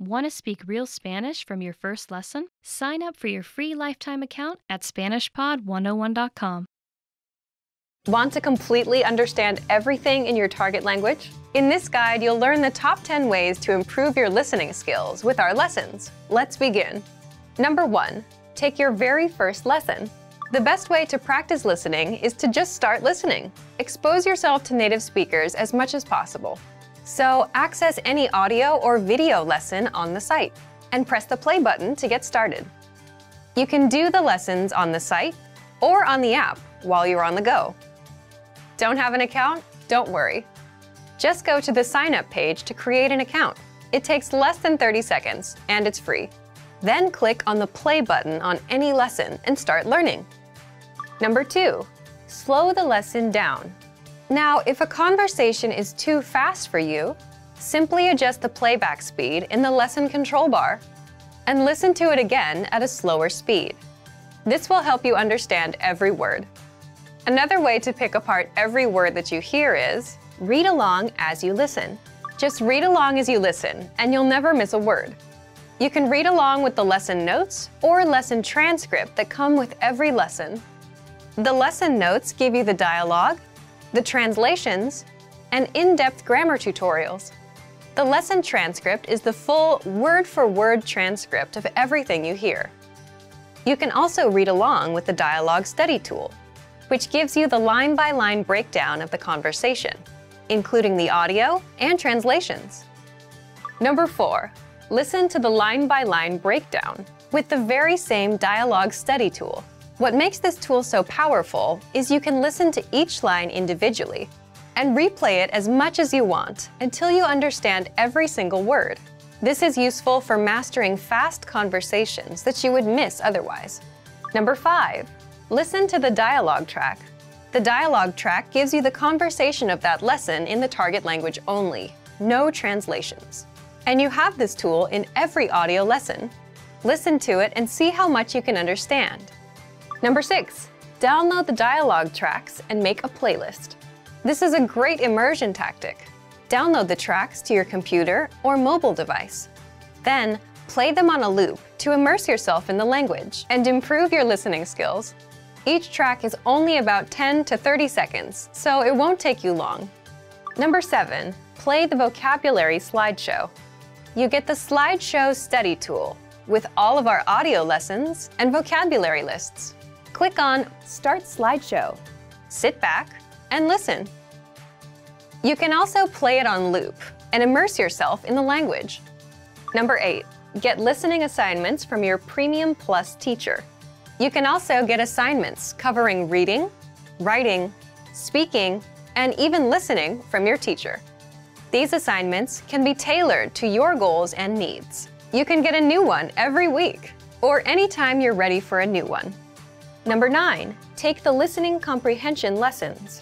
Want to speak real Spanish from your first lesson? Sign up for your free lifetime account at SpanishPod101.com. Want to completely understand everything in your target language? In this guide, you'll learn the top 10 ways to improve your listening skills with our lessons. Let's begin. Number one, take your very first lesson. The best way to practice listening is to just start listening. Expose yourself to native speakers as much as possible. So access any audio or video lesson on the site and press the play button to get started. You can do the lessons on the site or on the app while you're on the go. Don't have an account? Don't worry. Just go to the sign up page to create an account. It takes less than 30 seconds and it's free. Then click on the play button on any lesson and start learning. Number two, slow the lesson down now, if a conversation is too fast for you, simply adjust the playback speed in the lesson control bar and listen to it again at a slower speed. This will help you understand every word. Another way to pick apart every word that you hear is read along as you listen. Just read along as you listen, and you'll never miss a word. You can read along with the lesson notes or lesson transcript that come with every lesson. The lesson notes give you the dialogue, the translations, and in-depth grammar tutorials. The lesson transcript is the full word-for-word -word transcript of everything you hear. You can also read along with the Dialogue Study Tool, which gives you the line-by-line -line breakdown of the conversation, including the audio and translations. Number 4. Listen to the line by -line breakdown with the very same Dialogue Study Tool. What makes this tool so powerful is you can listen to each line individually and replay it as much as you want until you understand every single word. This is useful for mastering fast conversations that you would miss otherwise. Number five, listen to the dialogue track. The dialogue track gives you the conversation of that lesson in the target language only, no translations. And you have this tool in every audio lesson. Listen to it and see how much you can understand. Number six, download the dialogue tracks and make a playlist. This is a great immersion tactic. Download the tracks to your computer or mobile device. Then, play them on a loop to immerse yourself in the language and improve your listening skills. Each track is only about 10 to 30 seconds, so it won't take you long. Number seven, play the vocabulary slideshow. You get the slideshow study tool with all of our audio lessons and vocabulary lists. Click on Start Slideshow, sit back, and listen. You can also play it on loop and immerse yourself in the language. Number eight, get listening assignments from your Premium Plus teacher. You can also get assignments covering reading, writing, speaking, and even listening from your teacher. These assignments can be tailored to your goals and needs. You can get a new one every week or anytime you're ready for a new one. Number 9. Take the listening comprehension lessons.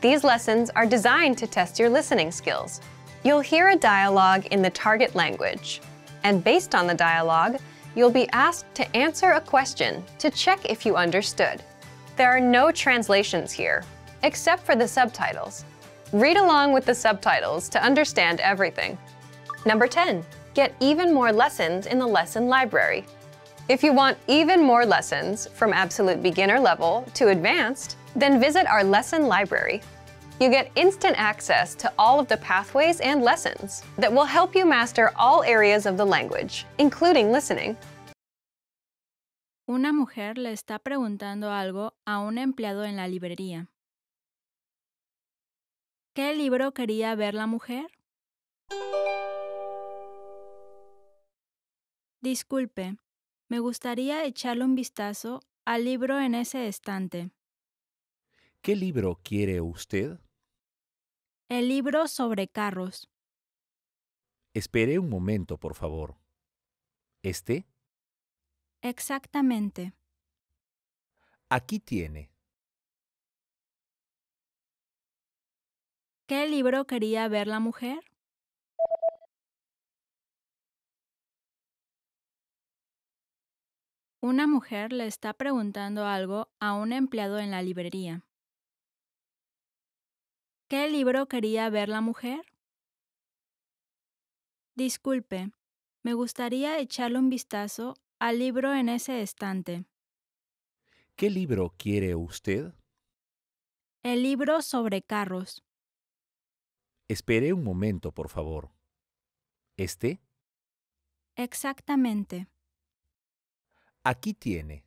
These lessons are designed to test your listening skills. You'll hear a dialogue in the target language. And based on the dialogue, you'll be asked to answer a question to check if you understood. There are no translations here, except for the subtitles. Read along with the subtitles to understand everything. Number 10. Get even more lessons in the lesson library. If you want even more lessons, from absolute beginner level to advanced, then visit our lesson library. You get instant access to all of the pathways and lessons that will help you master all areas of the language, including listening. Una mujer le está preguntando algo a un empleado en la librería. ¿Qué libro quería ver la mujer? Disculpe, Me gustaría echarle un vistazo al libro en ese estante. ¿Qué libro quiere usted? El libro sobre carros. Espere un momento, por favor. ¿Este? Exactamente. Aquí tiene. ¿Qué libro quería ver la mujer? Una mujer le está preguntando algo a un empleado en la librería. ¿Qué libro quería ver la mujer? Disculpe, me gustaría echarle un vistazo al libro en ese estante. ¿Qué libro quiere usted? El libro sobre carros. Espere un momento, por favor. ¿Este? Exactamente. Aquí tiene.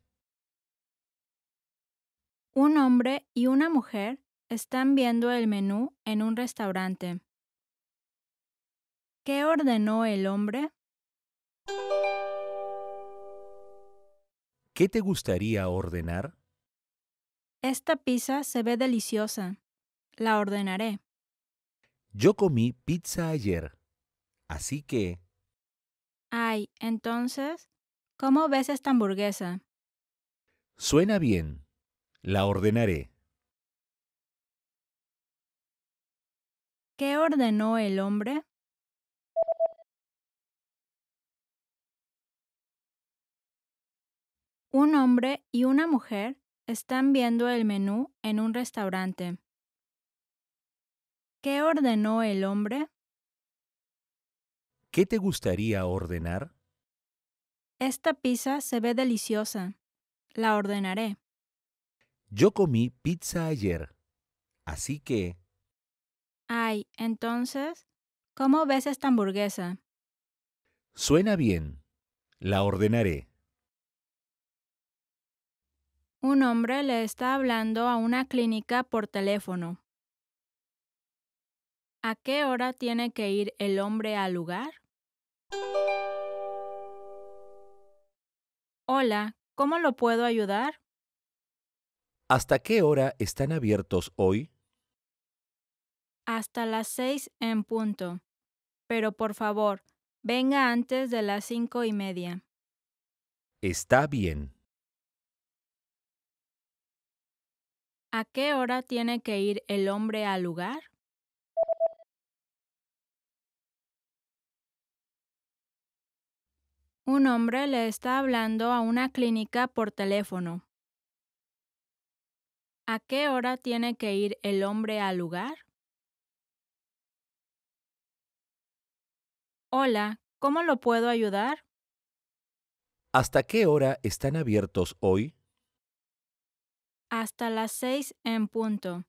Un hombre y una mujer están viendo el menú en un restaurante. ¿Qué ordenó el hombre? ¿Qué te gustaría ordenar? Esta pizza se ve deliciosa. La ordenaré. Yo comí pizza ayer. Así que... Ay, entonces, ¿Cómo ves esta hamburguesa? Suena bien. La ordenaré. ¿Qué ordenó el hombre? Un hombre y una mujer están viendo el menú en un restaurante. ¿Qué ordenó el hombre? ¿Qué te gustaría ordenar? Esta pizza se ve deliciosa. La ordenaré. Yo comí pizza ayer, así que... Ay, entonces, ¿cómo ves esta hamburguesa? Suena bien. La ordenaré. Un hombre le está hablando a una clínica por teléfono. ¿A qué hora tiene que ir el hombre al lugar? Hola, ¿cómo lo puedo ayudar? ¿Hasta qué hora están abiertos hoy? Hasta las seis en punto. Pero por favor, venga antes de las cinco y media. Está bien. ¿A qué hora tiene que ir el hombre al lugar? Un hombre le está hablando a una clínica por teléfono. ¿A qué hora tiene que ir el hombre al lugar? Hola, ¿cómo lo puedo ayudar? ¿Hasta qué hora están abiertos hoy? Hasta las seis en punto.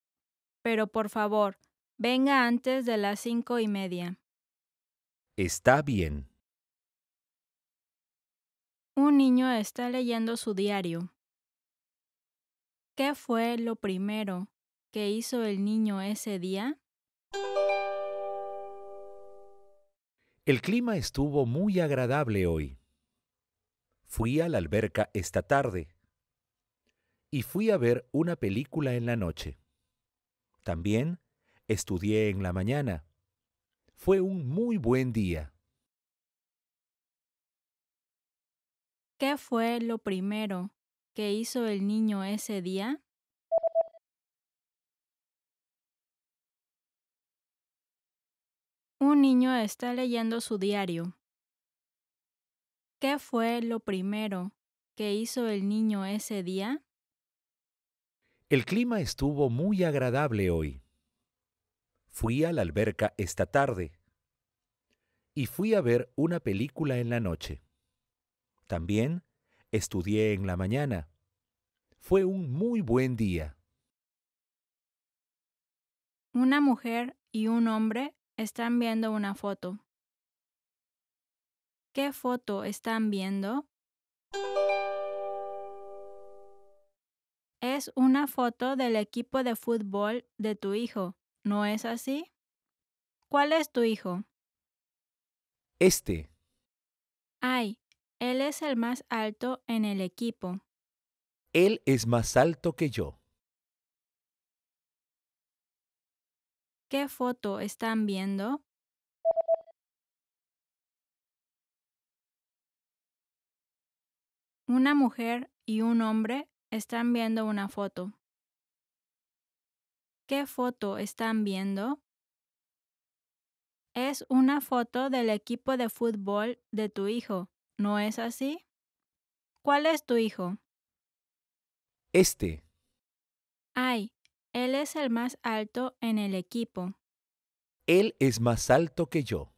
Pero por favor, venga antes de las cinco y media. Está bien. Un niño está leyendo su diario. ¿Qué fue lo primero que hizo el niño ese día? El clima estuvo muy agradable hoy. Fui a la alberca esta tarde y fui a ver una película en la noche. También estudié en la mañana. Fue un muy buen día. ¿Qué fue lo primero que hizo el niño ese día? Un niño está leyendo su diario. ¿Qué fue lo primero que hizo el niño ese día? El clima estuvo muy agradable hoy. Fui a la alberca esta tarde y fui a ver una película en la noche. También estudié en la mañana. Fue un muy buen día. Una mujer y un hombre están viendo una foto. ¿Qué foto están viendo? Es una foto del equipo de fútbol de tu hijo, ¿no es así? ¿Cuál es tu hijo? Este. Ay, él es el más alto en el equipo. Él es más alto que yo. ¿Qué foto están viendo? Una mujer y un hombre están viendo una foto. ¿Qué foto están viendo? Es una foto del equipo de fútbol de tu hijo. ¿No es así? ¿Cuál es tu hijo? Este. Ay, él es el más alto en el equipo. Él es más alto que yo.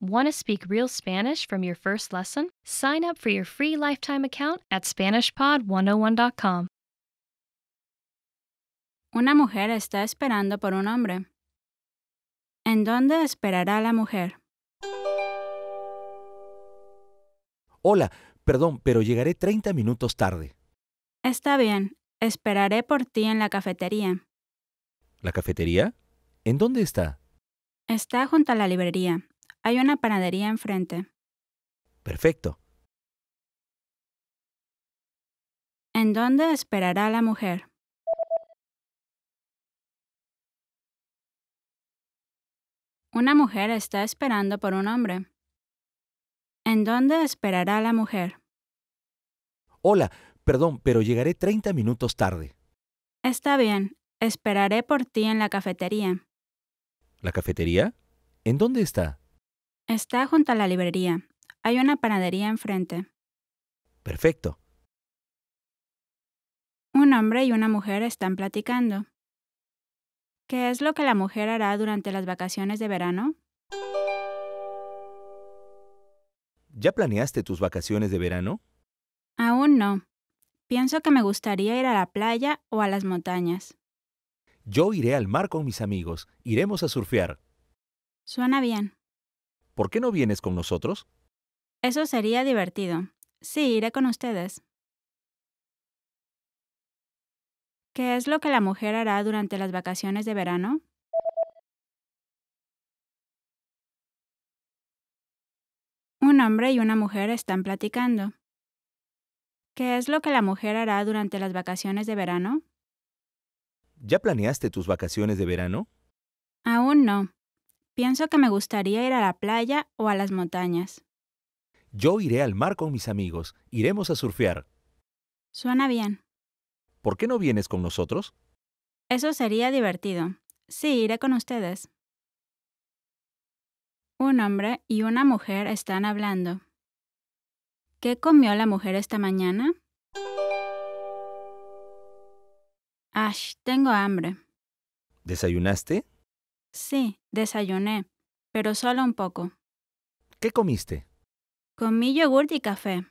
Want to speak real Spanish from your first lesson? Sign up for your free lifetime account at SpanishPod101.com. Una mujer está esperando por un hombre. ¿En dónde esperará la mujer? Hola, perdón, pero llegaré 30 minutos tarde. Está bien, esperaré por ti en la cafetería. ¿La cafetería? ¿En dónde está? Está junto a la librería. Hay una panadería enfrente. Perfecto. ¿En dónde esperará la mujer? Una mujer está esperando por un hombre. ¿En dónde esperará la mujer? Hola, perdón, pero llegaré 30 minutos tarde. Está bien, esperaré por ti en la cafetería. ¿La cafetería? ¿En dónde está? Está junto a la librería. Hay una panadería enfrente. Perfecto. Un hombre y una mujer están platicando. ¿Qué es lo que la mujer hará durante las vacaciones de verano? ¿Ya planeaste tus vacaciones de verano? Aún no. Pienso que me gustaría ir a la playa o a las montañas. Yo iré al mar con mis amigos. Iremos a surfear. Suena bien. ¿Por qué no vienes con nosotros? Eso sería divertido. Sí, iré con ustedes. ¿Qué es lo que la mujer hará durante las vacaciones de verano? Un hombre y una mujer están platicando. ¿Qué es lo que la mujer hará durante las vacaciones de verano? ¿Ya planeaste tus vacaciones de verano? Aún no. Pienso que me gustaría ir a la playa o a las montañas. Yo iré al mar con mis amigos. Iremos a surfear. Suena bien. ¿Por qué no vienes con nosotros? Eso sería divertido. Sí, iré con ustedes. Un hombre y una mujer están hablando. ¿Qué comió la mujer esta mañana? Ash, tengo hambre. ¿Desayunaste? Sí, desayuné, pero solo un poco. ¿Qué comiste? Comí yogur y café.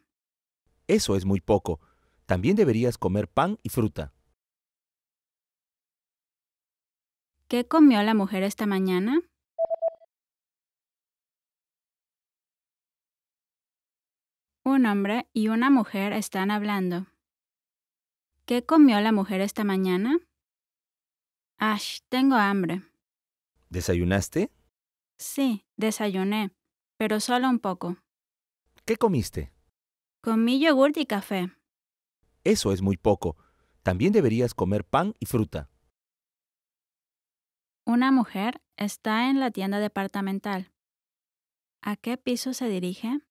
Eso es muy poco. También deberías comer pan y fruta. ¿Qué comió la mujer esta mañana? Un hombre y una mujer están hablando. ¿Qué comió la mujer esta mañana? Ash, tengo hambre. ¿Desayunaste? Sí, desayuné, pero solo un poco. ¿Qué comiste? Comí yogurt y café. Eso es muy poco. También deberías comer pan y fruta. Una mujer está en la tienda departamental. ¿A qué piso se dirige?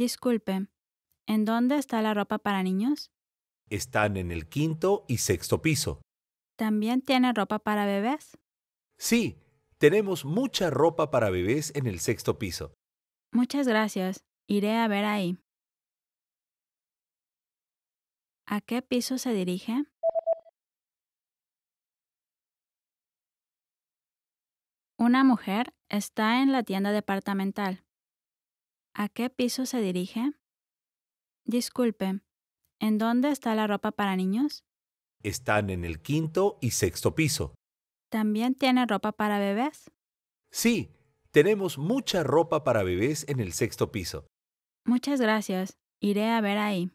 Disculpe, ¿en dónde está la ropa para niños? Están en el quinto y sexto piso. ¿También tiene ropa para bebés? Sí, tenemos mucha ropa para bebés en el sexto piso. Muchas gracias. Iré a ver ahí. ¿A qué piso se dirige? Una mujer está en la tienda departamental. ¿A qué piso se dirige? Disculpe, ¿en dónde está la ropa para niños? Están en el quinto y sexto piso. ¿También tiene ropa para bebés? Sí, tenemos mucha ropa para bebés en el sexto piso. Muchas gracias. Iré a ver ahí.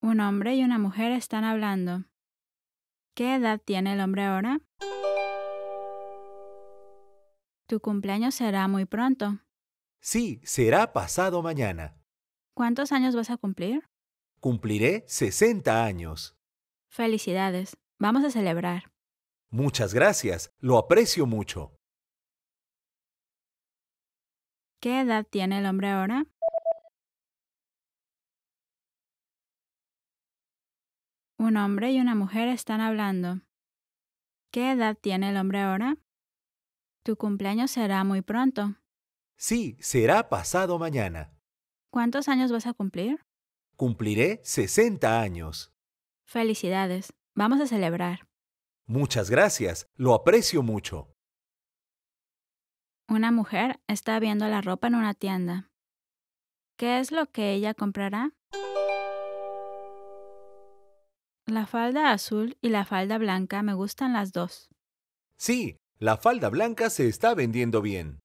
Un hombre y una mujer están hablando. ¿Qué edad tiene el hombre ahora? Tu cumpleaños será muy pronto. Sí, será pasado mañana. ¿Cuántos años vas a cumplir? Cumpliré 60 años. Felicidades. Vamos a celebrar. Muchas gracias. Lo aprecio mucho. ¿Qué edad tiene el hombre ahora? Un hombre y una mujer están hablando. ¿Qué edad tiene el hombre ahora? Tu cumpleaños será muy pronto. Sí, será pasado mañana. ¿Cuántos años vas a cumplir? Cumpliré 60 años. Felicidades. Vamos a celebrar. Muchas gracias. Lo aprecio mucho. Una mujer está viendo la ropa en una tienda. ¿Qué es lo que ella comprará? La falda azul y la falda blanca me gustan las dos. Sí, la falda blanca se está vendiendo bien.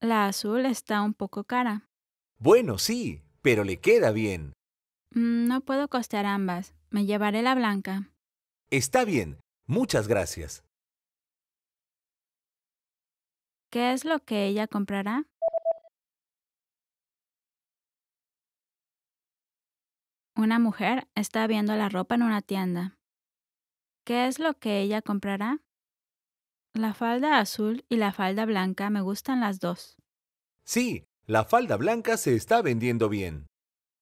La azul está un poco cara. Bueno, sí, pero le queda bien. Mm, no puedo costear ambas. Me llevaré la blanca. Está bien. Muchas gracias. ¿Qué es lo que ella comprará? Una mujer está viendo la ropa en una tienda. ¿Qué es lo que ella comprará? La falda azul y la falda blanca me gustan las dos. Sí, la falda blanca se está vendiendo bien.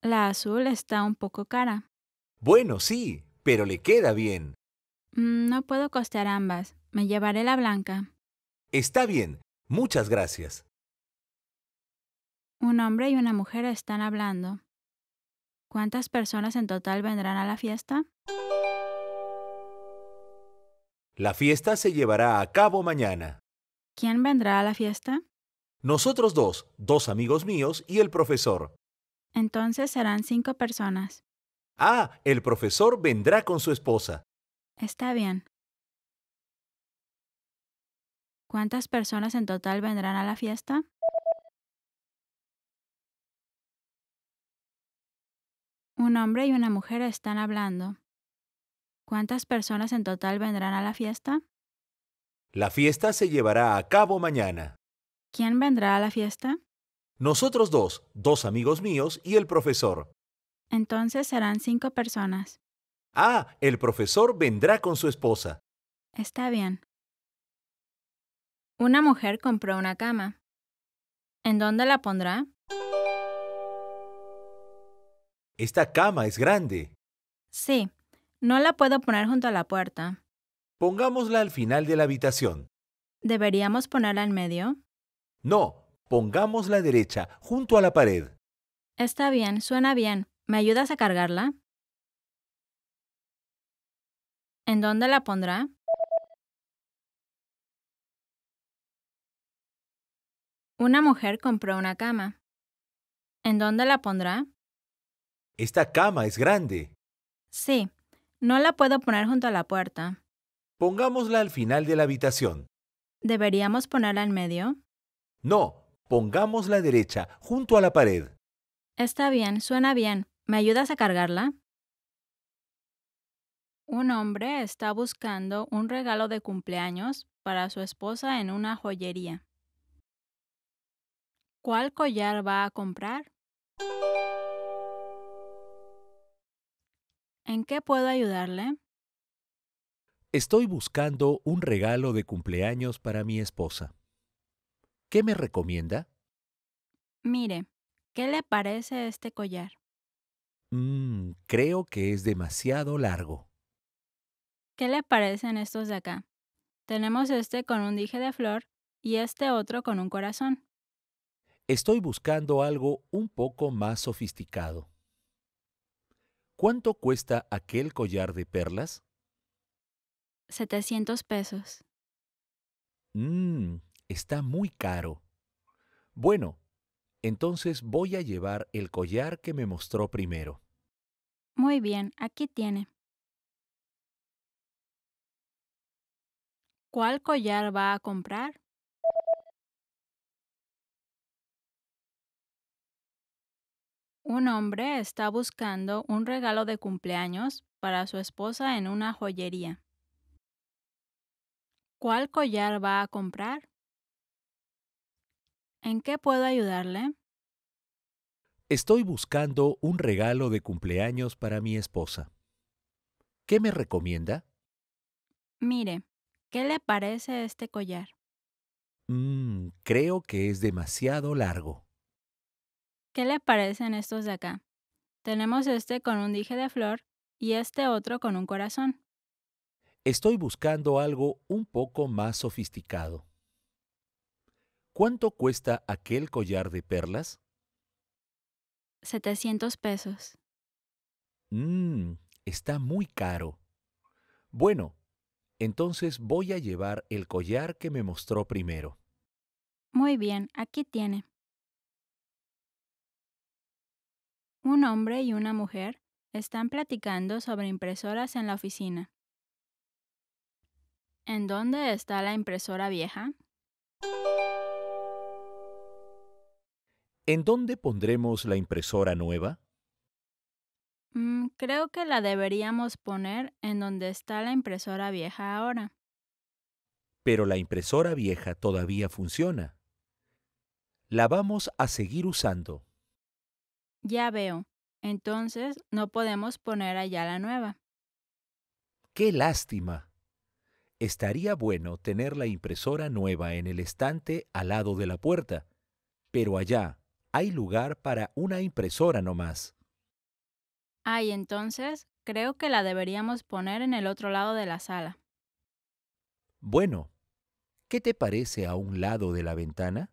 La azul está un poco cara. Bueno, sí, pero le queda bien. Mm, no puedo costear ambas. Me llevaré la blanca. Está bien. Muchas gracias. Un hombre y una mujer están hablando. ¿Cuántas personas en total vendrán a la fiesta? La fiesta se llevará a cabo mañana. ¿Quién vendrá a la fiesta? Nosotros dos, dos amigos míos y el profesor. Entonces serán cinco personas. Ah, el profesor vendrá con su esposa. Está bien. ¿Cuántas personas en total vendrán a la fiesta? Un hombre y una mujer están hablando. ¿Cuántas personas en total vendrán a la fiesta? La fiesta se llevará a cabo mañana. ¿Quién vendrá a la fiesta? Nosotros dos, dos amigos míos y el profesor. Entonces serán cinco personas. Ah, el profesor vendrá con su esposa. Está bien. Una mujer compró una cama. ¿En dónde la pondrá? Esta cama es grande. Sí, no la puedo poner junto a la puerta. Pongámosla al final de la habitación. ¿Deberíamos ponerla en medio? No, pongámosla derecha, junto a la pared. Está bien, suena bien. ¿Me ayudas a cargarla? ¿En dónde la pondrá? Una mujer compró una cama. ¿En dónde la pondrá? Esta cama es grande. Sí, no la puedo poner junto a la puerta. Pongámosla al final de la habitación. ¿Deberíamos ponerla en medio? No, pongámosla derecha, junto a la pared. Está bien, suena bien. ¿Me ayudas a cargarla? Un hombre está buscando un regalo de cumpleaños para su esposa en una joyería. ¿Cuál collar va a comprar? ¿En qué puedo ayudarle? Estoy buscando un regalo de cumpleaños para mi esposa. ¿Qué me recomienda? Mire, ¿qué le parece este collar? Mmm, creo que es demasiado largo. ¿Qué le parecen estos de acá? Tenemos este con un dije de flor y este otro con un corazón. Estoy buscando algo un poco más sofisticado. ¿Cuánto cuesta aquel collar de perlas? 700 pesos. Mmm, está muy caro. Bueno, entonces voy a llevar el collar que me mostró primero. Muy bien, aquí tiene. ¿Cuál collar va a comprar? Un hombre está buscando un regalo de cumpleaños para su esposa en una joyería. ¿Cuál collar va a comprar? ¿En qué puedo ayudarle? Estoy buscando un regalo de cumpleaños para mi esposa. ¿Qué me recomienda? Mire, ¿qué le parece este collar? Mm, creo que es demasiado largo. ¿Qué le parecen estos de acá? Tenemos este con un dije de flor y este otro con un corazón. Estoy buscando algo un poco más sofisticado. ¿Cuánto cuesta aquel collar de perlas? 700 pesos. Mmm, está muy caro. Bueno, entonces voy a llevar el collar que me mostró primero. Muy bien, aquí tiene. Un hombre y una mujer están platicando sobre impresoras en la oficina. ¿En dónde está la impresora vieja? ¿En dónde pondremos la impresora nueva? Mm, creo que la deberíamos poner en donde está la impresora vieja ahora. Pero la impresora vieja todavía funciona. La vamos a seguir usando. Ya veo. Entonces no podemos poner allá la nueva. ¡Qué lástima! Estaría bueno tener la impresora nueva en el estante al lado de la puerta, pero allá hay lugar para una impresora nomás. Ay, entonces creo que la deberíamos poner en el otro lado de la sala. Bueno, ¿qué te parece a un lado de la ventana?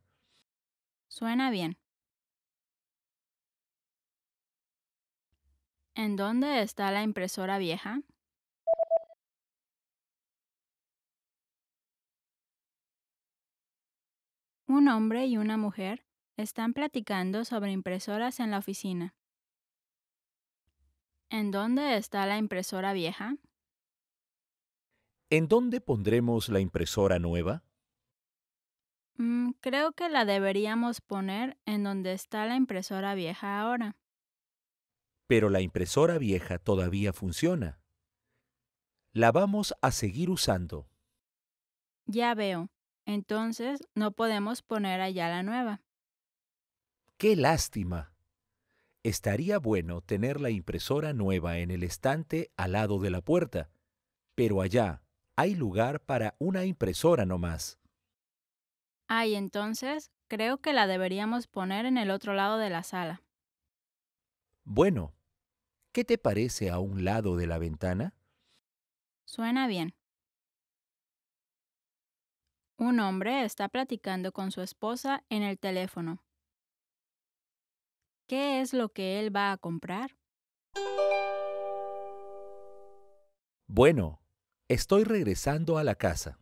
Suena bien. ¿En dónde está la impresora vieja? Un hombre y una mujer están platicando sobre impresoras en la oficina. ¿En dónde está la impresora vieja? ¿En dónde pondremos la impresora nueva? Mm, creo que la deberíamos poner en donde está la impresora vieja ahora pero la impresora vieja todavía funciona. La vamos a seguir usando. Ya veo. Entonces no podemos poner allá la nueva. ¡Qué lástima! Estaría bueno tener la impresora nueva en el estante al lado de la puerta, pero allá hay lugar para una impresora nomás. Ay, entonces creo que la deberíamos poner en el otro lado de la sala. Bueno, ¿Qué te parece a un lado de la ventana? Suena bien. Un hombre está platicando con su esposa en el teléfono. ¿Qué es lo que él va a comprar? Bueno, estoy regresando a la casa.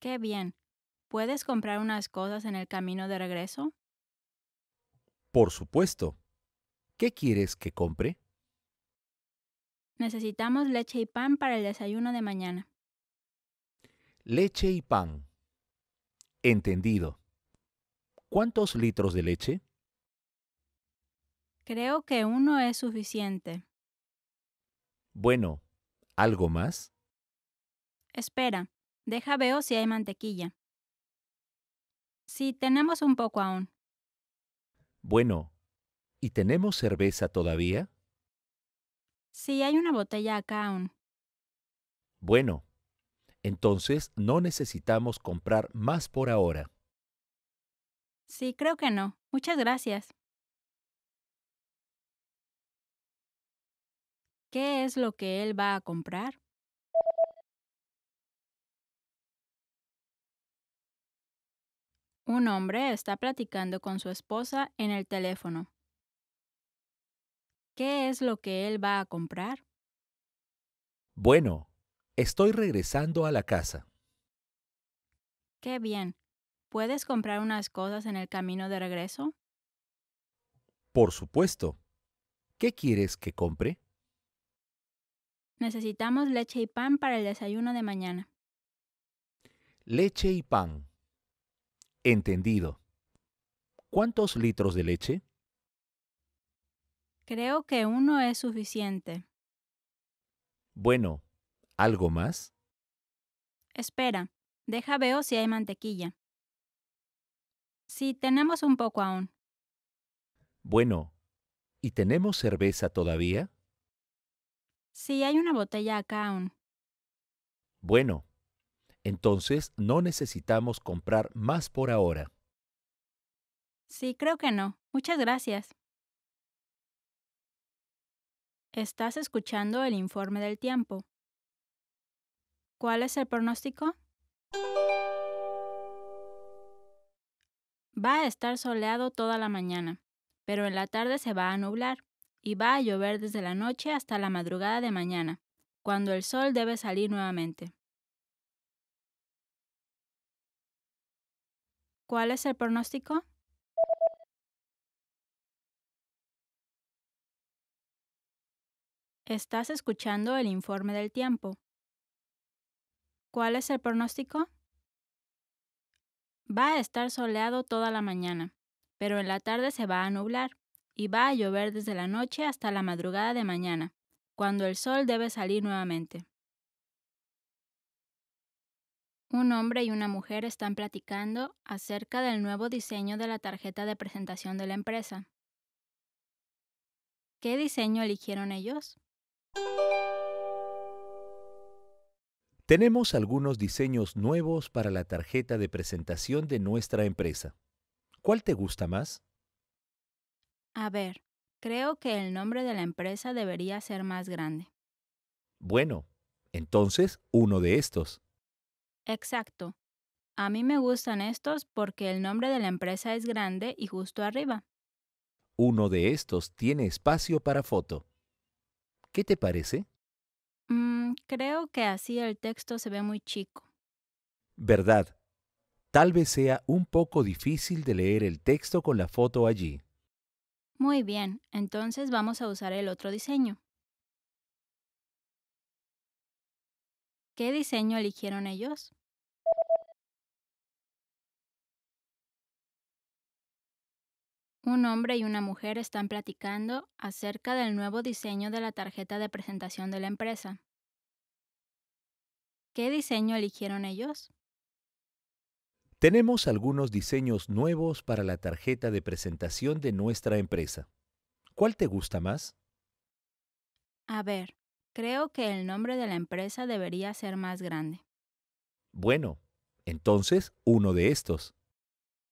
Qué bien. ¿Puedes comprar unas cosas en el camino de regreso? Por supuesto. ¿Qué quieres que compre? Necesitamos leche y pan para el desayuno de mañana. Leche y pan. Entendido. ¿Cuántos litros de leche? Creo que uno es suficiente. Bueno, ¿algo más? Espera, deja veo si hay mantequilla. Sí, tenemos un poco aún. Bueno, ¿Y tenemos cerveza todavía? Sí, hay una botella acá aún. Bueno, entonces no necesitamos comprar más por ahora. Sí, creo que no. Muchas gracias. ¿Qué es lo que él va a comprar? Un hombre está platicando con su esposa en el teléfono. ¿Qué es lo que él va a comprar? Bueno, estoy regresando a la casa. Qué bien. ¿Puedes comprar unas cosas en el camino de regreso? Por supuesto. ¿Qué quieres que compre? Necesitamos leche y pan para el desayuno de mañana. Leche y pan. Entendido. ¿Cuántos litros de leche? Creo que uno es suficiente. Bueno, ¿algo más? Espera, deja veo si hay mantequilla. Sí, tenemos un poco aún. Bueno, ¿y tenemos cerveza todavía? Sí, hay una botella acá aún. Bueno, entonces no necesitamos comprar más por ahora. Sí, creo que no. Muchas gracias. Estás escuchando el informe del tiempo. ¿Cuál es el pronóstico? Va a estar soleado toda la mañana, pero en la tarde se va a nublar y va a llover desde la noche hasta la madrugada de mañana, cuando el sol debe salir nuevamente. ¿Cuál es el pronóstico? Estás escuchando el informe del tiempo. ¿Cuál es el pronóstico? Va a estar soleado toda la mañana, pero en la tarde se va a nublar y va a llover desde la noche hasta la madrugada de mañana, cuando el sol debe salir nuevamente. Un hombre y una mujer están platicando acerca del nuevo diseño de la tarjeta de presentación de la empresa. ¿Qué diseño eligieron ellos? Tenemos algunos diseños nuevos para la tarjeta de presentación de nuestra empresa. ¿Cuál te gusta más? A ver, creo que el nombre de la empresa debería ser más grande. Bueno, entonces uno de estos. Exacto. A mí me gustan estos porque el nombre de la empresa es grande y justo arriba. Uno de estos tiene espacio para foto. ¿Qué te parece? Mm, creo que así el texto se ve muy chico. ¿Verdad? Tal vez sea un poco difícil de leer el texto con la foto allí. Muy bien, entonces vamos a usar el otro diseño. ¿Qué diseño eligieron ellos? Un hombre y una mujer están platicando acerca del nuevo diseño de la tarjeta de presentación de la empresa. ¿Qué diseño eligieron ellos? Tenemos algunos diseños nuevos para la tarjeta de presentación de nuestra empresa. ¿Cuál te gusta más? A ver, creo que el nombre de la empresa debería ser más grande. Bueno, entonces uno de estos.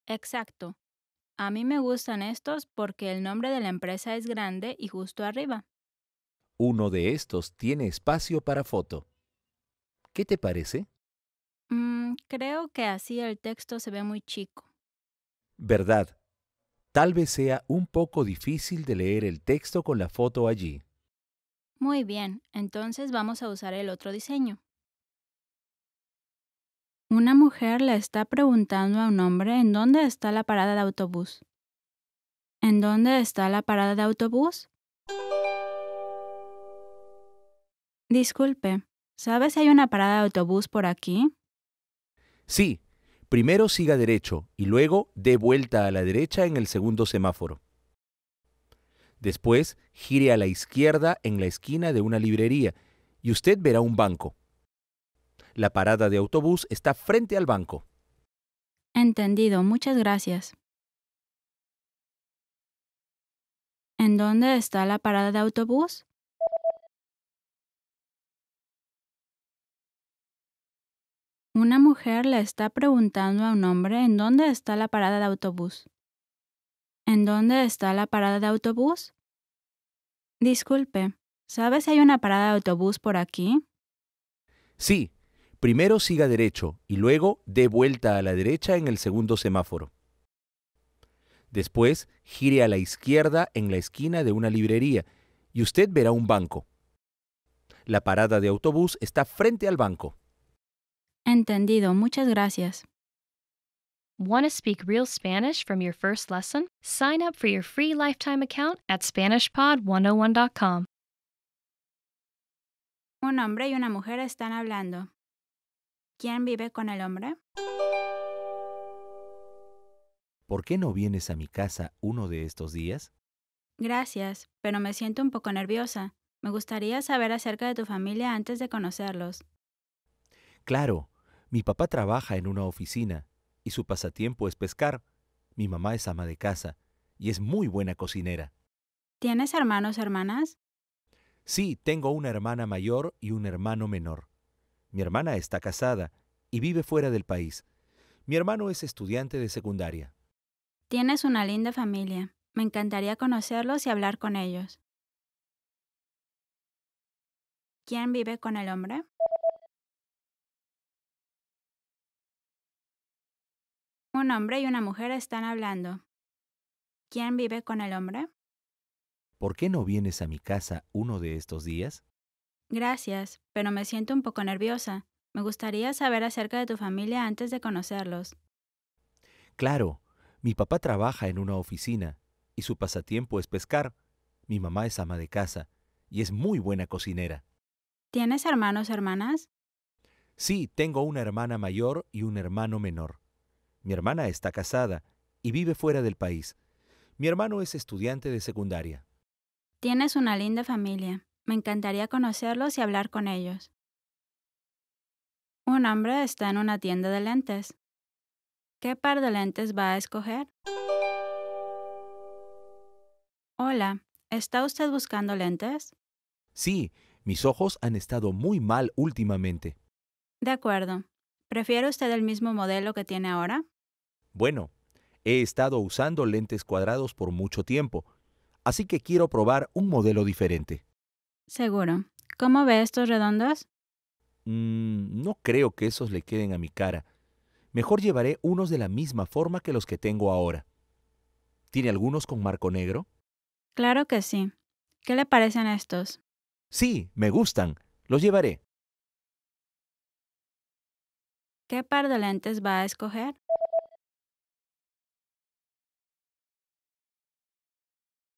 Exacto. A mí me gustan estos porque el nombre de la empresa es grande y justo arriba. Uno de estos tiene espacio para foto. ¿Qué te parece? Mm, creo que así el texto se ve muy chico. ¿Verdad? Tal vez sea un poco difícil de leer el texto con la foto allí. Muy bien, entonces vamos a usar el otro diseño. Una mujer le está preguntando a un hombre en dónde está la parada de autobús. ¿En dónde está la parada de autobús? Disculpe, ¿sabes si hay una parada de autobús por aquí? Sí, primero siga derecho y luego dé vuelta a la derecha en el segundo semáforo. Después gire a la izquierda en la esquina de una librería y usted verá un banco. La parada de autobús está frente al banco. Entendido, muchas gracias. ¿En dónde está la parada de autobús? Una mujer le está preguntando a un hombre en dónde está la parada de autobús. ¿En dónde está la parada de autobús? Disculpe, ¿sabes si hay una parada de autobús por aquí? Sí, Primero siga derecho y luego dé vuelta a la derecha en el segundo semáforo. Después gire a la izquierda en la esquina de una librería y usted verá un banco. La parada de autobús está frente al banco. Entendido, muchas gracias. Want to speak real Spanish from your first lesson? Sign up for your free lifetime account at SpanishPod101.com. Un hombre y una mujer están hablando. ¿Quién vive con el hombre? ¿Por qué no vienes a mi casa uno de estos días? Gracias, pero me siento un poco nerviosa. Me gustaría saber acerca de tu familia antes de conocerlos. Claro, mi papá trabaja en una oficina y su pasatiempo es pescar. Mi mamá es ama de casa y es muy buena cocinera. ¿Tienes hermanos, hermanas? Sí, tengo una hermana mayor y un hermano menor. Mi hermana está casada y vive fuera del país. Mi hermano es estudiante de secundaria. Tienes una linda familia. Me encantaría conocerlos y hablar con ellos. ¿Quién vive con el hombre? Un hombre y una mujer están hablando. ¿Quién vive con el hombre? ¿Por qué no vienes a mi casa uno de estos días? Gracias, pero me siento un poco nerviosa. Me gustaría saber acerca de tu familia antes de conocerlos. Claro, mi papá trabaja en una oficina y su pasatiempo es pescar. Mi mamá es ama de casa y es muy buena cocinera. ¿Tienes hermanos o hermanas? Sí, tengo una hermana mayor y un hermano menor. Mi hermana está casada y vive fuera del país. Mi hermano es estudiante de secundaria. Tienes una linda familia. Me encantaría conocerlos y hablar con ellos. Un hombre está en una tienda de lentes. ¿Qué par de lentes va a escoger? Hola, ¿está usted buscando lentes? Sí, mis ojos han estado muy mal últimamente. De acuerdo. ¿Prefiere usted el mismo modelo que tiene ahora? Bueno, he estado usando lentes cuadrados por mucho tiempo, así que quiero probar un modelo diferente. Seguro. ¿Cómo ve estos redondos? Mm, no creo que esos le queden a mi cara. Mejor llevaré unos de la misma forma que los que tengo ahora. ¿Tiene algunos con marco negro? Claro que sí. ¿Qué le parecen estos? Sí, me gustan. Los llevaré. ¿Qué par de lentes va a escoger?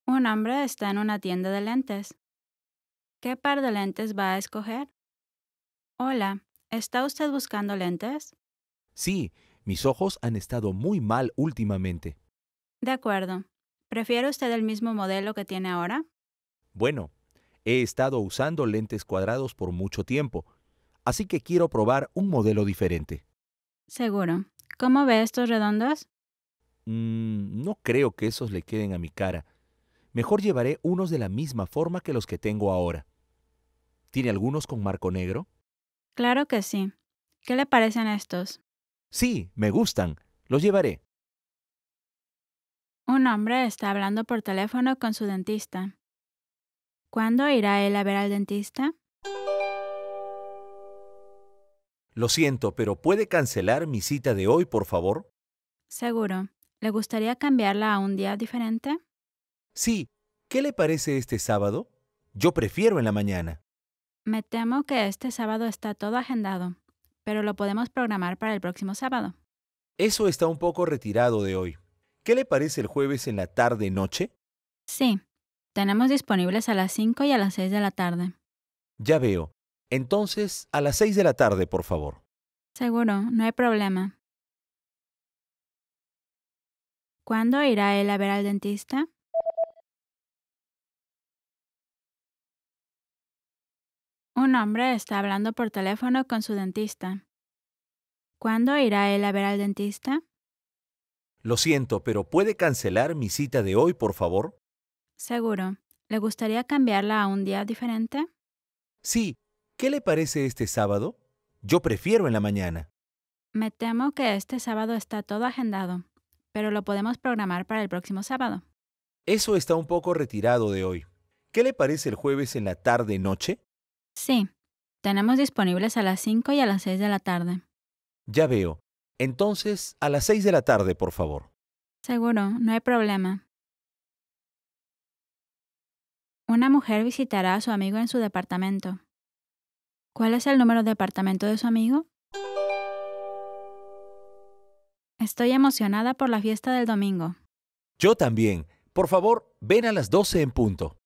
Un hombre está en una tienda de lentes. ¿Qué par de lentes va a escoger? Hola, ¿está usted buscando lentes? Sí, mis ojos han estado muy mal últimamente. De acuerdo. ¿Prefiere usted el mismo modelo que tiene ahora? Bueno, he estado usando lentes cuadrados por mucho tiempo, así que quiero probar un modelo diferente. Seguro. ¿Cómo ve estos redondos? Mm, no creo que esos le queden a mi cara. Mejor llevaré unos de la misma forma que los que tengo ahora. ¿Tiene algunos con marco negro? Claro que sí. ¿Qué le parecen estos? Sí, me gustan. Los llevaré. Un hombre está hablando por teléfono con su dentista. ¿Cuándo irá él a ver al dentista? Lo siento, pero ¿puede cancelar mi cita de hoy, por favor? Seguro. ¿Le gustaría cambiarla a un día diferente? Sí. ¿Qué le parece este sábado? Yo prefiero en la mañana. Me temo que este sábado está todo agendado, pero lo podemos programar para el próximo sábado. Eso está un poco retirado de hoy. ¿Qué le parece el jueves en la tarde-noche? Sí, tenemos disponibles a las 5 y a las 6 de la tarde. Ya veo. Entonces, a las 6 de la tarde, por favor. Seguro, no hay problema. ¿Cuándo irá él a ver al dentista? Un hombre está hablando por teléfono con su dentista. ¿Cuándo irá él a ver al dentista? Lo siento, pero ¿puede cancelar mi cita de hoy, por favor? Seguro. ¿Le gustaría cambiarla a un día diferente? Sí. ¿Qué le parece este sábado? Yo prefiero en la mañana. Me temo que este sábado está todo agendado, pero lo podemos programar para el próximo sábado. Eso está un poco retirado de hoy. ¿Qué le parece el jueves en la tarde-noche? Sí, tenemos disponibles a las 5 y a las 6 de la tarde. Ya veo. Entonces, a las 6 de la tarde, por favor. Seguro, no hay problema. Una mujer visitará a su amigo en su departamento. ¿Cuál es el número de departamento de su amigo? Estoy emocionada por la fiesta del domingo. Yo también. Por favor, ven a las 12 en punto.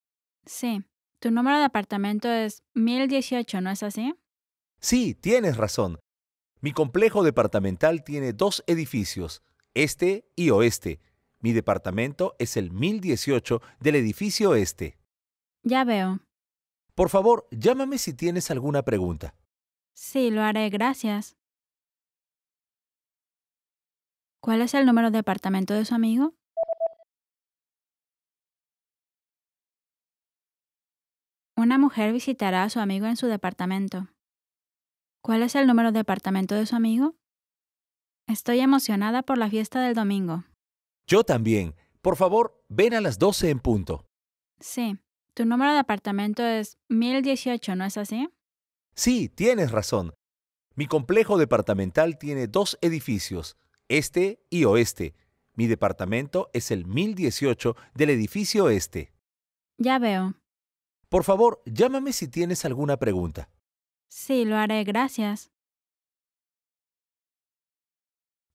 Sí. Tu número de apartamento es 1018, ¿no es así? Sí, tienes razón. Mi complejo departamental tiene dos edificios, este y oeste. Mi departamento es el 1018 del edificio este. Ya veo. Por favor, llámame si tienes alguna pregunta. Sí, lo haré, gracias. ¿Cuál es el número de apartamento de su amigo? Una mujer visitará a su amigo en su departamento. ¿Cuál es el número de departamento de su amigo? Estoy emocionada por la fiesta del domingo. Yo también. Por favor, ven a las 12 en punto. Sí. Tu número de departamento es 1018, ¿no es así? Sí, tienes razón. Mi complejo departamental tiene dos edificios, este y oeste. Mi departamento es el 1018 del edificio este. Ya veo. Por favor, llámame si tienes alguna pregunta. Sí, lo haré, gracias.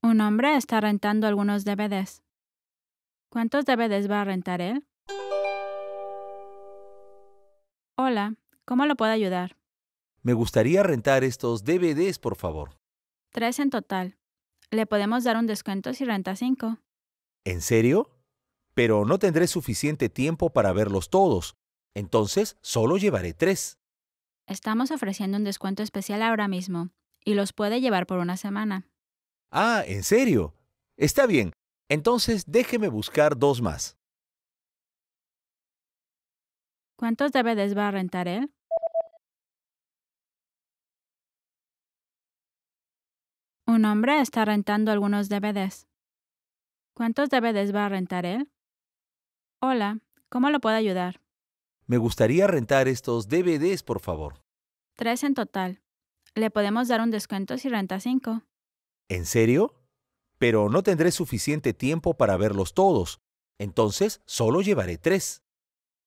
Un hombre está rentando algunos DVDs. ¿Cuántos DVDs va a rentar él? Hola, ¿cómo lo puedo ayudar? Me gustaría rentar estos DVDs, por favor. Tres en total. Le podemos dar un descuento si renta cinco. ¿En serio? Pero no tendré suficiente tiempo para verlos todos. Entonces, solo llevaré tres. Estamos ofreciendo un descuento especial ahora mismo y los puede llevar por una semana. Ah, ¿en serio? Está bien. Entonces, déjeme buscar dos más. ¿Cuántos DVDs va a rentar él? Un hombre está rentando algunos DVDs. ¿Cuántos DVDs va a rentar él? Hola, ¿cómo lo puedo ayudar? Me gustaría rentar estos DVDs, por favor. Tres en total. Le podemos dar un descuento si renta cinco. ¿En serio? Pero no tendré suficiente tiempo para verlos todos. Entonces, solo llevaré tres.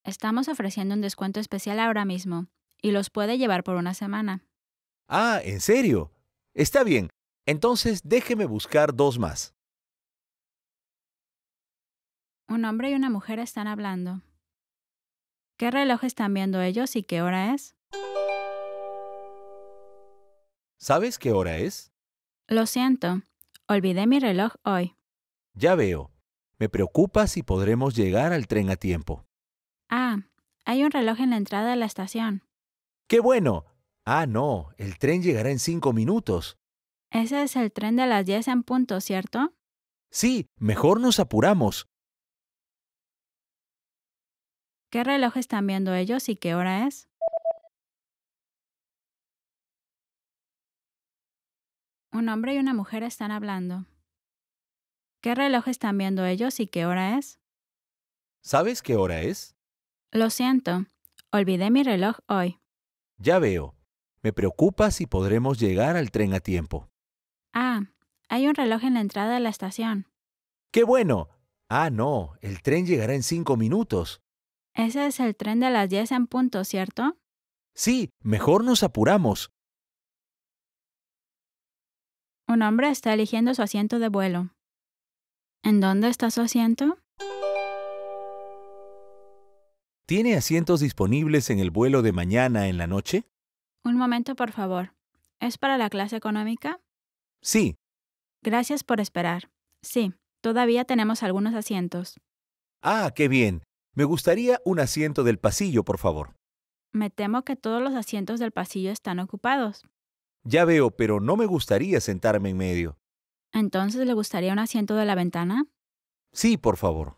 Estamos ofreciendo un descuento especial ahora mismo, y los puede llevar por una semana. Ah, ¿en serio? Está bien. Entonces, déjeme buscar dos más. Un hombre y una mujer están hablando. ¿Qué reloj están viendo ellos y qué hora es? ¿Sabes qué hora es? Lo siento, olvidé mi reloj hoy. Ya veo. Me preocupa si podremos llegar al tren a tiempo. Ah, hay un reloj en la entrada de la estación. ¡Qué bueno! Ah, no, el tren llegará en cinco minutos. Ese es el tren de las diez en punto, ¿cierto? Sí, mejor nos apuramos. ¿Qué reloj están viendo ellos y qué hora es? Un hombre y una mujer están hablando. ¿Qué reloj están viendo ellos y qué hora es? ¿Sabes qué hora es? Lo siento, olvidé mi reloj hoy. Ya veo. Me preocupa si podremos llegar al tren a tiempo. Ah, hay un reloj en la entrada de la estación. ¡Qué bueno! Ah, no, el tren llegará en cinco minutos. Ese es el tren de las 10 en punto, ¿cierto? Sí, mejor nos apuramos. Un hombre está eligiendo su asiento de vuelo. ¿En dónde está su asiento? ¿Tiene asientos disponibles en el vuelo de mañana en la noche? Un momento, por favor. ¿Es para la clase económica? Sí. Gracias por esperar. Sí, todavía tenemos algunos asientos. Ah, qué bien. Me gustaría un asiento del pasillo, por favor. Me temo que todos los asientos del pasillo están ocupados. Ya veo, pero no me gustaría sentarme en medio. ¿Entonces le gustaría un asiento de la ventana? Sí, por favor.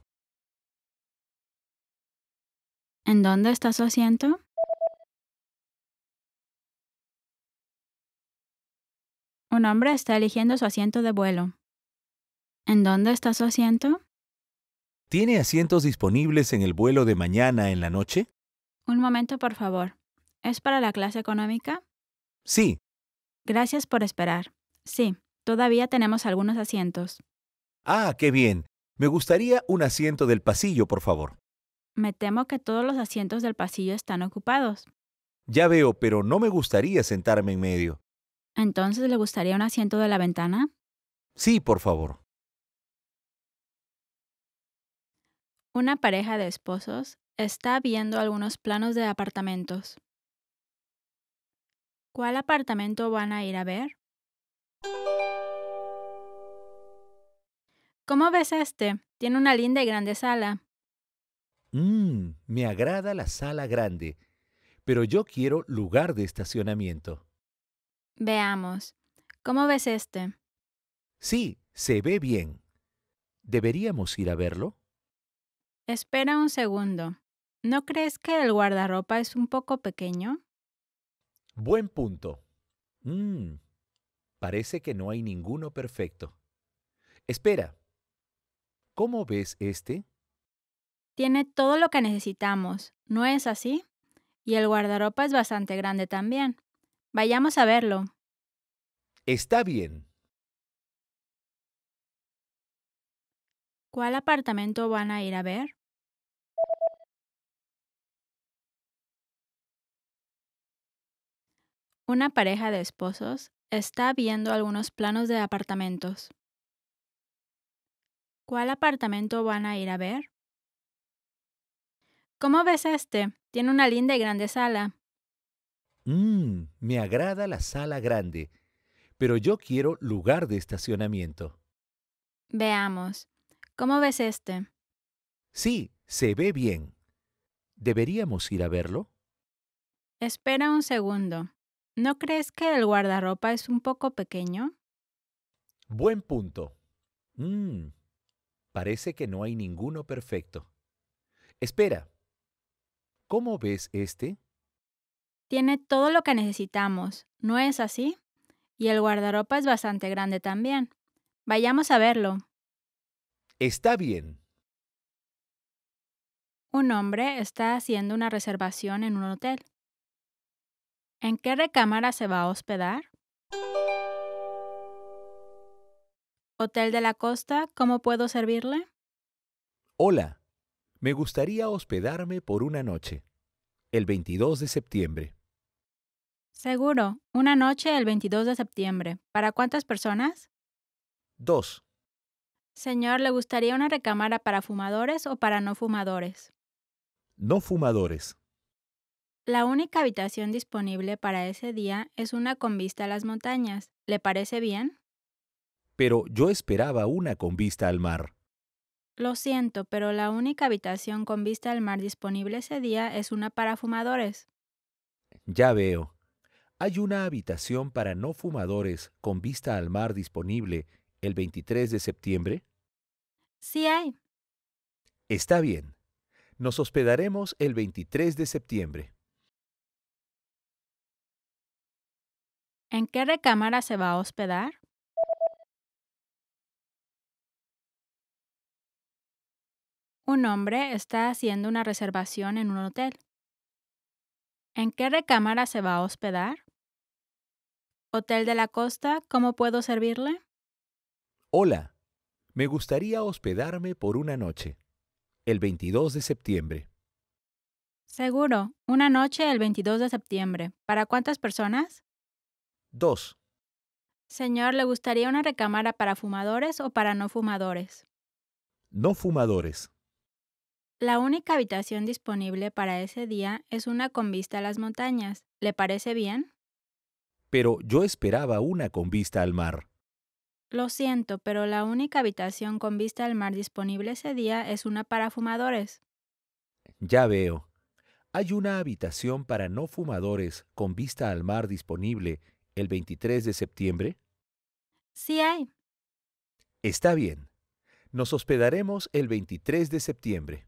¿En dónde está su asiento? Un hombre está eligiendo su asiento de vuelo. ¿En dónde está su asiento? ¿Tiene asientos disponibles en el vuelo de mañana en la noche? Un momento, por favor. ¿Es para la clase económica? Sí. Gracias por esperar. Sí, todavía tenemos algunos asientos. Ah, qué bien. Me gustaría un asiento del pasillo, por favor. Me temo que todos los asientos del pasillo están ocupados. Ya veo, pero no me gustaría sentarme en medio. ¿Entonces le gustaría un asiento de la ventana? Sí, por favor. Una pareja de esposos está viendo algunos planos de apartamentos. ¿Cuál apartamento van a ir a ver? ¿Cómo ves este? Tiene una linda y grande sala. Mmm, me agrada la sala grande, pero yo quiero lugar de estacionamiento. Veamos. ¿Cómo ves este? Sí, se ve bien. ¿Deberíamos ir a verlo? Espera un segundo. ¿No crees que el guardarropa es un poco pequeño? Buen punto. Mm, parece que no hay ninguno perfecto. Espera. ¿Cómo ves este? Tiene todo lo que necesitamos, ¿no es así? Y el guardarropa es bastante grande también. Vayamos a verlo. Está bien. ¿Cuál apartamento van a ir a ver? Una pareja de esposos está viendo algunos planos de apartamentos. ¿Cuál apartamento van a ir a ver? ¿Cómo ves este? Tiene una linda y grande sala. Mmm, me agrada la sala grande, pero yo quiero lugar de estacionamiento. Veamos. ¿Cómo ves este? Sí, se ve bien. ¿Deberíamos ir a verlo? Espera un segundo. ¿No crees que el guardarropa es un poco pequeño? Buen punto. ¡Mmm! parece que no hay ninguno perfecto. Espera. ¿Cómo ves este? Tiene todo lo que necesitamos, ¿no es así? Y el guardarropa es bastante grande también. Vayamos a verlo. Está bien. Un hombre está haciendo una reservación en un hotel. ¿En qué recámara se va a hospedar? Hotel de la Costa, ¿cómo puedo servirle? Hola, me gustaría hospedarme por una noche, el 22 de septiembre. Seguro, una noche el 22 de septiembre. ¿Para cuántas personas? Dos. Señor, ¿le gustaría una recámara para fumadores o para no fumadores? No fumadores. La única habitación disponible para ese día es una con vista a las montañas. ¿Le parece bien? Pero yo esperaba una con vista al mar. Lo siento, pero la única habitación con vista al mar disponible ese día es una para fumadores. Ya veo. Hay una habitación para no fumadores con vista al mar disponible el 23 de septiembre? Sí hay. Está bien. Nos hospedaremos el 23 de septiembre. ¿En qué recámara se va a hospedar? Un hombre está haciendo una reservación en un hotel. ¿En qué recámara se va a hospedar? Hotel de la Costa, ¿cómo puedo servirle? Hola, me gustaría hospedarme por una noche, el 22 de septiembre. Seguro, una noche el 22 de septiembre. ¿Para cuántas personas? Dos. Señor, ¿le gustaría una recámara para fumadores o para no fumadores? No fumadores. La única habitación disponible para ese día es una con vista a las montañas. ¿Le parece bien? Pero yo esperaba una con vista al mar. Lo siento, pero la única habitación con vista al mar disponible ese día es una para fumadores. Ya veo. Hay una habitación para no fumadores con vista al mar disponible el 23 de septiembre. Sí hay. Está bien. Nos hospedaremos el 23 de septiembre.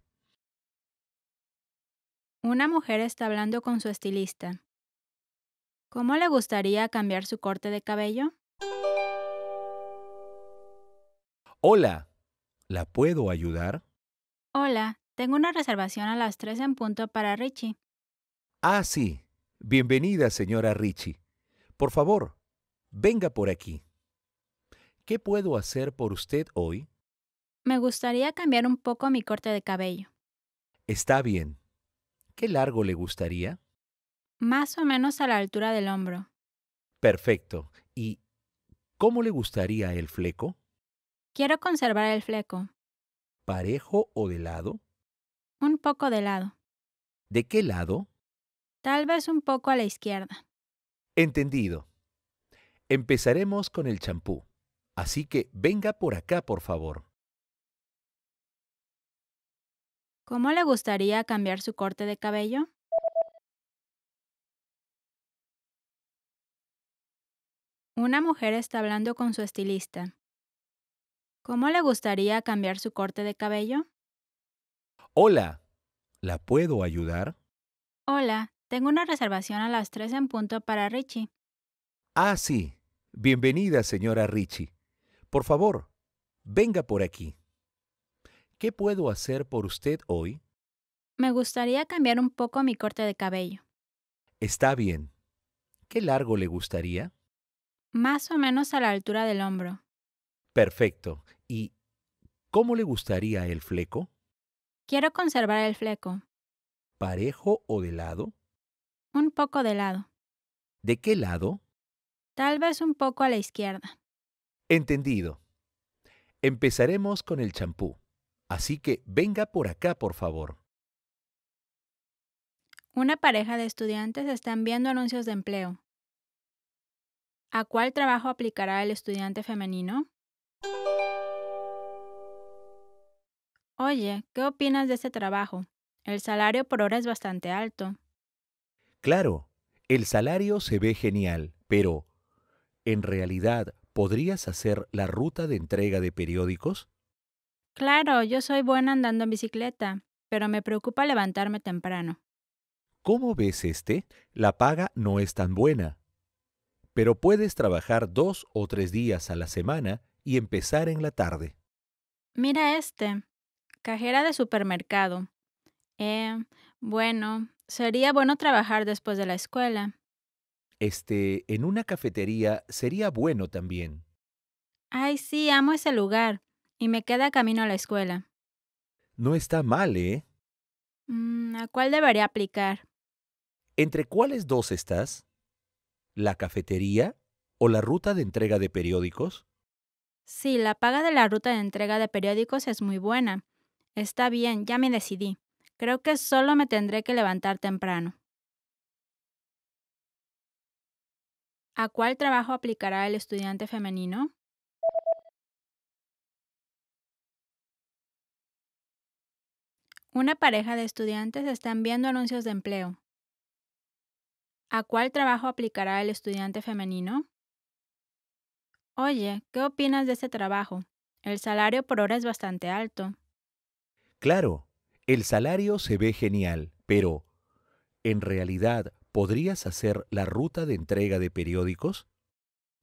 Una mujer está hablando con su estilista. ¿Cómo le gustaría cambiar su corte de cabello? Hola, ¿la puedo ayudar? Hola, tengo una reservación a las 3 en punto para Richie. Ah, sí. Bienvenida, señora Richie. Por favor, venga por aquí. ¿Qué puedo hacer por usted hoy? Me gustaría cambiar un poco mi corte de cabello. Está bien. ¿Qué largo le gustaría? Más o menos a la altura del hombro. Perfecto. ¿Y cómo le gustaría el fleco? Quiero conservar el fleco. ¿Parejo o de lado? Un poco de lado. ¿De qué lado? Tal vez un poco a la izquierda. Entendido. Empezaremos con el champú. Así que venga por acá, por favor. ¿Cómo le gustaría cambiar su corte de cabello? Una mujer está hablando con su estilista. ¿Cómo le gustaría cambiar su corte de cabello? Hola, ¿la puedo ayudar? Hola, tengo una reservación a las 3 en punto para Richie. Ah, sí. Bienvenida, señora Richie. Por favor, venga por aquí. ¿Qué puedo hacer por usted hoy? Me gustaría cambiar un poco mi corte de cabello. Está bien. ¿Qué largo le gustaría? Más o menos a la altura del hombro. Perfecto. ¿Y cómo le gustaría el fleco? Quiero conservar el fleco. ¿Parejo o de lado? Un poco de lado. ¿De qué lado? Tal vez un poco a la izquierda. Entendido. Empezaremos con el champú. Así que venga por acá, por favor. Una pareja de estudiantes están viendo anuncios de empleo. ¿A cuál trabajo aplicará el estudiante femenino? Oye, ¿qué opinas de este trabajo? El salario por hora es bastante alto. Claro, el salario se ve genial, pero ¿en realidad podrías hacer la ruta de entrega de periódicos? Claro, yo soy buena andando en bicicleta, pero me preocupa levantarme temprano. ¿Cómo ves este? La paga no es tan buena. Pero puedes trabajar dos o tres días a la semana y empezar en la tarde. Mira este, cajera de supermercado. Eh, bueno, sería bueno trabajar después de la escuela. Este, en una cafetería sería bueno también. Ay, sí, amo ese lugar. Y me queda camino a la escuela. No está mal, ¿eh? Mm, ¿A cuál debería aplicar? ¿Entre cuáles dos estás? ¿La cafetería o la ruta de entrega de periódicos? Sí, la paga de la ruta de entrega de periódicos es muy buena. Está bien, ya me decidí. Creo que solo me tendré que levantar temprano. ¿A cuál trabajo aplicará el estudiante femenino? Una pareja de estudiantes están viendo anuncios de empleo. ¿A cuál trabajo aplicará el estudiante femenino? Oye, ¿qué opinas de este trabajo? El salario por hora es bastante alto. Claro, el salario se ve genial, pero ¿en realidad podrías hacer la ruta de entrega de periódicos?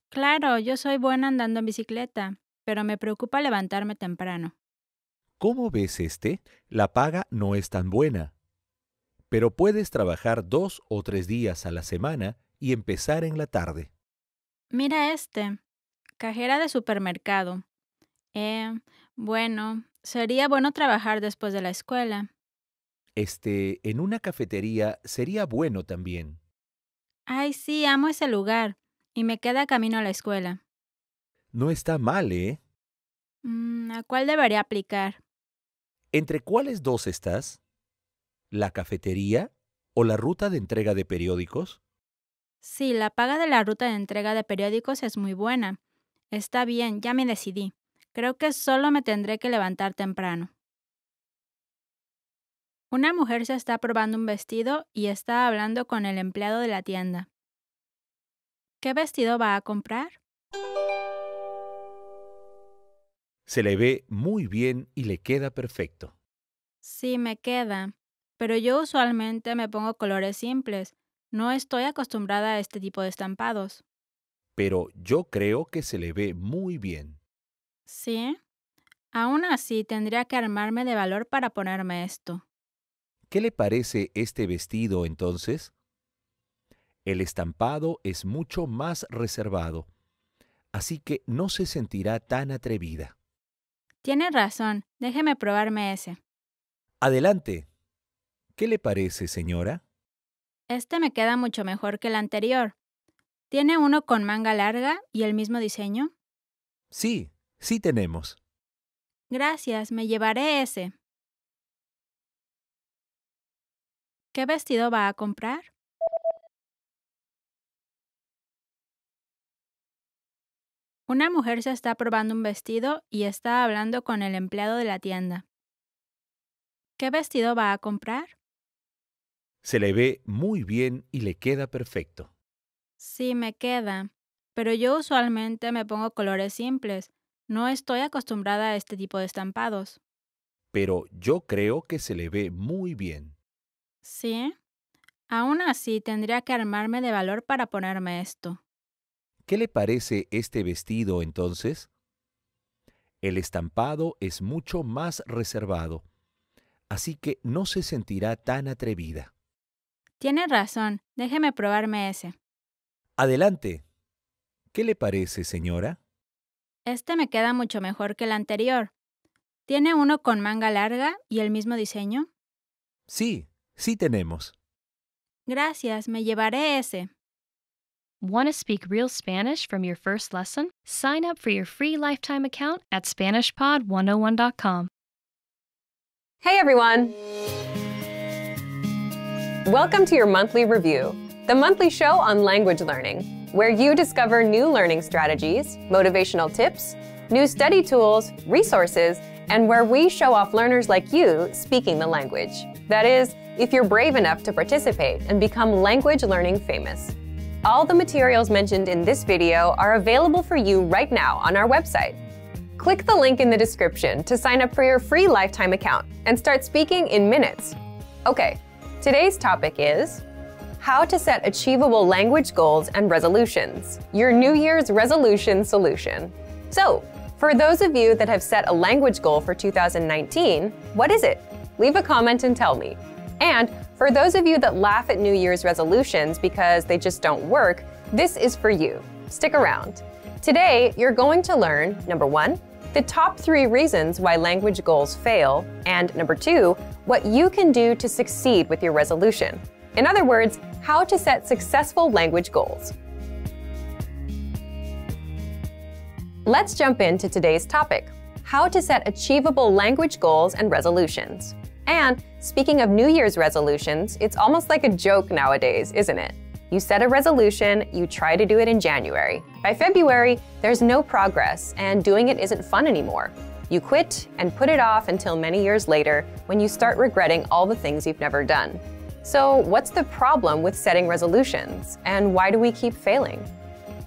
Claro, yo soy buena andando en bicicleta, pero me preocupa levantarme temprano. ¿Cómo ves este? La paga no es tan buena. Pero puedes trabajar dos o tres días a la semana y empezar en la tarde. Mira este. Cajera de supermercado. Eh, bueno, sería bueno trabajar después de la escuela. Este, en una cafetería sería bueno también. Ay, sí, amo ese lugar. Y me queda camino a la escuela. No está mal, ¿eh? Mm, ¿A cuál debería aplicar? ¿Entre cuáles dos estás? ¿La cafetería o la ruta de entrega de periódicos? Sí, la paga de la ruta de entrega de periódicos es muy buena. Está bien, ya me decidí. Creo que solo me tendré que levantar temprano. Una mujer se está probando un vestido y está hablando con el empleado de la tienda. ¿Qué vestido va a comprar? Se le ve muy bien y le queda perfecto. Sí, me queda. Pero yo usualmente me pongo colores simples. No estoy acostumbrada a este tipo de estampados pero yo creo que se le ve muy bien. Sí. Aún así, tendría que armarme de valor para ponerme esto. ¿Qué le parece este vestido entonces? El estampado es mucho más reservado, así que no se sentirá tan atrevida. Tiene razón, déjeme probarme ese. Adelante. ¿Qué le parece, señora? Este me queda mucho mejor que el anterior. ¿Tiene uno con manga larga y el mismo diseño? Sí, sí tenemos. Gracias, me llevaré ese. ¿Qué vestido va a comprar? Una mujer se está probando un vestido y está hablando con el empleado de la tienda. ¿Qué vestido va a comprar? Se le ve muy bien y le queda perfecto. Sí, me queda, pero yo usualmente me pongo colores simples. No estoy acostumbrada a este tipo de estampados. Pero yo creo que se le ve muy bien. ¿Sí? Aún así, tendría que armarme de valor para ponerme esto. ¿Qué le parece este vestido entonces? El estampado es mucho más reservado, así que no se sentirá tan atrevida. Tiene razón, déjeme probarme ese. Adelante. ¿Qué le parece, señora? Este me queda mucho mejor que el anterior. ¿Tiene uno con manga larga y el mismo diseño? Sí, sí tenemos. Gracias, me llevaré ese. Want to speak real Spanish from your first lesson? Sign up for your free lifetime account at SpanishPod101.com. Hey everyone! Welcome to your monthly review. the monthly show on language learning, where you discover new learning strategies, motivational tips, new study tools, resources, and where we show off learners like you speaking the language. That is, if you're brave enough to participate and become language learning famous. All the materials mentioned in this video are available for you right now on our website. Click the link in the description to sign up for your free lifetime account and start speaking in minutes. Okay, today's topic is how to set achievable language goals and resolutions, your New Year's resolution solution. So, for those of you that have set a language goal for 2019, what is it? Leave a comment and tell me. And for those of you that laugh at New Year's resolutions because they just don't work, this is for you. Stick around. Today, you're going to learn number one, the top three reasons why language goals fail, and number two, what you can do to succeed with your resolution. In other words, how to set successful language goals. Let's jump into today's topic, how to set achievable language goals and resolutions. And speaking of New Year's resolutions, it's almost like a joke nowadays, isn't it? You set a resolution, you try to do it in January. By February, there's no progress, and doing it isn't fun anymore. You quit and put it off until many years later when you start regretting all the things you've never done. So, what's the problem with setting resolutions, and why do we keep failing?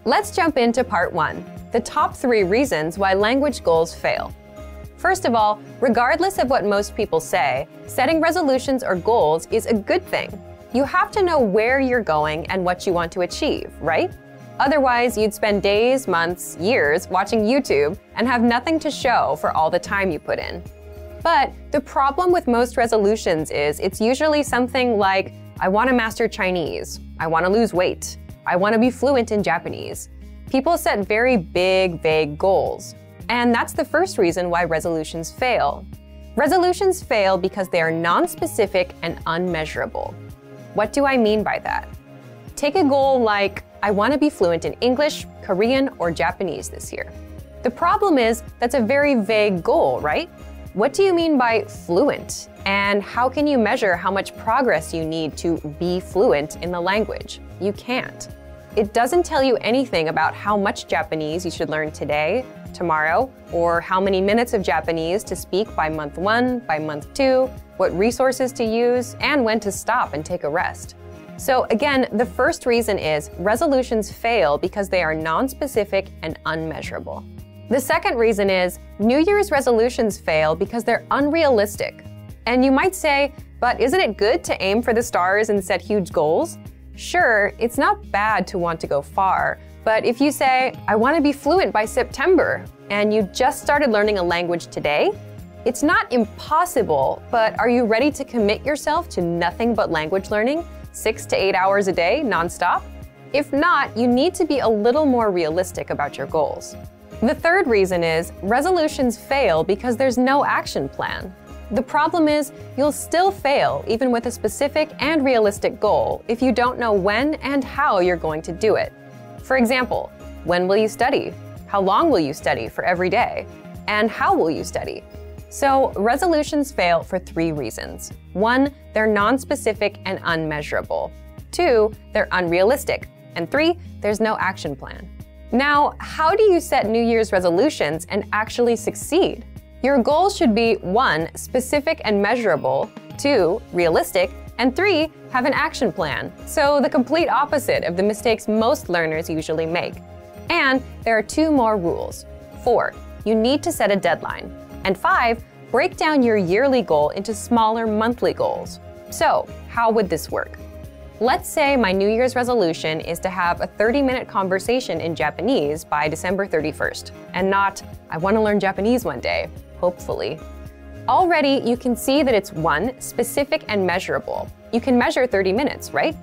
Let's jump into part one the top three reasons why language goals fail. First of all, regardless of what most people say, setting resolutions or goals is a good thing. You have to know where you're going and what you want to achieve, right? Otherwise, you'd spend days, months, years watching YouTube and have nothing to show for all the time you put in. But the problem with most resolutions is it's usually something like, I want to master Chinese, I want to lose weight, I want to be fluent in Japanese. People set very big, vague goals. And that's the first reason why resolutions fail. Resolutions fail because they are nonspecific and unmeasurable. What do I mean by that? Take a goal like, I want to be fluent in English, Korean, or Japanese this year. The problem is, that's a very vague goal, right? What do you mean by fluent? And how can you measure how much progress you need to be fluent in the language? You can't. It doesn't tell you anything about how much Japanese you should learn today, tomorrow, or how many minutes of Japanese to speak by month one, by month two, what resources to use, and when to stop and take a rest. So, again, the first reason is resolutions fail because they are nonspecific and unmeasurable. The second reason is New Year's resolutions fail because they're unrealistic. And you might say, but isn't it good to aim for the stars and set huge goals? Sure, it's not bad to want to go far, but if you say, I want to be fluent by September, and you just started learning a language today, it's not impossible, but are you ready to commit yourself to nothing but language learning, six to eight hours a day, nonstop? If not, you need to be a little more realistic about your goals. The third reason is resolutions fail because there's no action plan. The problem is, you'll still fail even with a specific and realistic goal if you don't know when and how you're going to do it. For example, when will you study? How long will you study for every day? And how will you study? So, resolutions fail for three reasons. One, they're non-specific and unmeasurable. Two, they're unrealistic. And three, there's no action plan. Now, how do you set New Year's resolutions and actually succeed? Your goals should be 1. Specific and measurable, 2. Realistic, and 3. Have an action plan. So, the complete opposite of the mistakes most learners usually make. And there are two more rules. 4. You need to set a deadline. And 5. Break down your yearly goal into smaller monthly goals. So, how would this work? Let's say my New Year's resolution is to have a 30 minute conversation in Japanese by December 31st, and not, I want to learn Japanese one day, hopefully. Already, you can see that it's one, specific and measurable. You can measure 30 minutes, right?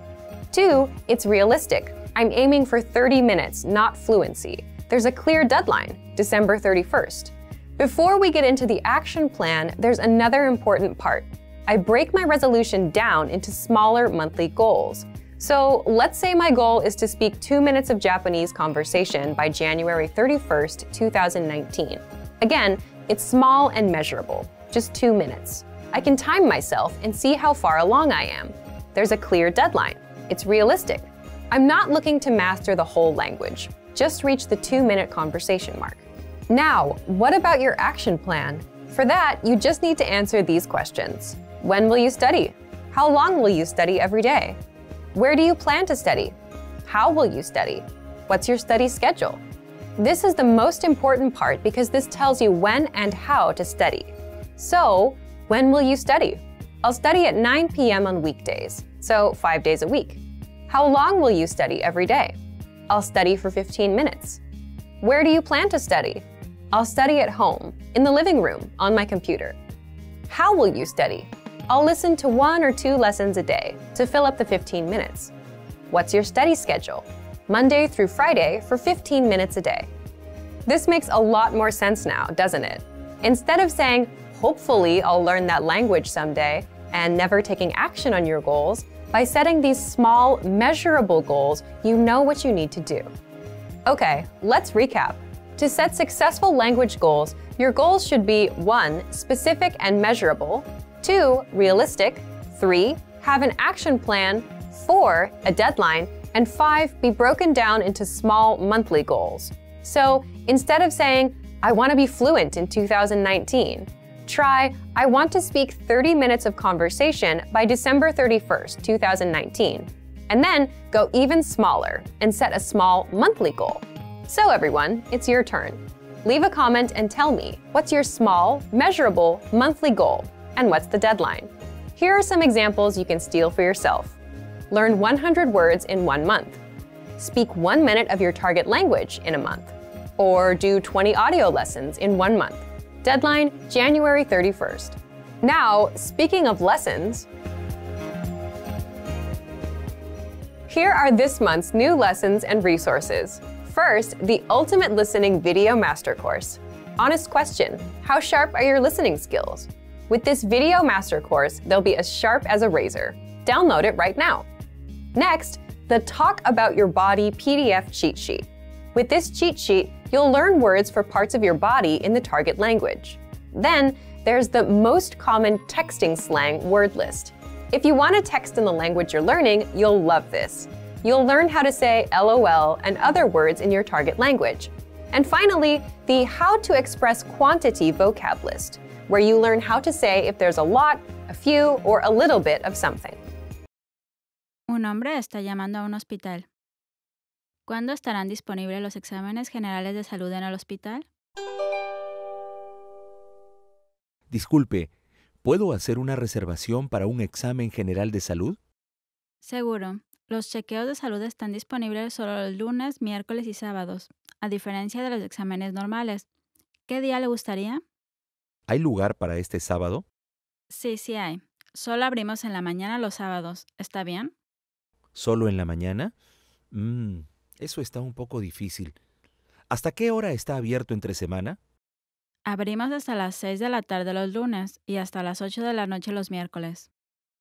Two, it's realistic. I'm aiming for 30 minutes, not fluency. There's a clear deadline, December 31st. Before we get into the action plan, there's another important part I break my resolution down into smaller monthly goals. So let's say my goal is to speak two minutes of Japanese conversation by January 31st, 2019. Again, it's small and measurable, just two minutes. I can time myself and see how far along I am. There's a clear deadline. It's realistic. I'm not looking to master the whole language, just reach the two minute conversation mark. Now, what about your action plan? For that, you just need to answer these questions. When will you study? How long will you study every day? Where do you plan to study? How will you study? What's your study schedule? This is the most important part because this tells you when and how to study. So, when will you study? I'll study at 9 p.m. on weekdays, so five days a week. How long will you study every day? I'll study for 15 minutes. Where do you plan to study? I'll study at home, in the living room, on my computer. How will you study? I'll listen to one or two lessons a day to fill up the 15 minutes. What's your study schedule? Monday through Friday for 15 minutes a day. This makes a lot more sense now, doesn't it? Instead of saying, hopefully I'll learn that language someday, and never taking action on your goals, by setting these small, measurable goals, you know what you need to do. Okay, let's recap. To set successful language goals, your goals should be 1. Specific and measurable, two, realistic, three, have an action plan, four, a deadline, and five, be broken down into small monthly goals. So instead of saying, I want to be fluent in 2019, try, I want to speak 30 minutes of conversation by December 31st, 2019. And then go even smaller and set a small monthly goal. So everyone, it's your turn. Leave a comment and tell me, what's your small, measurable monthly goal and what's the deadline. Here are some examples you can steal for yourself. Learn 100 words in one month. Speak one minute of your target language in a month. Or do 20 audio lessons in one month. Deadline January 31st. Now, speaking of lessons, Here are this month's new lessons and resources. First, the Ultimate Listening Video Master Course. Honest question How sharp are your listening skills? With this video master course, they'll be as sharp as a razor. Download it right now. Next, the Talk About Your Body PDF cheat sheet. With this cheat sheet, you'll learn words for parts of your body in the target language. Then, there's the most common texting slang word list. If you want to text in the language you're learning, you'll love this. You'll learn how to say LOL and other words in your target language. And finally, the How to Express Quantity vocab list. where you learn how to say if there's a lot, a few, or a little bit of something. Un hombre está llamando a un hospital. ¿Cuándo estarán disponibles los exámenes generales de salud en el hospital? Disculpe, ¿puedo hacer una reservación para un examen general de salud? Seguro. Los chequeos de salud están disponibles solo los lunes, miércoles y sábados, a diferencia de los exámenes normales. ¿Qué día le gustaría? ¿Hay lugar para este sábado? Sí, sí hay. Solo abrimos en la mañana los sábados. ¿Está bien? ¿Solo en la mañana? Mmm, eso está un poco difícil. ¿Hasta qué hora está abierto entre semana? Abrimos hasta las 6 de la tarde los lunes y hasta las 8 de la noche los miércoles.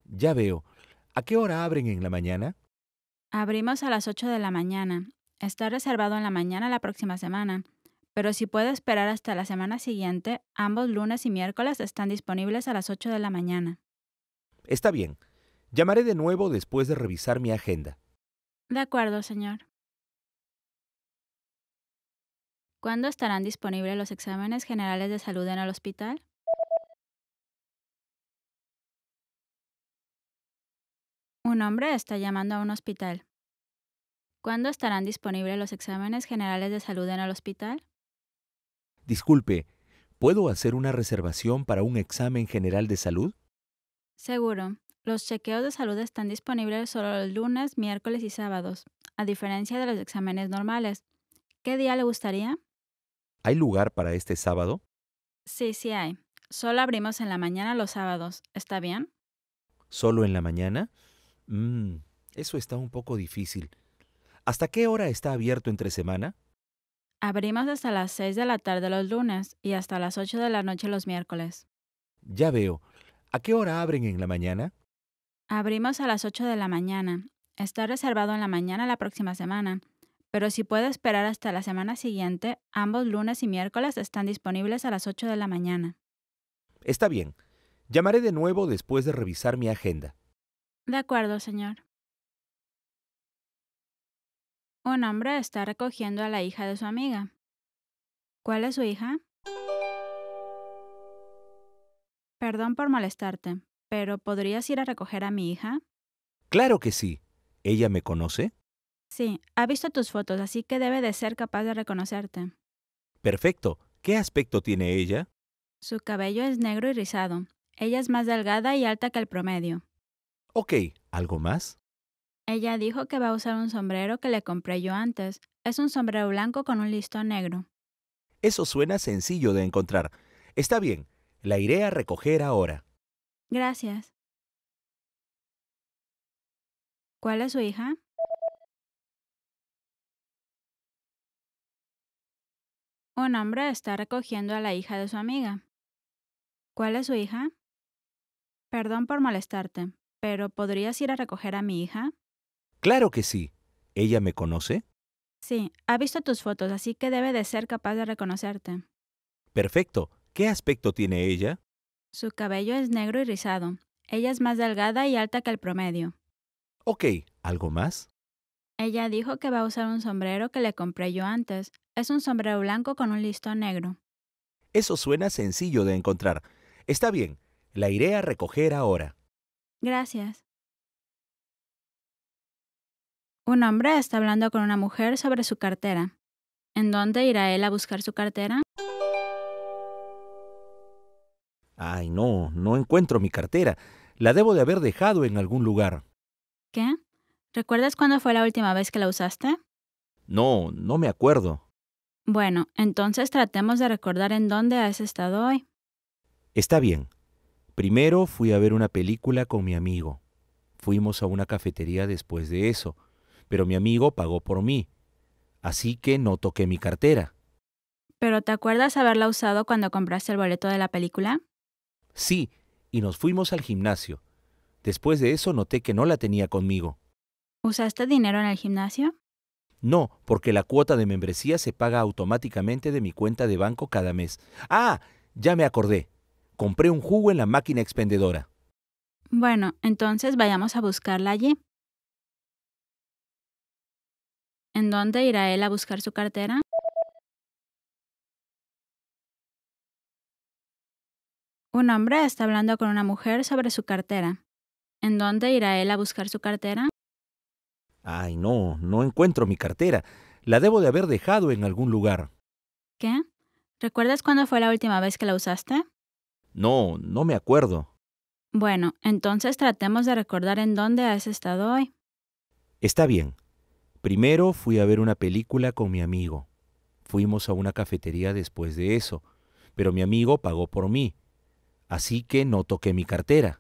Ya veo. ¿A qué hora abren en la mañana? Abrimos a las 8 de la mañana. Está reservado en la mañana la próxima semana pero si puedo esperar hasta la semana siguiente, ambos lunes y miércoles están disponibles a las 8 de la mañana. Está bien. Llamaré de nuevo después de revisar mi agenda. De acuerdo, señor. ¿Cuándo estarán disponibles los exámenes generales de salud en el hospital? Un hombre está llamando a un hospital. ¿Cuándo estarán disponibles los exámenes generales de salud en el hospital? Disculpe, ¿puedo hacer una reservación para un examen general de salud? Seguro. Los chequeos de salud están disponibles solo los lunes, miércoles y sábados, a diferencia de los exámenes normales. ¿Qué día le gustaría? ¿Hay lugar para este sábado? Sí, sí hay. Solo abrimos en la mañana los sábados. ¿Está bien? ¿Solo en la mañana? Mmm, eso está un poco difícil. ¿Hasta qué hora está abierto entre semana? Abrimos hasta las 6 de la tarde los lunes y hasta las 8 de la noche los miércoles. Ya veo. ¿A qué hora abren en la mañana? Abrimos a las 8 de la mañana. Está reservado en la mañana la próxima semana, pero si puede esperar hasta la semana siguiente, ambos lunes y miércoles están disponibles a las 8 de la mañana. Está bien. Llamaré de nuevo después de revisar mi agenda. De acuerdo, señor. Un hombre está recogiendo a la hija de su amiga. ¿Cuál es su hija? Perdón por molestarte, pero ¿podrías ir a recoger a mi hija? Claro que sí. ¿Ella me conoce? Sí, ha visto tus fotos, así que debe de ser capaz de reconocerte. Perfecto. ¿Qué aspecto tiene ella? Su cabello es negro y rizado. Ella es más delgada y alta que el promedio. Ok, ¿algo más? Ella dijo que va a usar un sombrero que le compré yo antes. Es un sombrero blanco con un listón negro. Eso suena sencillo de encontrar. Está bien, la iré a recoger ahora. Gracias. ¿Cuál es su hija? Un hombre está recogiendo a la hija de su amiga. ¿Cuál es su hija? Perdón por molestarte, pero ¿podrías ir a recoger a mi hija? Claro que sí. ¿Ella me conoce? Sí, ha visto tus fotos, así que debe de ser capaz de reconocerte. Perfecto. ¿Qué aspecto tiene ella? Su cabello es negro y rizado. Ella es más delgada y alta que el promedio. Ok, ¿algo más? Ella dijo que va a usar un sombrero que le compré yo antes. Es un sombrero blanco con un listón negro. Eso suena sencillo de encontrar. Está bien, la iré a recoger ahora. Gracias. Un hombre está hablando con una mujer sobre su cartera. ¿En dónde irá él a buscar su cartera? Ay, no, no encuentro mi cartera. La debo de haber dejado en algún lugar. ¿Qué? ¿Recuerdas cuándo fue la última vez que la usaste? No, no me acuerdo. Bueno, entonces tratemos de recordar en dónde has estado hoy. Está bien. Primero fui a ver una película con mi amigo. Fuimos a una cafetería después de eso pero mi amigo pagó por mí. Así que no toqué mi cartera. ¿Pero te acuerdas haberla usado cuando compraste el boleto de la película? Sí, y nos fuimos al gimnasio. Después de eso noté que no la tenía conmigo. ¿Usaste dinero en el gimnasio? No, porque la cuota de membresía se paga automáticamente de mi cuenta de banco cada mes. Ah, ya me acordé. Compré un jugo en la máquina expendedora. Bueno, entonces vayamos a buscarla allí. ¿En dónde irá él a buscar su cartera? Un hombre está hablando con una mujer sobre su cartera. ¿En dónde irá él a buscar su cartera? Ay, no, no encuentro mi cartera. La debo de haber dejado en algún lugar. ¿Qué? ¿Recuerdas cuándo fue la última vez que la usaste? No, no me acuerdo. Bueno, entonces tratemos de recordar en dónde has estado hoy. Está bien. Primero fui a ver una película con mi amigo. Fuimos a una cafetería después de eso, pero mi amigo pagó por mí, así que no toqué mi cartera.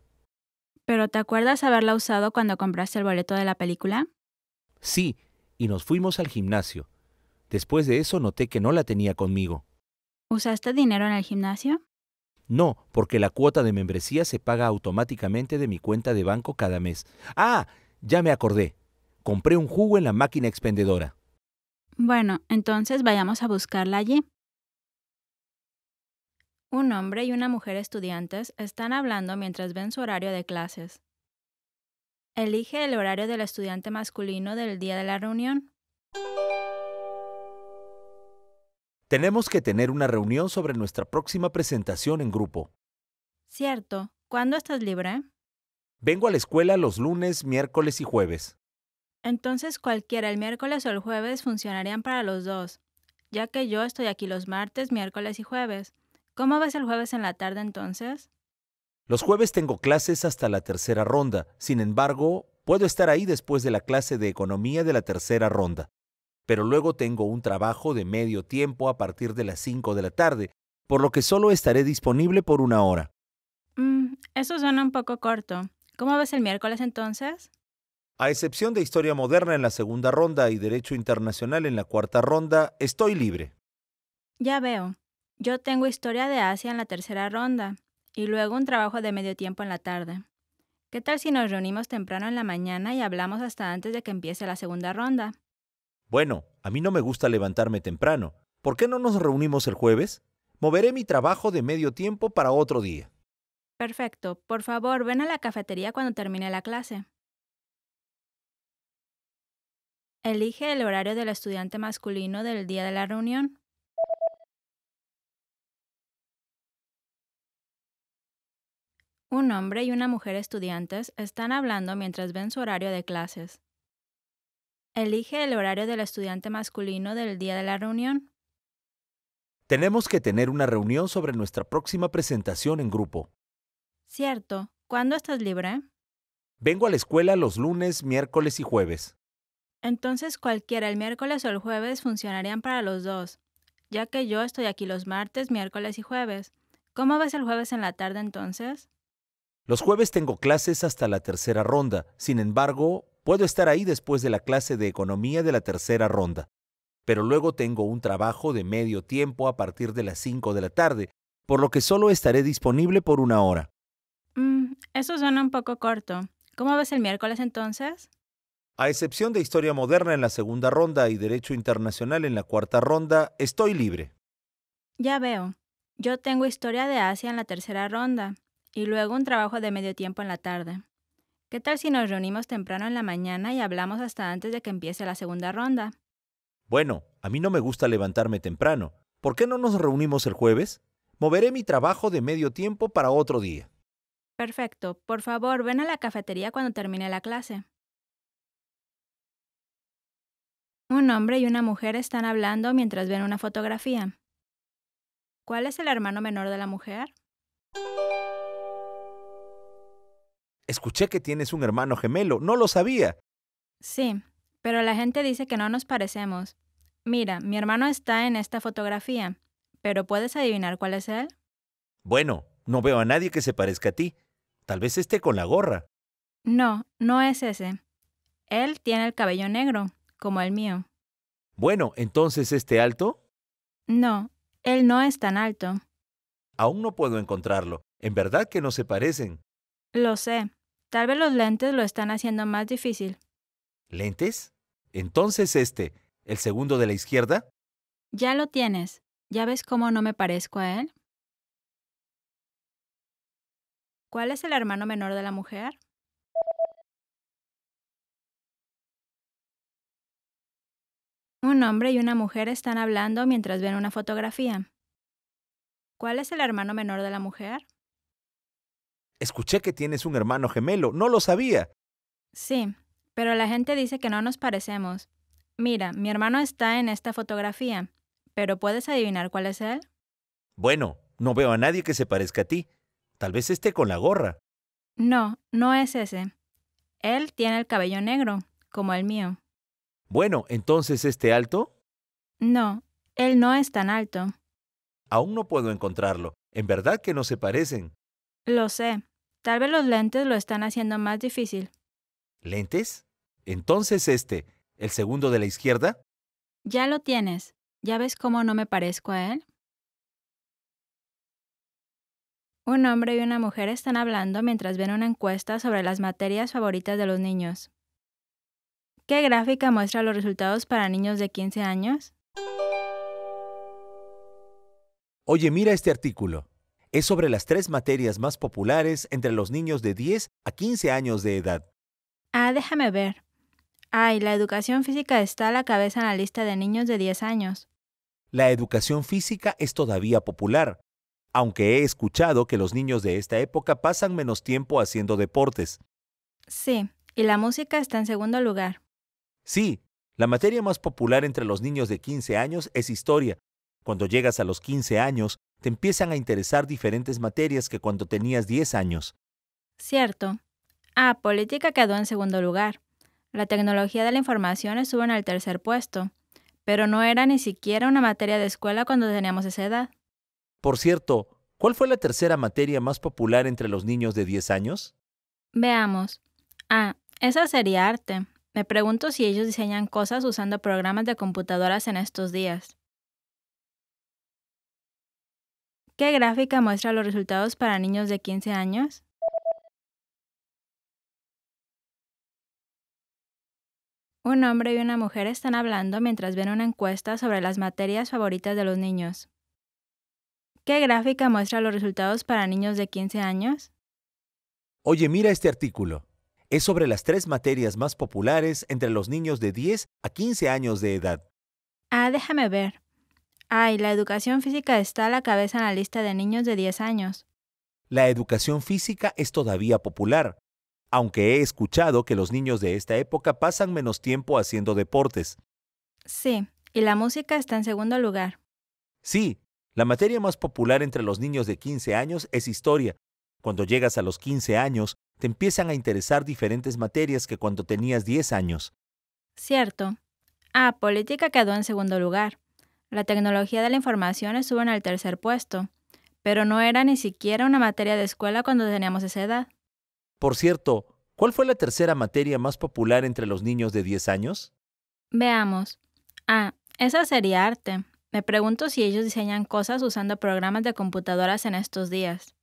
¿Pero te acuerdas haberla usado cuando compraste el boleto de la película? Sí, y nos fuimos al gimnasio. Después de eso noté que no la tenía conmigo. ¿Usaste dinero en el gimnasio? No, porque la cuota de membresía se paga automáticamente de mi cuenta de banco cada mes. Ah, ya me acordé compré un jugo en la máquina expendedora. Bueno, entonces vayamos a buscarla allí. Un hombre y una mujer estudiantes están hablando mientras ven su horario de clases. Elige el horario del estudiante masculino del día de la reunión. Tenemos que tener una reunión sobre nuestra próxima presentación en grupo. Cierto. ¿Cuándo estás libre? Vengo a la escuela los lunes, miércoles y jueves. Entonces cualquiera el miércoles o el jueves funcionarían para los dos, ya que yo estoy aquí los martes, miércoles y jueves. ¿Cómo ves el jueves en la tarde entonces? Los jueves tengo clases hasta la tercera ronda, sin embargo, puedo estar ahí después de la clase de economía de la tercera ronda. Pero luego tengo un trabajo de medio tiempo a partir de las 5 de la tarde, por lo que solo estaré disponible por una hora. Mm, eso suena un poco corto. ¿Cómo ves el miércoles entonces? A excepción de Historia Moderna en la segunda ronda y Derecho Internacional en la cuarta ronda, estoy libre. Ya veo. Yo tengo Historia de Asia en la tercera ronda y luego un trabajo de medio tiempo en la tarde. ¿Qué tal si nos reunimos temprano en la mañana y hablamos hasta antes de que empiece la segunda ronda? Bueno, a mí no me gusta levantarme temprano. ¿Por qué no nos reunimos el jueves? Moveré mi trabajo de medio tiempo para otro día. Perfecto. Por favor, ven a la cafetería cuando termine la clase. Elige el horario del estudiante masculino del día de la reunión. Un hombre y una mujer estudiantes están hablando mientras ven su horario de clases. Elige el horario del estudiante masculino del día de la reunión. Tenemos que tener una reunión sobre nuestra próxima presentación en grupo. Cierto. ¿Cuándo estás libre? Vengo a la escuela los lunes, miércoles y jueves. Entonces cualquiera el miércoles o el jueves funcionarían para los dos, ya que yo estoy aquí los martes, miércoles y jueves. ¿Cómo ves el jueves en la tarde entonces? Los jueves tengo clases hasta la tercera ronda, sin embargo, puedo estar ahí después de la clase de economía de la tercera ronda. Pero luego tengo un trabajo de medio tiempo a partir de las 5 de la tarde, por lo que solo estaré disponible por una hora. Mm, eso suena un poco corto. ¿Cómo ves el miércoles entonces? A excepción de historia moderna en la segunda ronda y derecho internacional en la cuarta ronda, estoy libre. Ya veo. Yo tengo historia de Asia en la tercera ronda y luego un trabajo de medio tiempo en la tarde. ¿Qué tal si nos reunimos temprano en la mañana y hablamos hasta antes de que empiece la segunda ronda? Bueno, a mí no me gusta levantarme temprano. ¿Por qué no nos reunimos el jueves? Moveré mi trabajo de medio tiempo para otro día. Perfecto. Por favor, ven a la cafetería cuando termine la clase. Un hombre y una mujer están hablando mientras ven una fotografía. ¿Cuál es el hermano menor de la mujer? Escuché que tienes un hermano gemelo, no lo sabía. Sí, pero la gente dice que no nos parecemos. Mira, mi hermano está en esta fotografía, pero ¿puedes adivinar cuál es él? Bueno, no veo a nadie que se parezca a ti. Tal vez esté con la gorra. No, no es ese. Él tiene el cabello negro como el mío. Bueno, entonces, ¿este alto? No, él no es tan alto. Aún no puedo encontrarlo. En verdad que no se parecen. Lo sé. Tal vez los lentes lo están haciendo más difícil. ¿Lentes? Entonces este, el segundo de la izquierda. Ya lo tienes. ¿Ya ves cómo no me parezco a él? ¿Cuál es el hermano menor de la mujer? Un hombre y una mujer están hablando mientras ven una fotografía. ¿Cuál es el hermano menor de la mujer? Escuché que tienes un hermano gemelo, no lo sabía. Sí, pero la gente dice que no nos parecemos. Mira, mi hermano está en esta fotografía, pero ¿puedes adivinar cuál es él? Bueno, no veo a nadie que se parezca a ti. Tal vez esté con la gorra. No, no es ese. Él tiene el cabello negro, como el mío. Bueno, entonces, ¿este alto? No, él no es tan alto. Aún no puedo encontrarlo. En verdad que no se parecen. Lo sé. Tal vez los lentes lo están haciendo más difícil. ¿Lentes? Entonces este, el segundo de la izquierda. Ya lo tienes. ¿Ya ves cómo no me parezco a él? Un hombre y una mujer están hablando mientras ven una encuesta sobre las materias favoritas de los niños. ¿Qué gráfica muestra los resultados para niños de 15 años? Oye, mira este artículo. Es sobre las tres materias más populares entre los niños de 10 a 15 años de edad. Ah, déjame ver. Ay, la educación física está a la cabeza en la lista de niños de 10 años. La educación física es todavía popular, aunque he escuchado que los niños de esta época pasan menos tiempo haciendo deportes. Sí, y la música está en segundo lugar. Sí, la materia más popular entre los niños de 15 años es historia. Cuando llegas a los 15 años, te empiezan a interesar diferentes materias que cuando tenías 10 años. Cierto. Ah, política quedó en segundo lugar. La tecnología de la información estuvo en el tercer puesto, pero no era ni siquiera una materia de escuela cuando teníamos esa edad. Por cierto, ¿cuál fue la tercera materia más popular entre los niños de 10 años? Veamos. Ah, esa sería arte, me pregunto si ellos diseñan cosas usando programas de computadoras en estos días. ¿Qué gráfica muestra los resultados para niños de 15 años? Un hombre y una mujer están hablando mientras ven una encuesta sobre las materias favoritas de los niños. ¿Qué gráfica muestra los resultados para niños de 15 años? Oye, mira este artículo es sobre las tres materias más populares entre los niños de 10 a 15 años de edad. Ah, déjame ver. Ay, la educación física está a la cabeza en la lista de niños de 10 años. La educación física es todavía popular, aunque he escuchado que los niños de esta época pasan menos tiempo haciendo deportes. Sí, y la música está en segundo lugar. Sí, la materia más popular entre los niños de 15 años es historia. Cuando llegas a los 15 años, te empiezan a interesar diferentes materias que cuando tenías 10 años. Cierto. Ah, política quedó en segundo lugar. La tecnología de la información estuvo en el tercer puesto, pero no era ni siquiera una materia de escuela cuando teníamos esa edad. Por cierto, ¿cuál fue la tercera materia más popular entre los niños de 10 años? Veamos. Ah, esa sería arte. Me pregunto si ellos diseñan cosas usando programas de computadoras en estos días.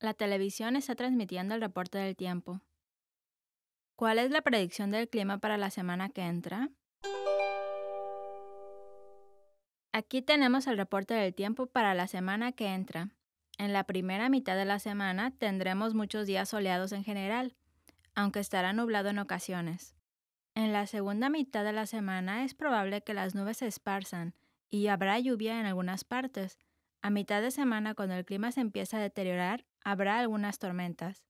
La televisión está transmitiendo el reporte del tiempo. ¿Cuál es la predicción del clima para la semana que entra? Aquí tenemos el reporte del tiempo para la semana que entra. En la primera mitad de la semana tendremos muchos días soleados en general, aunque estará nublado en ocasiones. En la segunda mitad de la semana es probable que las nubes se esparzan y habrá lluvia en algunas partes. A mitad de semana, cuando el clima se empieza a deteriorar, Habrá algunas tormentas.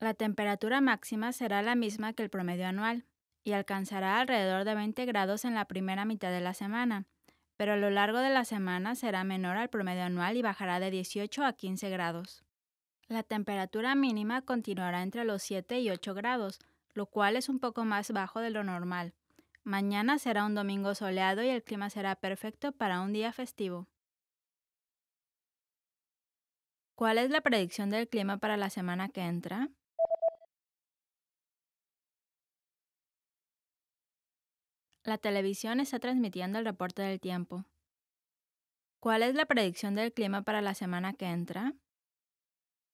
La temperatura máxima será la misma que el promedio anual y alcanzará alrededor de 20 grados en la primera mitad de la semana, pero a lo largo de la semana será menor al promedio anual y bajará de 18 a 15 grados. La temperatura mínima continuará entre los 7 y 8 grados, lo cual es un poco más bajo de lo normal. Mañana será un domingo soleado y el clima será perfecto para un día festivo. ¿Cuál es la predicción del clima para la semana que entra? La televisión está transmitiendo el reporte del tiempo. ¿Cuál es la predicción del clima para la semana que entra?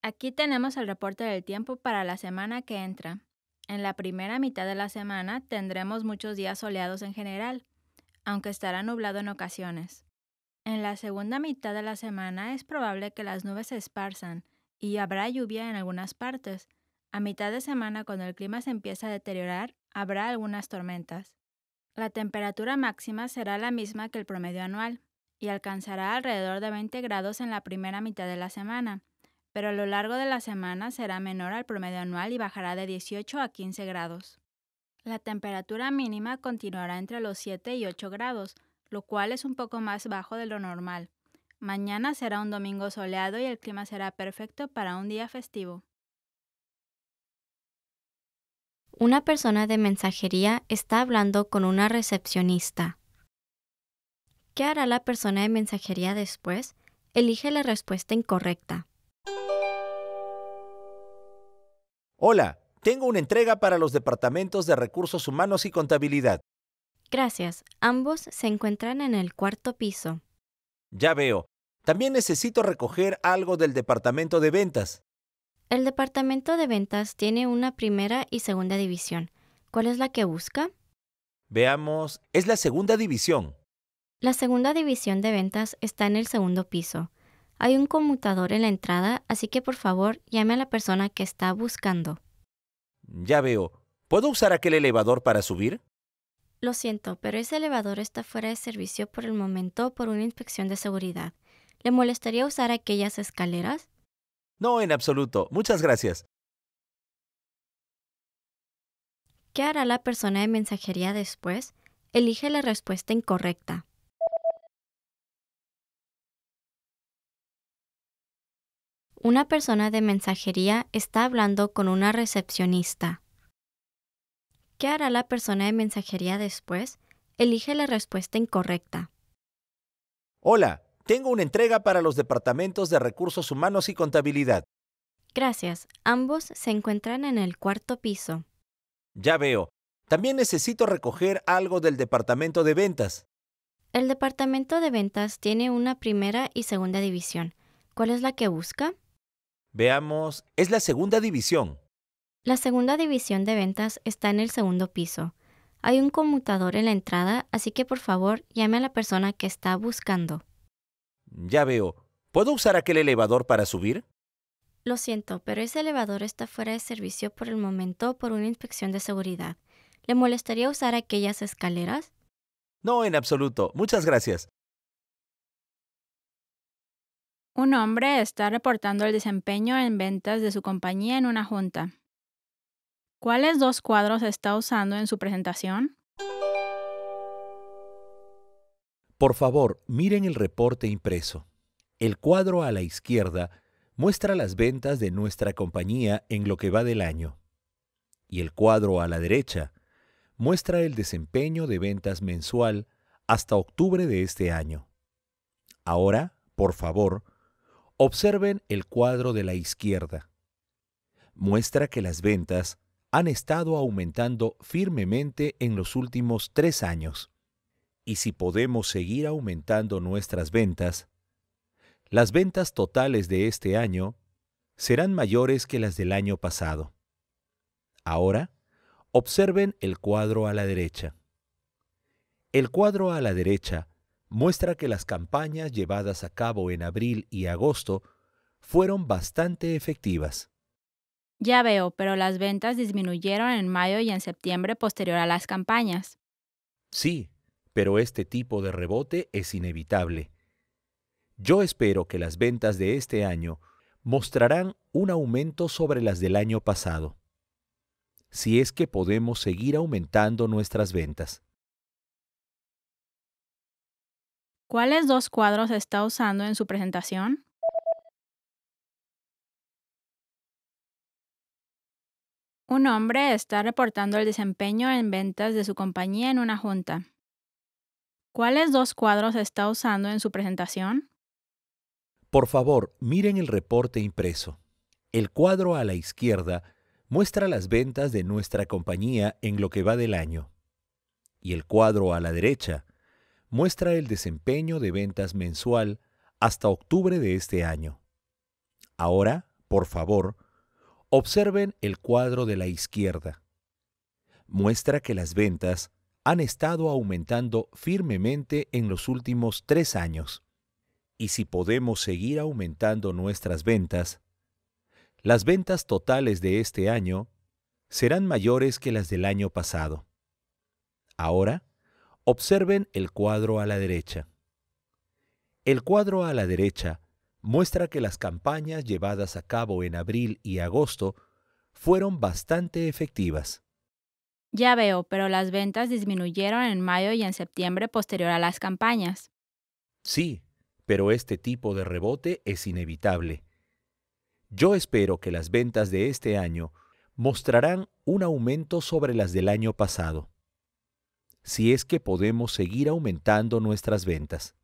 Aquí tenemos el reporte del tiempo para la semana que entra. En la primera mitad de la semana tendremos muchos días soleados en general, aunque estará nublado en ocasiones. En la segunda mitad de la semana es probable que las nubes se esparzan y habrá lluvia en algunas partes. A mitad de semana, cuando el clima se empieza a deteriorar, habrá algunas tormentas. La temperatura máxima será la misma que el promedio anual y alcanzará alrededor de 20 grados en la primera mitad de la semana, pero a lo largo de la semana será menor al promedio anual y bajará de 18 a 15 grados. La temperatura mínima continuará entre los 7 y 8 grados, lo cual es un poco más bajo de lo normal. Mañana será un domingo soleado y el clima será perfecto para un día festivo. Una persona de mensajería está hablando con una recepcionista. ¿Qué hará la persona de mensajería después? Elige la respuesta incorrecta. Hola, tengo una entrega para los departamentos de recursos humanos y contabilidad. Gracias. Ambos se encuentran en el cuarto piso. Ya veo. También necesito recoger algo del departamento de ventas. El departamento de ventas tiene una primera y segunda división. ¿Cuál es la que busca? Veamos, es la segunda división. La segunda división de ventas está en el segundo piso. Hay un conmutador en la entrada, así que por favor llame a la persona que está buscando. Ya veo. ¿Puedo usar aquel elevador para subir? Lo siento, pero ese elevador está fuera de servicio por el momento por una inspección de seguridad. ¿Le molestaría usar aquellas escaleras? No, en absoluto. Muchas gracias. ¿Qué hará la persona de mensajería después? Elige la respuesta incorrecta. Una persona de mensajería está hablando con una recepcionista. ¿Qué hará la persona de mensajería después? Elige la respuesta incorrecta. Hola, tengo una entrega para los departamentos de recursos humanos y contabilidad. Gracias, ambos se encuentran en el cuarto piso. Ya veo. También necesito recoger algo del departamento de ventas. El departamento de ventas tiene una primera y segunda división. ¿Cuál es la que busca? Veamos, es la segunda división. La segunda división de ventas está en el segundo piso. Hay un conmutador en la entrada, así que por favor llame a la persona que está buscando. Ya veo. ¿Puedo usar aquel elevador para subir? Lo siento, pero ese elevador está fuera de servicio por el momento por una inspección de seguridad. ¿Le molestaría usar aquellas escaleras? No, en absoluto. Muchas gracias. Un hombre está reportando el desempeño en ventas de su compañía en una junta. ¿Cuáles dos cuadros está usando en su presentación? Por favor, miren el reporte impreso. El cuadro a la izquierda muestra las ventas de nuestra compañía en lo que va del año. Y el cuadro a la derecha muestra el desempeño de ventas mensual hasta octubre de este año. Ahora, por favor, observen el cuadro de la izquierda. Muestra que las ventas han estado aumentando firmemente en los últimos tres años. Y si podemos seguir aumentando nuestras ventas, las ventas totales de este año serán mayores que las del año pasado. Ahora, observen el cuadro a la derecha. El cuadro a la derecha muestra que las campañas llevadas a cabo en abril y agosto fueron bastante efectivas. Ya veo, pero las ventas disminuyeron en mayo y en septiembre posterior a las campañas. Sí, pero este tipo de rebote es inevitable. Yo espero que las ventas de este año mostrarán un aumento sobre las del año pasado, si es que podemos seguir aumentando nuestras ventas. ¿Cuáles dos cuadros está usando en su presentación? Un hombre está reportando el desempeño en ventas de su compañía en una junta. ¿Cuáles dos cuadros está usando en su presentación? Por favor, miren el reporte impreso. El cuadro a la izquierda muestra las ventas de nuestra compañía en lo que va del año. Y el cuadro a la derecha muestra el desempeño de ventas mensual hasta octubre de este año. Ahora, por favor, Observen el cuadro de la izquierda. Muestra que las ventas han estado aumentando firmemente en los últimos tres años. Y si podemos seguir aumentando nuestras ventas, las ventas totales de este año serán mayores que las del año pasado. Ahora, observen el cuadro a la derecha. El cuadro a la derecha muestra que las campañas llevadas a cabo en abril y agosto fueron bastante efectivas. Ya veo, pero las ventas disminuyeron en mayo y en septiembre posterior a las campañas. Sí, pero este tipo de rebote es inevitable. Yo espero que las ventas de este año mostrarán un aumento sobre las del año pasado, si es que podemos seguir aumentando nuestras ventas.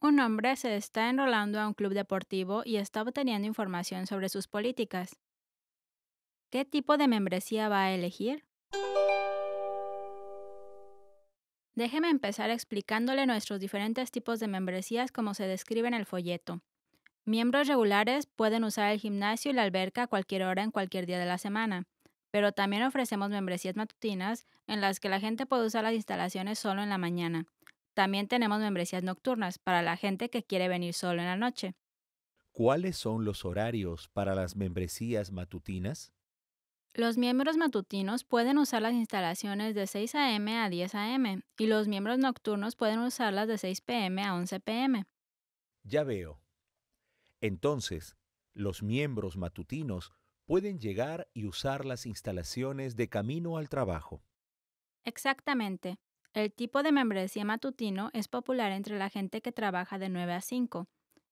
Un hombre se está enrolando a un club deportivo y está obteniendo información sobre sus políticas. ¿Qué tipo de membresía va a elegir? Déjeme empezar explicándole nuestros diferentes tipos de membresías como se describe en el folleto. Miembros regulares pueden usar el gimnasio y la alberca a cualquier hora en cualquier día de la semana, pero también ofrecemos membresías matutinas en las que la gente puede usar las instalaciones solo en la mañana, también tenemos membresías nocturnas para la gente que quiere venir solo en la noche. ¿Cuáles son los horarios para las membresías matutinas? Los miembros matutinos pueden usar las instalaciones de 6 a.m. a 10 a.m. y los miembros nocturnos pueden usarlas de 6 p.m. a 11 p.m. Ya veo. Entonces, los miembros matutinos pueden llegar y usar las instalaciones de camino al trabajo. Exactamente. El tipo de membresía matutino es popular entre la gente que trabaja de 9 a 5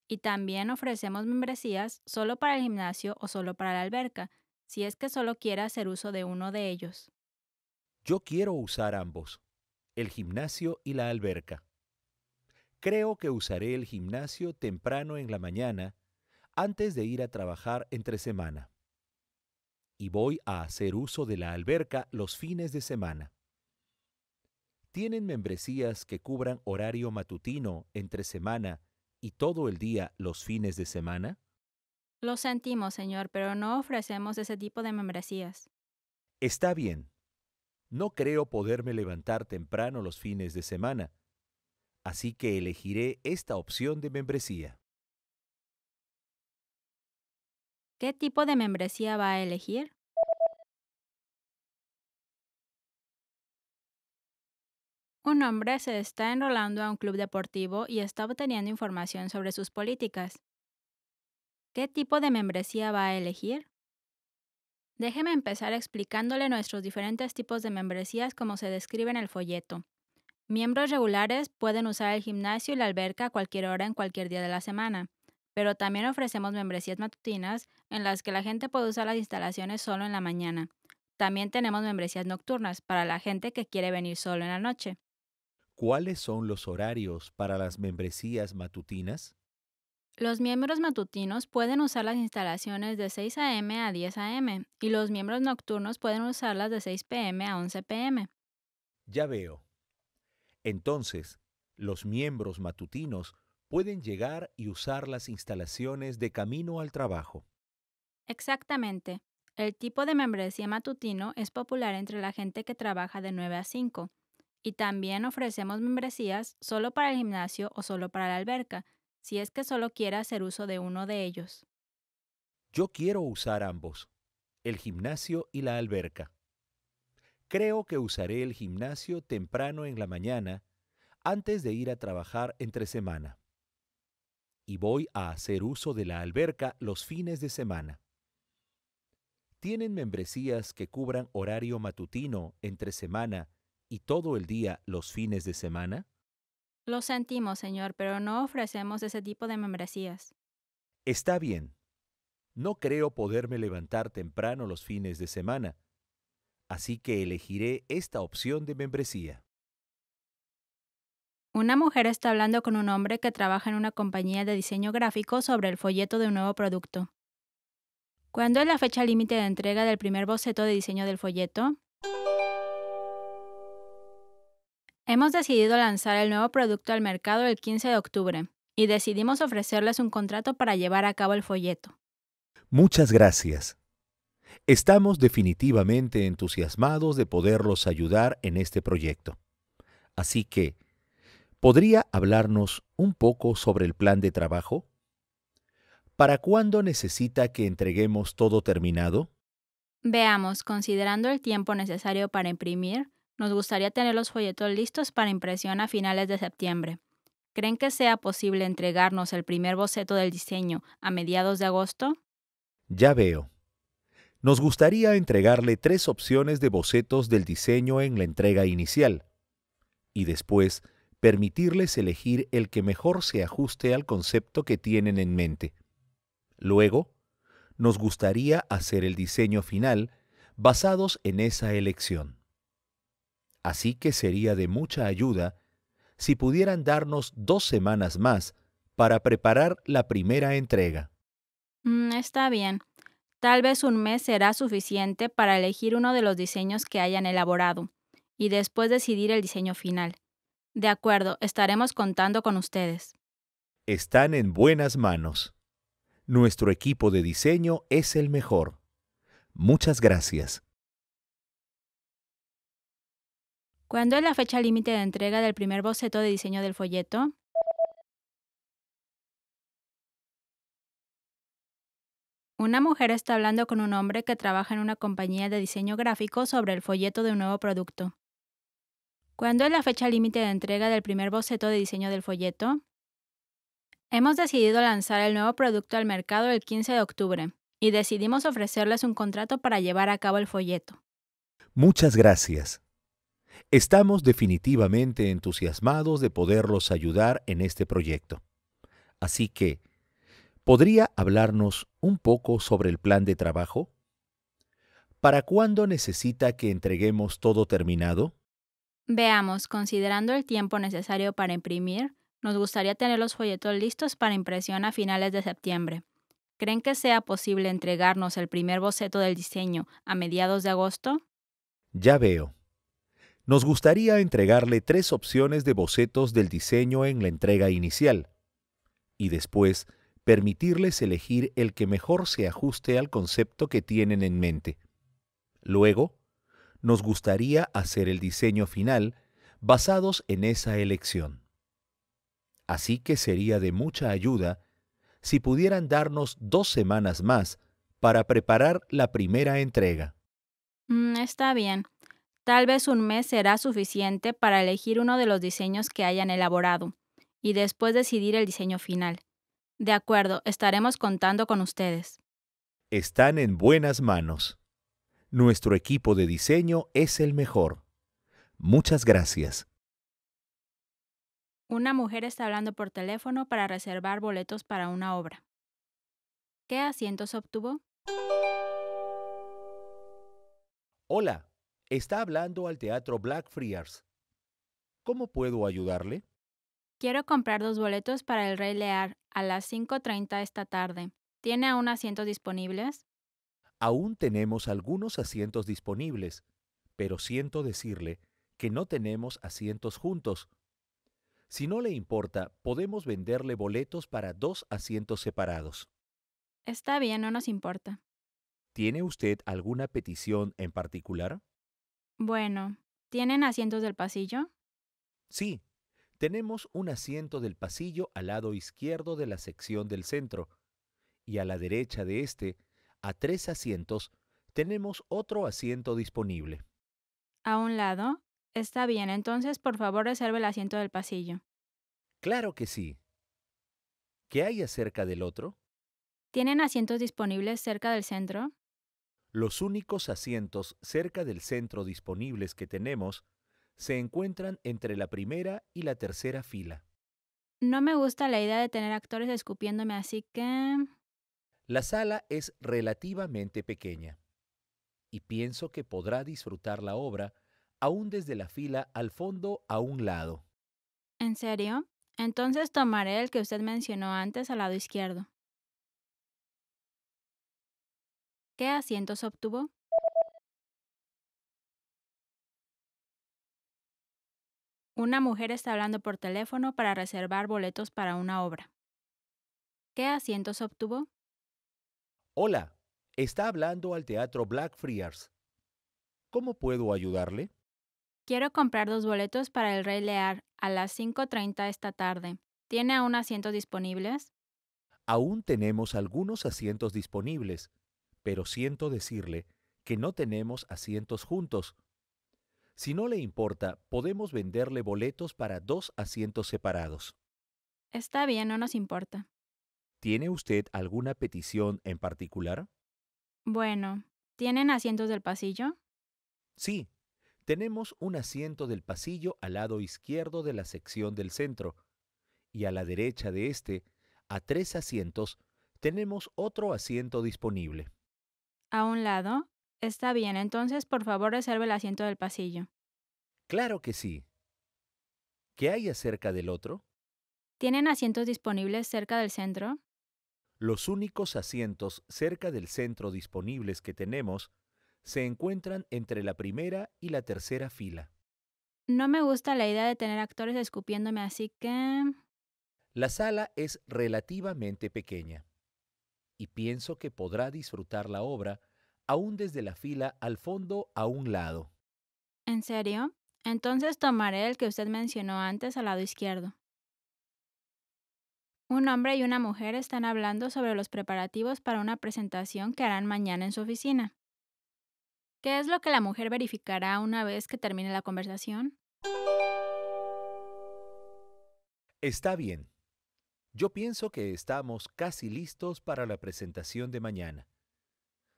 y también ofrecemos membresías solo para el gimnasio o solo para la alberca, si es que solo quiere hacer uso de uno de ellos. Yo quiero usar ambos, el gimnasio y la alberca. Creo que usaré el gimnasio temprano en la mañana, antes de ir a trabajar entre semana. Y voy a hacer uso de la alberca los fines de semana tienen membresías que cubran horario matutino, entre semana y todo el día los fines de semana? Lo sentimos, señor, pero no ofrecemos ese tipo de membresías. Está bien. No creo poderme levantar temprano los fines de semana, así que elegiré esta opción de membresía. ¿Qué tipo de membresía va a elegir? Un hombre se está enrolando a un club deportivo y está obteniendo información sobre sus políticas. ¿Qué tipo de membresía va a elegir? Déjeme empezar explicándole nuestros diferentes tipos de membresías como se describe en el folleto. Miembros regulares pueden usar el gimnasio y la alberca a cualquier hora en cualquier día de la semana, pero también ofrecemos membresías matutinas en las que la gente puede usar las instalaciones solo en la mañana. También tenemos membresías nocturnas para la gente que quiere venir solo en la noche. ¿cuáles son los horarios para las membresías matutinas? Los miembros matutinos pueden usar las instalaciones de 6 a.m. a 10 a.m. y los miembros nocturnos pueden usarlas de 6 p.m. a 11 p.m. Ya veo. Entonces, los miembros matutinos pueden llegar y usar las instalaciones de camino al trabajo. Exactamente. El tipo de membresía matutino es popular entre la gente que trabaja de 9 a 5 y también ofrecemos membresías solo para el gimnasio o solo para la alberca, si es que solo quiere hacer uso de uno de ellos. Yo quiero usar ambos, el gimnasio y la alberca. Creo que usaré el gimnasio temprano en la mañana, antes de ir a trabajar entre semana. Y voy a hacer uso de la alberca los fines de semana. Tienen membresías que cubran horario matutino entre semana y todo el día los fines de semana? Lo sentimos, Señor, pero no ofrecemos ese tipo de membresías. Está bien. No creo poderme levantar temprano los fines de semana, así que elegiré esta opción de membresía. Una mujer está hablando con un hombre que trabaja en una compañía de diseño gráfico sobre el folleto de un nuevo producto. ¿Cuándo es la fecha límite de entrega del primer boceto de diseño del folleto? Hemos decidido lanzar el nuevo producto al mercado el 15 de octubre y decidimos ofrecerles un contrato para llevar a cabo el folleto. Muchas gracias. Estamos definitivamente entusiasmados de poderlos ayudar en este proyecto. Así que, ¿podría hablarnos un poco sobre el plan de trabajo? ¿Para cuándo necesita que entreguemos todo terminado? Veamos, considerando el tiempo necesario para imprimir, nos gustaría tener los folletos listos para impresión a finales de septiembre. ¿Creen que sea posible entregarnos el primer boceto del diseño a mediados de agosto? Ya veo. Nos gustaría entregarle tres opciones de bocetos del diseño en la entrega inicial y después permitirles elegir el que mejor se ajuste al concepto que tienen en mente. Luego, nos gustaría hacer el diseño final basados en esa elección. Así que sería de mucha ayuda si pudieran darnos dos semanas más para preparar la primera entrega. Mm, está bien. Tal vez un mes será suficiente para elegir uno de los diseños que hayan elaborado y después decidir el diseño final. De acuerdo, estaremos contando con ustedes. Están en buenas manos. Nuestro equipo de diseño es el mejor. Muchas gracias. ¿Cuándo es la fecha límite de entrega del primer boceto de diseño del folleto? Una mujer está hablando con un hombre que trabaja en una compañía de diseño gráfico sobre el folleto de un nuevo producto. ¿Cuándo es la fecha límite de entrega del primer boceto de diseño del folleto? Hemos decidido lanzar el nuevo producto al mercado el 15 de octubre y decidimos ofrecerles un contrato para llevar a cabo el folleto. Muchas gracias. Estamos definitivamente entusiasmados de poderlos ayudar en este proyecto. Así que, ¿podría hablarnos un poco sobre el plan de trabajo? ¿Para cuándo necesita que entreguemos todo terminado? Veamos, considerando el tiempo necesario para imprimir, nos gustaría tener los folletos listos para impresión a finales de septiembre. ¿Creen que sea posible entregarnos el primer boceto del diseño a mediados de agosto? Ya veo nos gustaría entregarle tres opciones de bocetos del diseño en la entrega inicial y después permitirles elegir el que mejor se ajuste al concepto que tienen en mente. Luego, nos gustaría hacer el diseño final basados en esa elección. Así que sería de mucha ayuda si pudieran darnos dos semanas más para preparar la primera entrega. Mm, está bien. Tal vez un mes será suficiente para elegir uno de los diseños que hayan elaborado y después decidir el diseño final. De acuerdo, estaremos contando con ustedes. Están en buenas manos. Nuestro equipo de diseño es el mejor. Muchas gracias. Una mujer está hablando por teléfono para reservar boletos para una obra. ¿Qué asientos obtuvo? Hola, Está hablando al Teatro Black Friars. ¿Cómo puedo ayudarle? Quiero comprar dos boletos para El Rey Lear a las 5.30 esta tarde. ¿Tiene aún asientos disponibles? Aún tenemos algunos asientos disponibles, pero siento decirle que no tenemos asientos juntos. Si no le importa, podemos venderle boletos para dos asientos separados. Está bien, no nos importa. ¿Tiene usted alguna petición en particular? Bueno, ¿tienen asientos del pasillo? Sí, tenemos un asiento del pasillo al lado izquierdo de la sección del centro, y a la derecha de este, a tres asientos, tenemos otro asiento disponible. ¿A un lado? Está bien, entonces por favor reserve el asiento del pasillo. Claro que sí. ¿Qué hay acerca del otro? ¿Tienen asientos disponibles cerca del centro? Los únicos asientos cerca del centro disponibles que tenemos se encuentran entre la primera y la tercera fila. No me gusta la idea de tener actores escupiéndome, así que... La sala es relativamente pequeña y pienso que podrá disfrutar la obra aún desde la fila al fondo a un lado. ¿En serio? Entonces tomaré el que usted mencionó antes al lado izquierdo. ¿Qué asientos obtuvo? Una mujer está hablando por teléfono para reservar boletos para una obra. ¿Qué asientos obtuvo? Hola, está hablando al Teatro Blackfriars. ¿Cómo puedo ayudarle? Quiero comprar dos boletos para El Rey Lear a las 5.30 esta tarde. ¿Tiene aún asientos disponibles? Aún tenemos algunos asientos disponibles pero siento decirle que no tenemos asientos juntos. Si no le importa, podemos venderle boletos para dos asientos separados. Está bien, no nos importa. ¿Tiene usted alguna petición en particular? Bueno, ¿tienen asientos del pasillo? Sí, tenemos un asiento del pasillo al lado izquierdo de la sección del centro, y a la derecha de este, a tres asientos, tenemos otro asiento disponible a un lado? Está bien, entonces por favor reserve el asiento del pasillo. Claro que sí. ¿Qué hay acerca del otro? ¿Tienen asientos disponibles cerca del centro? Los únicos asientos cerca del centro disponibles que tenemos se encuentran entre la primera y la tercera fila. No me gusta la idea de tener actores escupiéndome, así que... La sala es relativamente pequeña y pienso que podrá disfrutar la obra, aún desde la fila al fondo a un lado. ¿En serio? Entonces tomaré el que usted mencionó antes al lado izquierdo. Un hombre y una mujer están hablando sobre los preparativos para una presentación que harán mañana en su oficina. ¿Qué es lo que la mujer verificará una vez que termine la conversación? Está bien. Yo pienso que estamos casi listos para la presentación de mañana.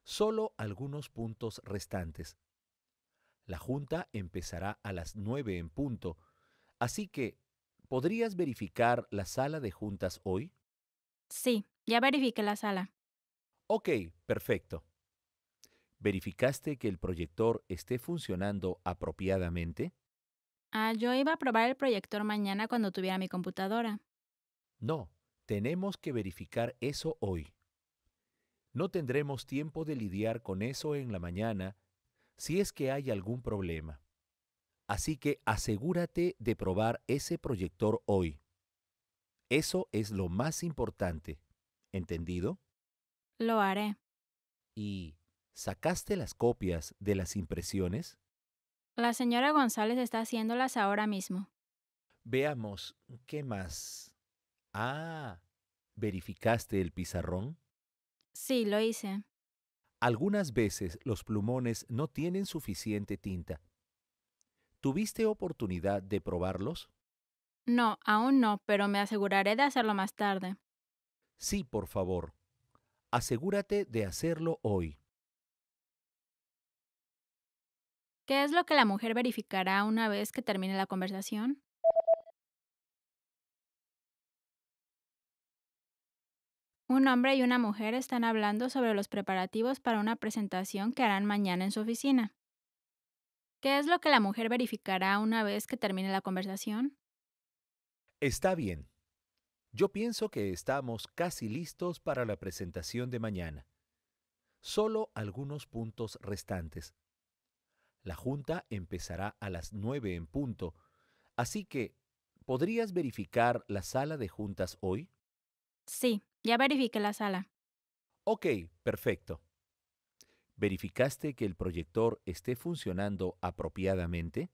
Solo algunos puntos restantes. La junta empezará a las 9 en punto, así que ¿podrías verificar la sala de juntas hoy? Sí, ya verifiqué la sala. Ok, perfecto. ¿Verificaste que el proyector esté funcionando apropiadamente? Ah, yo iba a probar el proyector mañana cuando tuviera mi computadora. No, tenemos que verificar eso hoy. No tendremos tiempo de lidiar con eso en la mañana si es que hay algún problema. Así que asegúrate de probar ese proyector hoy. Eso es lo más importante. ¿Entendido? Lo haré. ¿Y sacaste las copias de las impresiones? La señora González está haciéndolas ahora mismo. Veamos, ¿qué más? Ah, ¿verificaste el pizarrón? Sí, lo hice. Algunas veces los plumones no tienen suficiente tinta. ¿Tuviste oportunidad de probarlos? No, aún no, pero me aseguraré de hacerlo más tarde. Sí, por favor. Asegúrate de hacerlo hoy. ¿Qué es lo que la mujer verificará una vez que termine la conversación? Un hombre y una mujer están hablando sobre los preparativos para una presentación que harán mañana en su oficina. ¿Qué es lo que la mujer verificará una vez que termine la conversación? Está bien. Yo pienso que estamos casi listos para la presentación de mañana. Solo algunos puntos restantes. La junta empezará a las nueve en punto, así que ¿podrías verificar la sala de juntas hoy? Sí, ya verifique la sala. Ok, perfecto. ¿Verificaste que el proyector esté funcionando apropiadamente?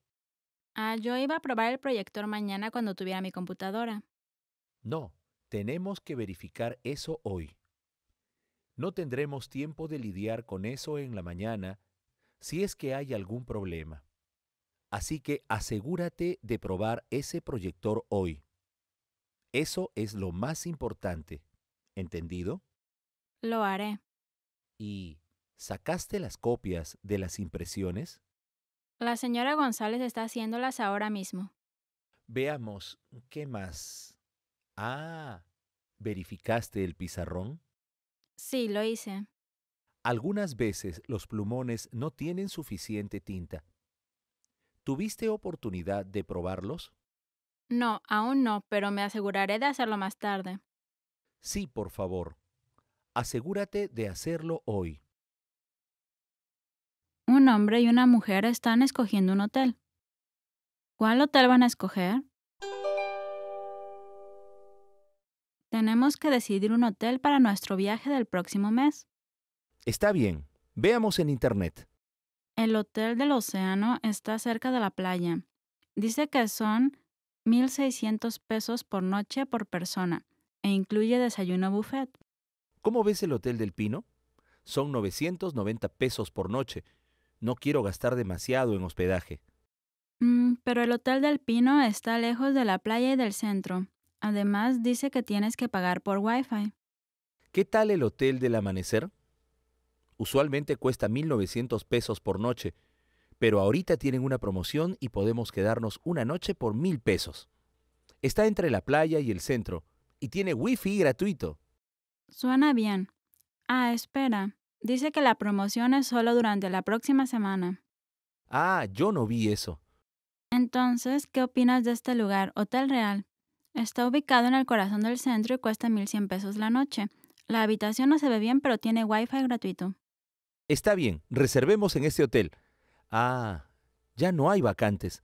Ah, yo iba a probar el proyector mañana cuando tuviera mi computadora. No, tenemos que verificar eso hoy. No tendremos tiempo de lidiar con eso en la mañana si es que hay algún problema. Así que asegúrate de probar ese proyector hoy. Eso es lo más importante. ¿Entendido? Lo haré. ¿Y sacaste las copias de las impresiones? La señora González está haciéndolas ahora mismo. Veamos, ¿qué más? Ah, ¿verificaste el pizarrón? Sí, lo hice. Algunas veces los plumones no tienen suficiente tinta. ¿Tuviste oportunidad de probarlos? No, aún no, pero me aseguraré de hacerlo más tarde. Sí, por favor. Asegúrate de hacerlo hoy. Un hombre y una mujer están escogiendo un hotel. ¿Cuál hotel van a escoger? Tenemos que decidir un hotel para nuestro viaje del próximo mes. Está bien. Veamos en Internet. El Hotel del Océano está cerca de la playa. Dice que son 1.600 pesos por noche por persona, e incluye desayuno buffet. ¿Cómo ves el Hotel del Pino? Son 990 pesos por noche. No quiero gastar demasiado en hospedaje. Mm, pero el Hotel del Pino está lejos de la playa y del centro. Además, dice que tienes que pagar por Wi-Fi. ¿Qué tal el Hotel del Amanecer? Usualmente cuesta 1.900 pesos por noche, pero ahorita tienen una promoción y podemos quedarnos una noche por 1.000 pesos. Está entre la playa y el centro y tiene wifi gratuito. Suena bien. Ah, espera. Dice que la promoción es solo durante la próxima semana. Ah, yo no vi eso. Entonces, ¿qué opinas de este lugar, Hotel Real? Está ubicado en el corazón del centro y cuesta 1.100 pesos la noche. La habitación no se ve bien, pero tiene wifi gratuito. Está bien, reservemos en este hotel. Ah, ya no hay vacantes.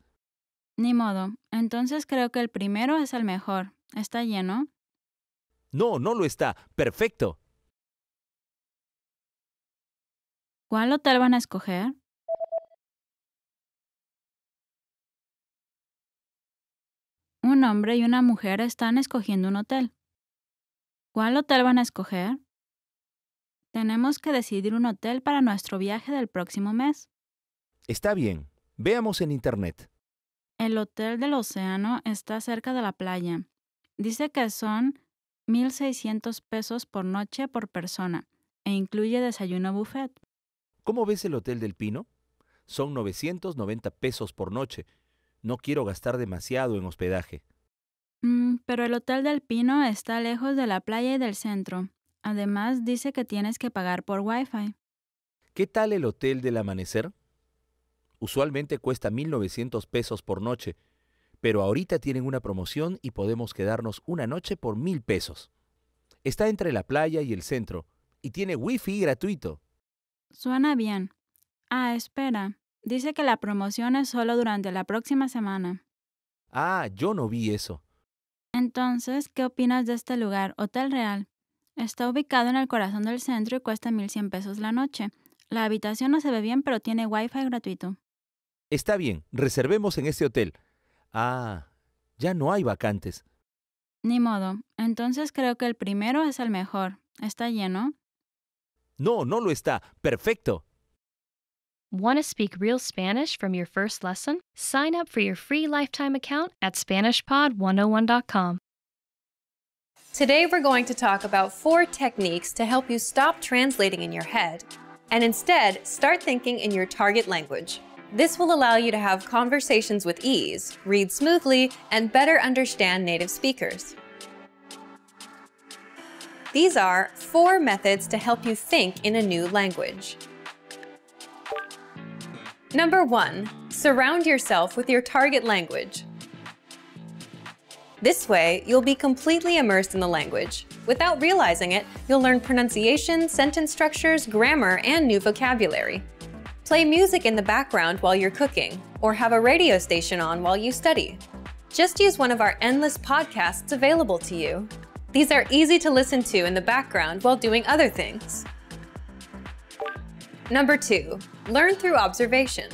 Ni modo, entonces creo que el primero es el mejor. Está lleno. No, no lo está. Perfecto. ¿Cuál hotel van a escoger? Un hombre y una mujer están escogiendo un hotel. ¿Cuál hotel van a escoger? Tenemos que decidir un hotel para nuestro viaje del próximo mes. Está bien. Veamos en Internet. El Hotel del Océano está cerca de la playa. Dice que son 1.600 pesos por noche por persona e incluye desayuno buffet. ¿Cómo ves el Hotel del Pino? Son 990 pesos por noche. No quiero gastar demasiado en hospedaje. Mm, pero el Hotel del Pino está lejos de la playa y del centro. Además, dice que tienes que pagar por Wi-Fi. ¿Qué tal el Hotel del Amanecer? Usualmente cuesta 1.900 pesos por noche, pero ahorita tienen una promoción y podemos quedarnos una noche por mil pesos. Está entre la playa y el centro y tiene wifi gratuito. Suena bien. Ah, espera. Dice que la promoción es solo durante la próxima semana. Ah, yo no vi eso. Entonces, ¿qué opinas de este lugar, Hotel Real? Está ubicado en el corazón del centro y cuesta 1.100 pesos la noche. La habitación no se ve bien, pero tiene wifi gratuito. Está bien, reservemos en este hotel. Ah, ya no hay vacantes. Ni modo. Entonces creo que el primero es el mejor. ¿Está lleno? No, no lo está. Perfecto. Want to speak real Spanish from your first lesson? Sign up for your free lifetime account at SpanishPod101.com. Today, we're going to talk about four techniques to help you stop translating in your head and instead start thinking in your target language. This will allow you to have conversations with ease, read smoothly, and better understand native speakers. These are four methods to help you think in a new language. Number one, surround yourself with your target language. This way, you'll be completely immersed in the language. Without realizing it, you'll learn pronunciation, sentence structures, grammar, and new vocabulary. Play music in the background while you're cooking, or have a radio station on while you study. Just use one of our endless podcasts available to you. These are easy to listen to in the background while doing other things. Number two, learn through observation.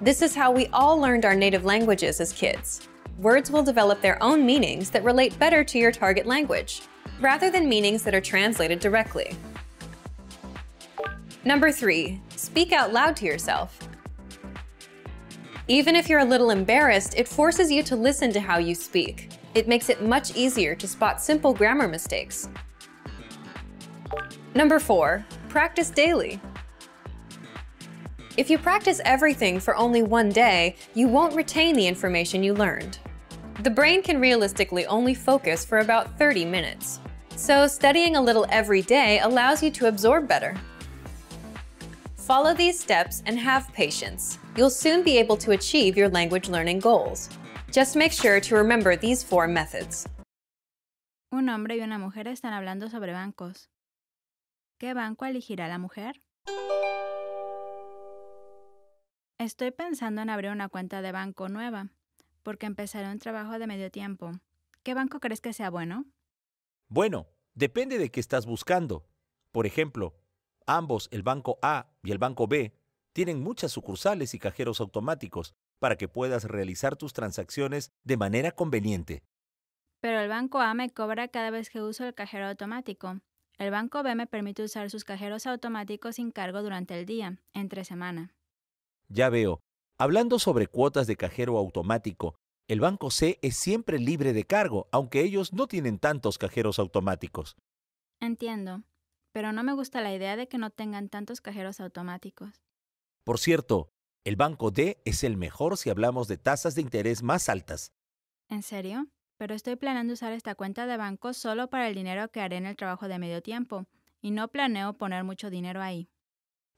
This is how we all learned our native languages as kids. Words will develop their own meanings that relate better to your target language, rather than meanings that are translated directly. Number three, speak out loud to yourself. Even if you're a little embarrassed, it forces you to listen to how you speak. It makes it much easier to spot simple grammar mistakes. Number four, practice daily. If you practice everything for only one day, you won't retain the information you learned. The brain can realistically only focus for about 30 minutes. So studying a little every day allows you to absorb better. Follow these steps and have patience. You'll soon be able to achieve your language learning goals. Just make sure to remember these four methods. Un hombre y una mujer están hablando sobre bancos. ¿Qué banco elegirá la mujer? Estoy pensando en abrir una cuenta de banco nueva, porque empezaré un trabajo de medio tiempo. ¿Qué banco crees que sea bueno? Bueno, depende de qué estás buscando. Por ejemplo, ambos, el banco A y el Banco B tienen muchas sucursales y cajeros automáticos para que puedas realizar tus transacciones de manera conveniente. Pero el Banco A me cobra cada vez que uso el cajero automático. El Banco B me permite usar sus cajeros automáticos sin cargo durante el día, entre semana. Ya veo. Hablando sobre cuotas de cajero automático, el Banco C es siempre libre de cargo, aunque ellos no tienen tantos cajeros automáticos. Entiendo pero no me gusta la idea de que no tengan tantos cajeros automáticos. Por cierto, el banco D es el mejor si hablamos de tasas de interés más altas. ¿En serio? Pero estoy planeando usar esta cuenta de banco solo para el dinero que haré en el trabajo de medio tiempo, y no planeo poner mucho dinero ahí.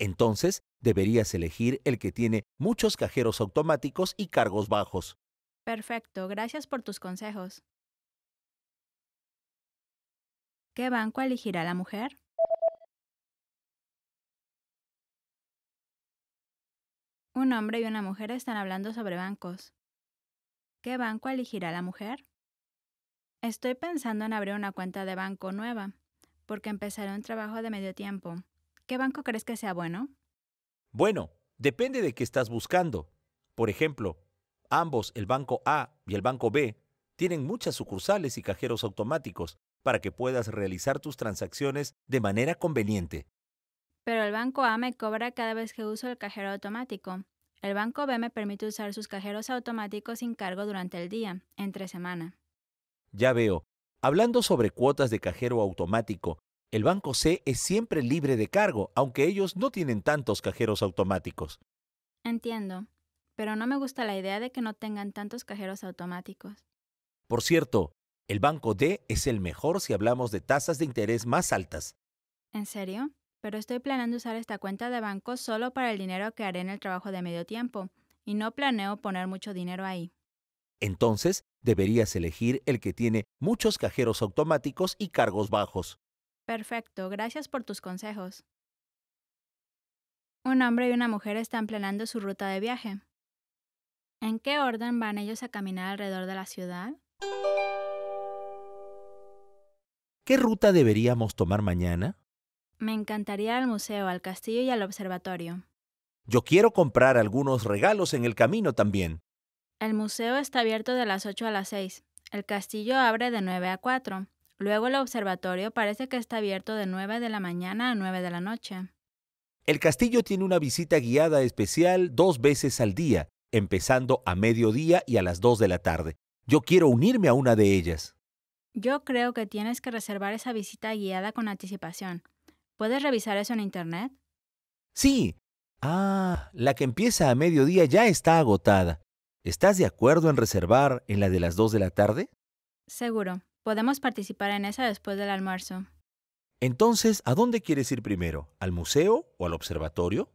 Entonces, deberías elegir el que tiene muchos cajeros automáticos y cargos bajos. Perfecto, gracias por tus consejos. ¿Qué banco elegirá la mujer? Un hombre y una mujer están hablando sobre bancos. ¿Qué banco elegirá la mujer? Estoy pensando en abrir una cuenta de banco nueva, porque empezaré un trabajo de medio tiempo. ¿Qué banco crees que sea bueno? Bueno, depende de qué estás buscando. Por ejemplo, ambos, el banco A y el banco B, tienen muchas sucursales y cajeros automáticos para que puedas realizar tus transacciones de manera conveniente pero el banco A me cobra cada vez que uso el cajero automático. El banco B me permite usar sus cajeros automáticos sin cargo durante el día, entre semana. Ya veo. Hablando sobre cuotas de cajero automático, el banco C es siempre libre de cargo, aunque ellos no tienen tantos cajeros automáticos. Entiendo, pero no me gusta la idea de que no tengan tantos cajeros automáticos. Por cierto, el banco D es el mejor si hablamos de tasas de interés más altas. ¿En serio? pero estoy planeando usar esta cuenta de banco solo para el dinero que haré en el trabajo de medio tiempo, y no planeo poner mucho dinero ahí. Entonces, deberías elegir el que tiene muchos cajeros automáticos y cargos bajos. Perfecto, gracias por tus consejos. Un hombre y una mujer están planeando su ruta de viaje. ¿En qué orden van ellos a caminar alrededor de la ciudad? ¿Qué ruta deberíamos tomar mañana? Me encantaría al museo, al castillo y al observatorio. Yo quiero comprar algunos regalos en el camino también. El museo está abierto de las 8 a las 6. El castillo abre de 9 a 4. Luego el observatorio parece que está abierto de 9 de la mañana a 9 de la noche. El castillo tiene una visita guiada especial dos veces al día, empezando a mediodía y a las 2 de la tarde. Yo quiero unirme a una de ellas. Yo creo que tienes que reservar esa visita guiada con anticipación. ¿Puedes revisar eso en Internet? Sí. Ah, la que empieza a mediodía ya está agotada. ¿Estás de acuerdo en reservar en la de las 2 de la tarde? Seguro. Podemos participar en esa después del almuerzo. Entonces, ¿a dónde quieres ir primero? ¿Al museo o al observatorio?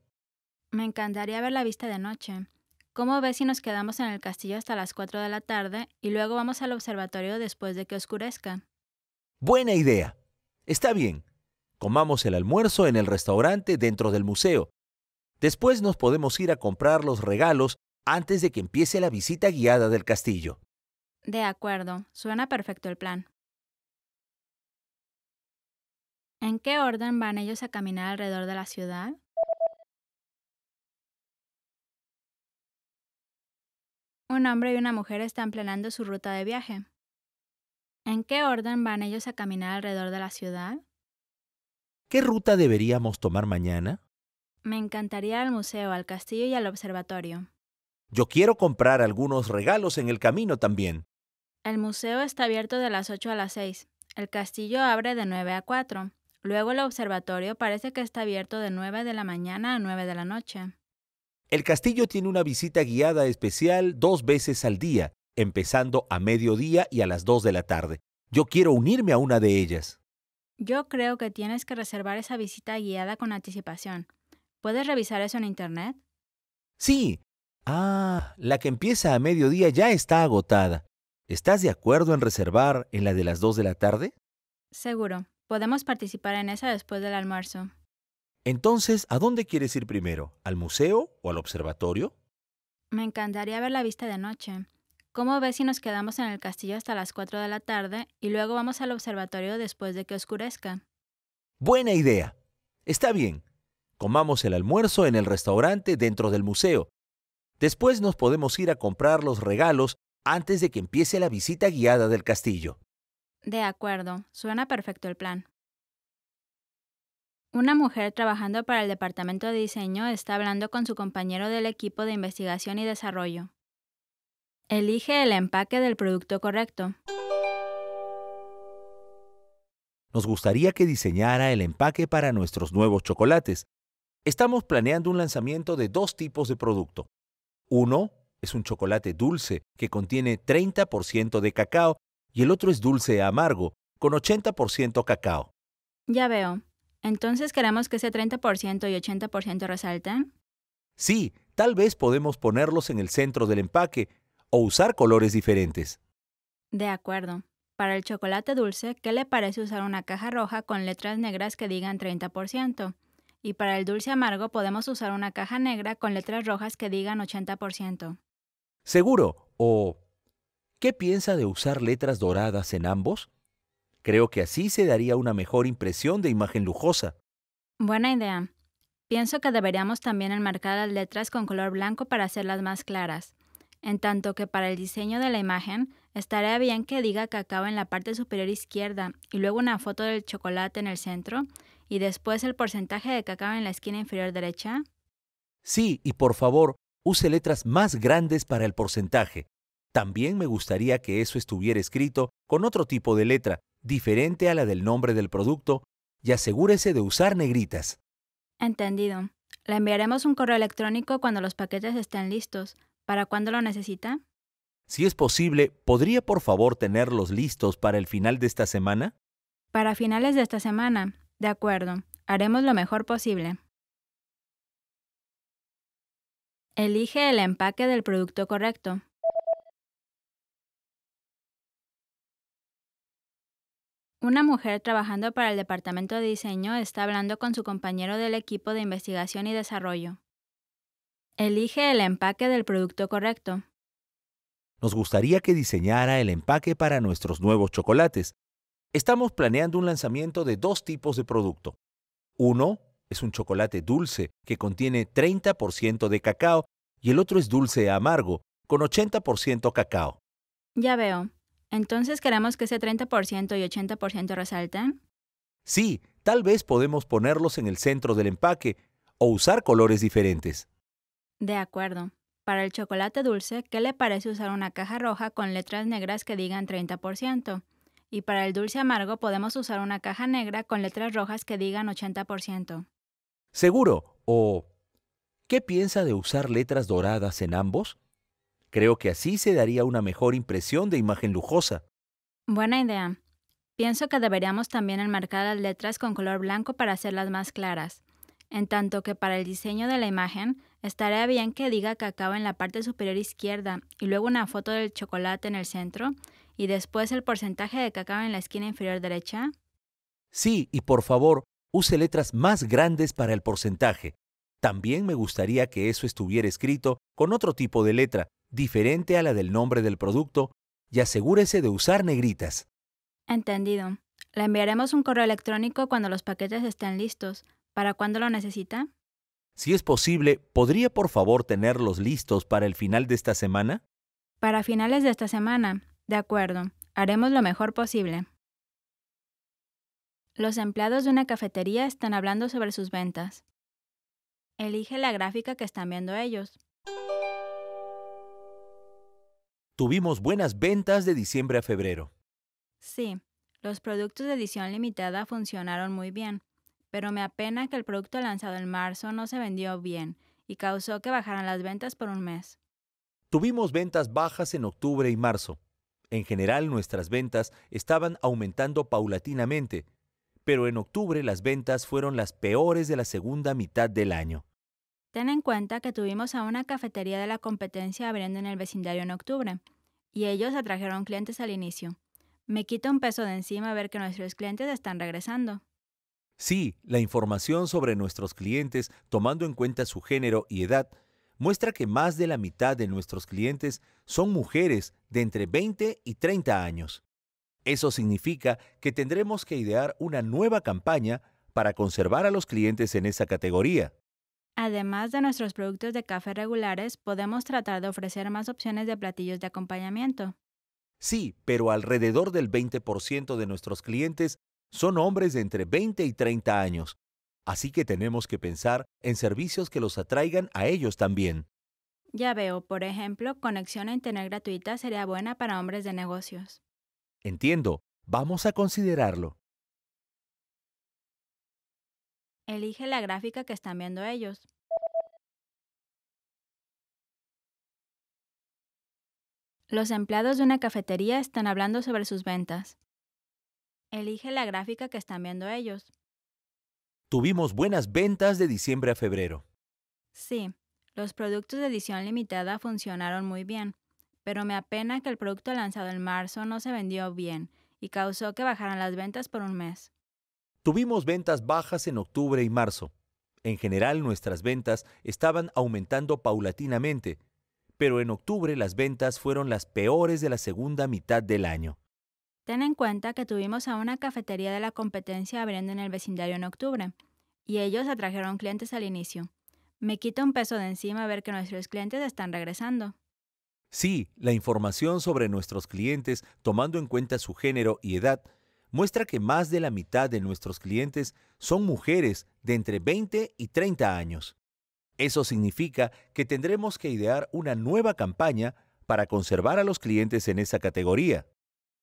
Me encantaría ver la vista de noche. ¿Cómo ves si nos quedamos en el castillo hasta las 4 de la tarde y luego vamos al observatorio después de que oscurezca? Buena idea. Está bien. Comamos el almuerzo en el restaurante dentro del museo. Después nos podemos ir a comprar los regalos antes de que empiece la visita guiada del castillo. De acuerdo, suena perfecto el plan. ¿En qué orden van ellos a caminar alrededor de la ciudad? Un hombre y una mujer están planeando su ruta de viaje. ¿En qué orden van ellos a caminar alrededor de la ciudad? ¿Qué ruta deberíamos tomar mañana? Me encantaría al museo, al castillo y al observatorio. Yo quiero comprar algunos regalos en el camino también. El museo está abierto de las 8 a las 6. El castillo abre de 9 a 4. Luego el observatorio parece que está abierto de 9 de la mañana a 9 de la noche. El castillo tiene una visita guiada especial dos veces al día, empezando a mediodía y a las 2 de la tarde. Yo quiero unirme a una de ellas. Yo creo que tienes que reservar esa visita guiada con anticipación. ¿Puedes revisar eso en Internet? Sí. Ah, la que empieza a mediodía ya está agotada. ¿Estás de acuerdo en reservar en la de las 2 de la tarde? Seguro. Podemos participar en esa después del almuerzo. Entonces, ¿a dónde quieres ir primero? ¿Al museo o al observatorio? Me encantaría ver la vista de noche. ¿Cómo ves si nos quedamos en el castillo hasta las 4 de la tarde y luego vamos al observatorio después de que oscurezca? Buena idea. Está bien. Comamos el almuerzo en el restaurante dentro del museo. Después nos podemos ir a comprar los regalos antes de que empiece la visita guiada del castillo. De acuerdo, suena perfecto el plan. Una mujer trabajando para el departamento de diseño está hablando con su compañero del equipo de investigación y desarrollo. Elige el empaque del producto correcto. Nos gustaría que diseñara el empaque para nuestros nuevos chocolates. Estamos planeando un lanzamiento de dos tipos de producto. Uno es un chocolate dulce que contiene 30% de cacao y el otro es dulce amargo con 80% cacao. Ya veo. Entonces queremos que ese 30% y 80% resalten. Sí, tal vez podemos ponerlos en el centro del empaque o usar colores diferentes. De acuerdo. Para el chocolate dulce, ¿qué le parece usar una caja roja con letras negras que digan 30%? Y para el dulce amargo podemos usar una caja negra con letras rojas que digan 80%. Seguro. ¿O qué piensa de usar letras doradas en ambos? Creo que así se daría una mejor impresión de imagen lujosa. Buena idea. Pienso que deberíamos también enmarcar las letras con color blanco para hacerlas más claras en tanto que para el diseño de la imagen estaría bien que diga cacao en la parte superior izquierda y luego una foto del chocolate en el centro y después el porcentaje de cacao en la esquina inferior derecha? Sí, y por favor, use letras más grandes para el porcentaje. También me gustaría que eso estuviera escrito con otro tipo de letra, diferente a la del nombre del producto, y asegúrese de usar negritas. Entendido. Le enviaremos un correo electrónico cuando los paquetes estén listos, ¿Para cuándo lo necesita? Si es posible, ¿podría por favor tenerlos listos para el final de esta semana? Para finales de esta semana. De acuerdo, haremos lo mejor posible. Elige el empaque del producto correcto. Una mujer trabajando para el departamento de diseño está hablando con su compañero del equipo de investigación y desarrollo. Elige el empaque del producto correcto. Nos gustaría que diseñara el empaque para nuestros nuevos chocolates. Estamos planeando un lanzamiento de dos tipos de producto. Uno es un chocolate dulce que contiene 30% de cacao y el otro es dulce amargo con 80% cacao. Ya veo. Entonces queremos que ese 30% y 80% resalten. Sí, tal vez podemos ponerlos en el centro del empaque o usar colores diferentes. De acuerdo. Para el chocolate dulce, ¿qué le parece usar una caja roja con letras negras que digan 30%? Y para el dulce amargo podemos usar una caja negra con letras rojas que digan 80%. Seguro. ¿O qué piensa de usar letras doradas en ambos? Creo que así se daría una mejor impresión de imagen lujosa. Buena idea. Pienso que deberíamos también enmarcar las letras con color blanco para hacerlas más claras, en tanto que para el diseño de la imagen ¿Estaría bien que diga cacao en la parte superior izquierda y luego una foto del chocolate en el centro y después el porcentaje de cacao en la esquina inferior derecha? Sí, y por favor, use letras más grandes para el porcentaje. También me gustaría que eso estuviera escrito con otro tipo de letra, diferente a la del nombre del producto, y asegúrese de usar negritas. Entendido. Le enviaremos un correo electrónico cuando los paquetes estén listos. ¿Para cuándo lo necesita? Si es posible, ¿podría por favor tenerlos listos para el final de esta semana? Para finales de esta semana, de acuerdo. Haremos lo mejor posible. Los empleados de una cafetería están hablando sobre sus ventas. Elige la gráfica que están viendo ellos. Tuvimos buenas ventas de diciembre a febrero. Sí, los productos de edición limitada funcionaron muy bien, pero me apena que el producto lanzado en marzo no se vendió bien y causó que bajaran las ventas por un mes. Tuvimos ventas bajas en octubre y marzo. En general nuestras ventas estaban aumentando paulatinamente, pero en octubre las ventas fueron las peores de la segunda mitad del año. Ten en cuenta que tuvimos a una cafetería de la competencia abriendo en el vecindario en octubre, y ellos atrajeron clientes al inicio. Me quita un peso de encima ver que nuestros clientes están regresando. Sí, la información sobre nuestros clientes, tomando en cuenta su género y edad, muestra que más de la mitad de nuestros clientes son mujeres de entre 20 y 30 años. Eso significa que tendremos que idear una nueva campaña para conservar a los clientes en esa categoría. Además de nuestros productos de café regulares, podemos tratar de ofrecer más opciones de platillos de acompañamiento. Sí, pero alrededor del 20% de nuestros clientes son hombres de entre 20 y 30 años, así que tenemos que pensar en servicios que los atraigan a ellos también. Ya veo, por ejemplo, conexión a Internet gratuita sería buena para hombres de negocios. Entiendo, vamos a considerarlo. Elige la gráfica que están viendo ellos. Los empleados de una cafetería están hablando sobre sus ventas. Elige la gráfica que están viendo ellos. Tuvimos buenas ventas de diciembre a febrero. Sí, los productos de edición limitada funcionaron muy bien, pero me apena que el producto lanzado en marzo no se vendió bien y causó que bajaran las ventas por un mes. Tuvimos ventas bajas en octubre y marzo. En general nuestras ventas estaban aumentando paulatinamente, pero en octubre las ventas fueron las peores de la segunda mitad del año. Ten en cuenta que tuvimos a una cafetería de la competencia abriendo en el vecindario en octubre, y ellos atrajeron clientes al inicio. Me quita un peso de encima ver que nuestros clientes están regresando. Sí, la información sobre nuestros clientes, tomando en cuenta su género y edad, muestra que más de la mitad de nuestros clientes son mujeres de entre 20 y 30 años. Eso significa que tendremos que idear una nueva campaña para conservar a los clientes en esa categoría.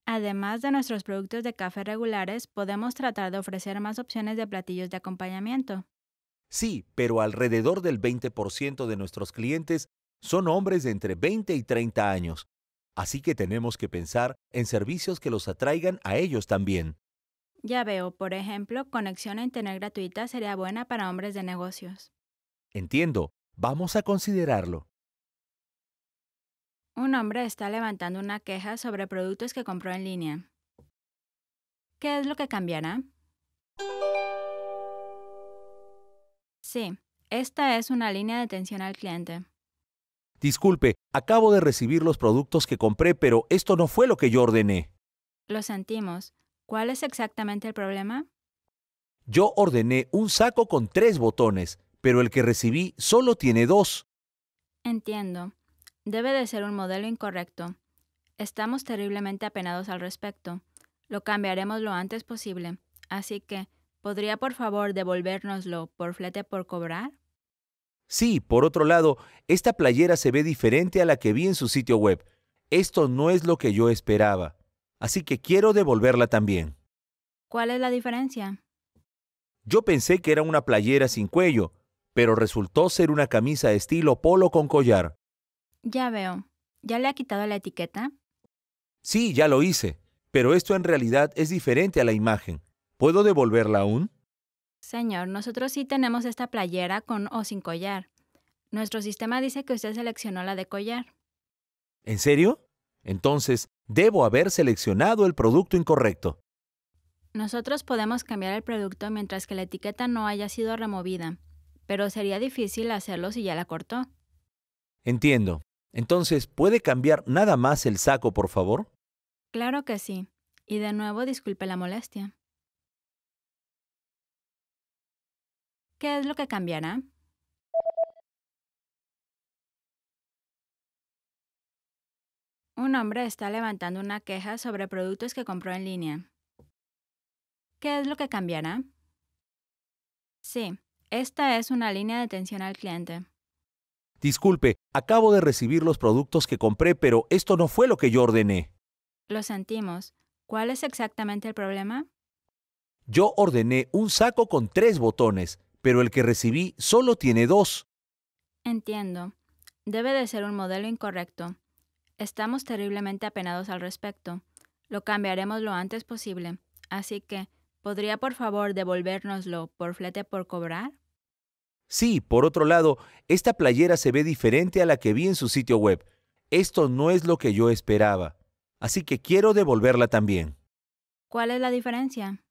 Además de nuestros productos de café regulares, podemos tratar de ofrecer más opciones de platillos de acompañamiento. Sí, pero alrededor del 20% de nuestros clientes son hombres de entre 20 y 30 años, así que tenemos que pensar en servicios que los atraigan a ellos también. Ya veo, por ejemplo, conexión a Internet gratuita sería buena para hombres de negocios. Entiendo, vamos a considerarlo. Un hombre está levantando una queja sobre productos que compró en línea. ¿Qué es lo que cambiará? Sí, esta es una línea de atención al cliente. Disculpe, acabo de recibir los productos que compré, pero esto no fue lo que yo ordené. Lo sentimos. ¿Cuál es exactamente el problema? Yo ordené un saco con tres botones, pero el que recibí solo tiene dos. Entiendo. Debe de ser un modelo incorrecto. Estamos terriblemente apenados al respecto. Lo cambiaremos lo antes posible. Así que, ¿podría por favor devolvérnoslo por flete por cobrar? Sí, por otro lado, esta playera se ve diferente a la que vi en su sitio web. Esto no es lo que yo esperaba. Así que quiero devolverla también. ¿Cuál es la diferencia? Yo pensé que era una playera sin cuello, pero resultó ser una camisa estilo polo con collar. Ya veo. ¿Ya le ha quitado la etiqueta? Sí, ya lo hice. Pero esto en realidad es diferente a la imagen. ¿Puedo devolverla aún? Señor, nosotros sí tenemos esta playera con o sin collar. Nuestro sistema dice que usted seleccionó la de collar. ¿En serio? Entonces, debo haber seleccionado el producto incorrecto. Nosotros podemos cambiar el producto mientras que la etiqueta no haya sido removida, pero sería difícil hacerlo si ya la cortó. Entiendo. Entonces, ¿puede cambiar nada más el saco, por favor? Claro que sí. Y de nuevo, disculpe la molestia. ¿Qué es lo que cambiará? Un hombre está levantando una queja sobre productos que compró en línea. ¿Qué es lo que cambiará? Sí, esta es una línea de atención al cliente. Disculpe, acabo de recibir los productos que compré, pero esto no fue lo que yo ordené. Lo sentimos. ¿Cuál es exactamente el problema? Yo ordené un saco con tres botones, pero el que recibí solo tiene dos. Entiendo. Debe de ser un modelo incorrecto. Estamos terriblemente apenados al respecto. Lo cambiaremos lo antes posible. Así que, ¿podría por favor devolvérnoslo por flete por cobrar? Sí, por otro lado, esta playera se ve diferente a la que vi en su sitio web. Esto no es lo que yo esperaba, así que quiero devolverla también. ¿Cuál es la diferencia?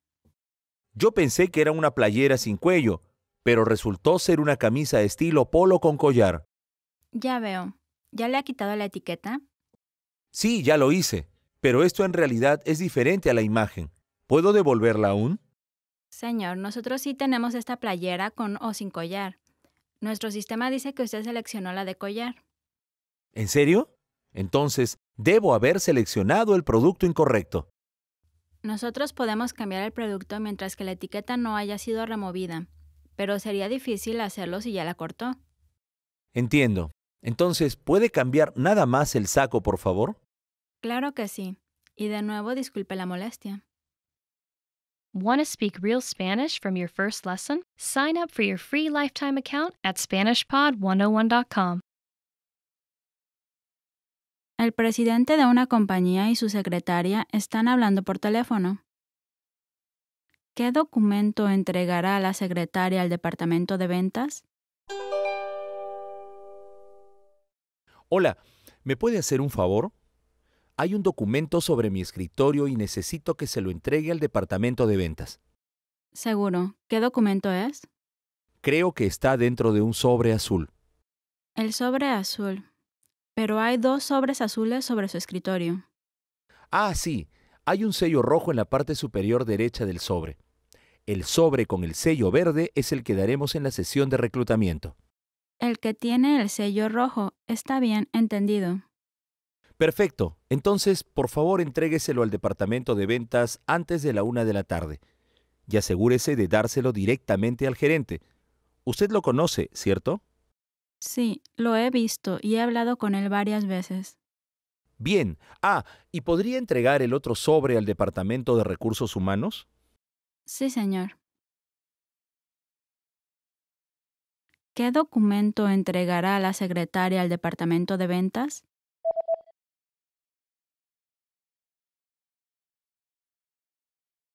Yo pensé que era una playera sin cuello, pero resultó ser una camisa de estilo polo con collar. Ya veo. ¿Ya le ha quitado la etiqueta? Sí, ya lo hice, pero esto en realidad es diferente a la imagen. ¿Puedo devolverla aún? Señor, nosotros sí tenemos esta playera con o sin collar. Nuestro sistema dice que usted seleccionó la de collar. ¿En serio? Entonces, debo haber seleccionado el producto incorrecto. Nosotros podemos cambiar el producto mientras que la etiqueta no haya sido removida, pero sería difícil hacerlo si ya la cortó. Entiendo. Entonces, ¿puede cambiar nada más el saco, por favor? Claro que sí. Y de nuevo, disculpe la molestia. Want to speak real Spanish from your first lesson? Sign up for your free lifetime account at SpanishPod101.com. El presidente de una compañía y su secretaria están hablando por teléfono. ¿Qué documento entregará la secretaria al departamento de ventas? Hola, ¿me puede hacer un favor? Hay un documento sobre mi escritorio y necesito que se lo entregue al departamento de ventas. Seguro. ¿Qué documento es? Creo que está dentro de un sobre azul. El sobre azul. Pero hay dos sobres azules sobre su escritorio. Ah, sí. Hay un sello rojo en la parte superior derecha del sobre. El sobre con el sello verde es el que daremos en la sesión de reclutamiento. El que tiene el sello rojo. Está bien, entendido. Perfecto. Entonces, por favor, entrégueselo al departamento de ventas antes de la una de la tarde y asegúrese de dárselo directamente al gerente. Usted lo conoce, ¿cierto? Sí, lo he visto y he hablado con él varias veces. Bien. Ah, ¿y podría entregar el otro sobre al Departamento de Recursos Humanos? Sí, señor. ¿Qué documento entregará la secretaria al Departamento de Ventas?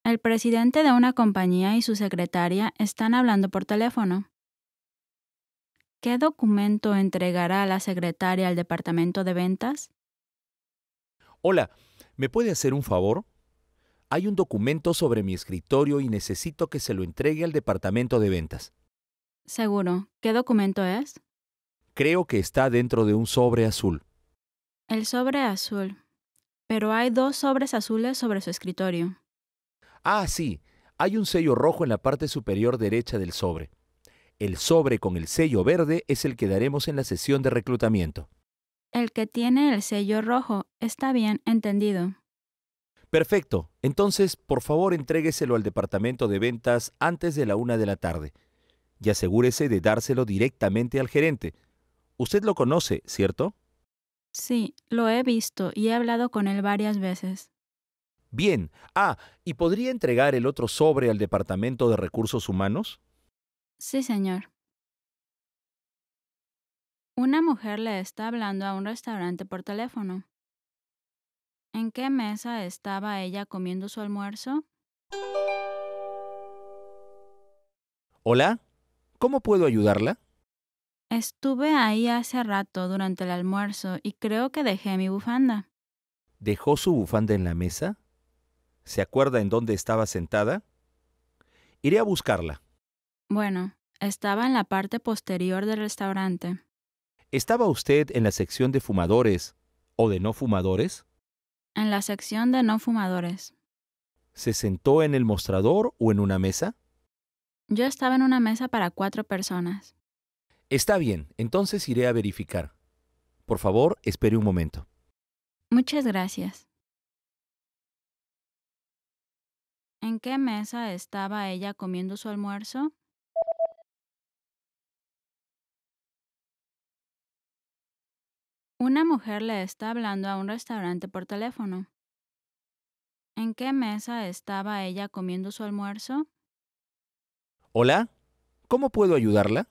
El presidente de una compañía y su secretaria están hablando por teléfono. ¿Qué documento entregará la secretaria al departamento de ventas? Hola, ¿me puede hacer un favor? Hay un documento sobre mi escritorio y necesito que se lo entregue al departamento de ventas. Seguro. ¿Qué documento es? Creo que está dentro de un sobre azul. El sobre azul. Pero hay dos sobres azules sobre su escritorio. Ah, sí, hay un sello rojo en la parte superior derecha del sobre. El sobre con el sello verde es el que daremos en la sesión de reclutamiento. El que tiene el sello rojo. Está bien, entendido. Perfecto. Entonces, por favor, entrégueselo al departamento de ventas antes de la una de la tarde. Y asegúrese de dárselo directamente al gerente. Usted lo conoce, ¿cierto? Sí, lo he visto y he hablado con él varias veces. Bien. Ah, ¿y podría entregar el otro sobre al Departamento de Recursos Humanos? Sí, señor. Una mujer le está hablando a un restaurante por teléfono. ¿En qué mesa estaba ella comiendo su almuerzo? Hola, ¿cómo puedo ayudarla? Estuve ahí hace rato durante el almuerzo y creo que dejé mi bufanda. ¿Dejó su bufanda en la mesa? ¿Se acuerda en dónde estaba sentada? Iré a buscarla. Bueno, estaba en la parte posterior del restaurante. ¿Estaba usted en la sección de fumadores o de no fumadores? En la sección de no fumadores. ¿Se sentó en el mostrador o en una mesa? Yo estaba en una mesa para cuatro personas. Está bien, entonces iré a verificar. Por favor, espere un momento. Muchas gracias. ¿En qué mesa estaba ella comiendo su almuerzo? Una mujer le está hablando a un restaurante por teléfono. ¿En qué mesa estaba ella comiendo su almuerzo? Hola, ¿cómo puedo ayudarla?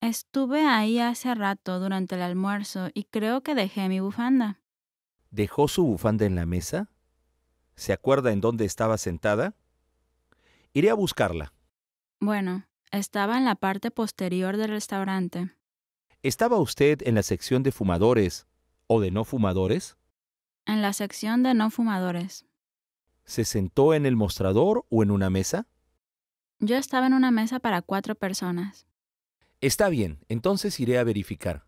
Estuve ahí hace rato durante el almuerzo y creo que dejé mi bufanda. ¿Dejó su bufanda en la mesa? ¿Se acuerda en dónde estaba sentada? Iré a buscarla. Bueno, estaba en la parte posterior del restaurante. ¿Estaba usted en la sección de fumadores o de no fumadores? En la sección de no fumadores. ¿Se sentó en el mostrador o en una mesa? Yo estaba en una mesa para cuatro personas. Está bien, entonces iré a verificar.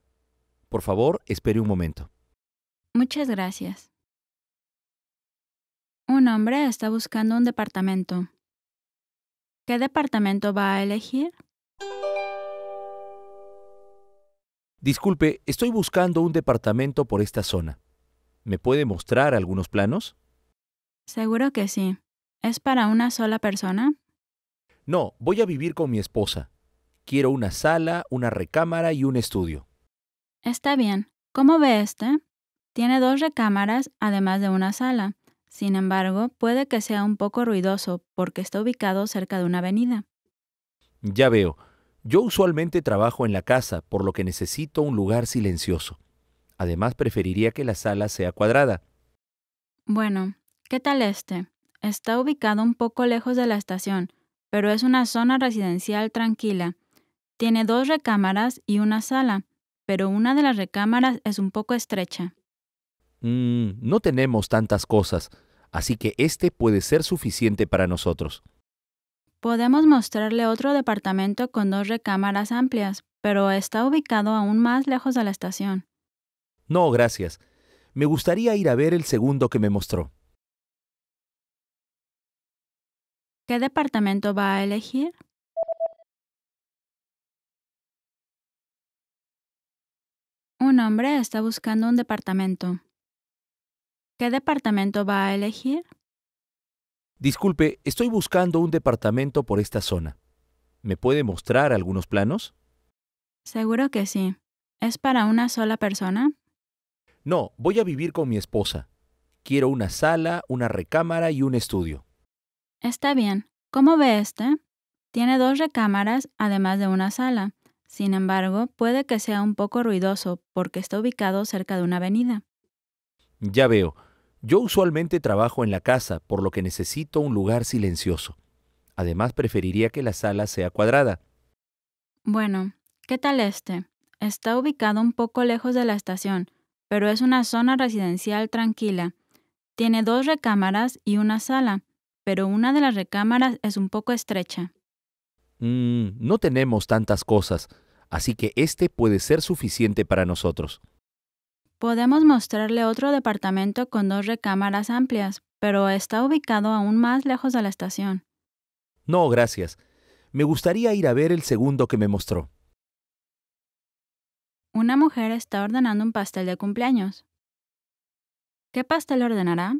Por favor, espere un momento. Muchas gracias. Un hombre está buscando un departamento. ¿Qué departamento va a elegir? Disculpe, estoy buscando un departamento por esta zona. ¿Me puede mostrar algunos planos? Seguro que sí. ¿Es para una sola persona? No, voy a vivir con mi esposa. Quiero una sala, una recámara y un estudio. Está bien. ¿Cómo ve este? Tiene dos recámaras, además de una sala. Sin embargo, puede que sea un poco ruidoso porque está ubicado cerca de una avenida. Ya veo. Yo usualmente trabajo en la casa, por lo que necesito un lugar silencioso. Además, preferiría que la sala sea cuadrada. Bueno, ¿qué tal este? Está ubicado un poco lejos de la estación, pero es una zona residencial tranquila. Tiene dos recámaras y una sala, pero una de las recámaras es un poco estrecha mmm, no tenemos tantas cosas, así que este puede ser suficiente para nosotros. Podemos mostrarle otro departamento con dos recámaras amplias, pero está ubicado aún más lejos de la estación. No, gracias. Me gustaría ir a ver el segundo que me mostró. ¿Qué departamento va a elegir? Un hombre está buscando un departamento. ¿Qué departamento va a elegir? Disculpe, estoy buscando un departamento por esta zona. ¿Me puede mostrar algunos planos? Seguro que sí. ¿Es para una sola persona? No, voy a vivir con mi esposa. Quiero una sala, una recámara y un estudio. Está bien. ¿Cómo ve este? Tiene dos recámaras, además de una sala. Sin embargo, puede que sea un poco ruidoso porque está ubicado cerca de una avenida. Ya veo. Yo usualmente trabajo en la casa, por lo que necesito un lugar silencioso. Además, preferiría que la sala sea cuadrada. Bueno, ¿qué tal este? Está ubicado un poco lejos de la estación, pero es una zona residencial tranquila. Tiene dos recámaras y una sala, pero una de las recámaras es un poco estrecha. Mm, no tenemos tantas cosas, así que este puede ser suficiente para nosotros. Podemos mostrarle otro departamento con dos recámaras amplias, pero está ubicado aún más lejos de la estación. No, gracias. Me gustaría ir a ver el segundo que me mostró. Una mujer está ordenando un pastel de cumpleaños. ¿Qué pastel ordenará?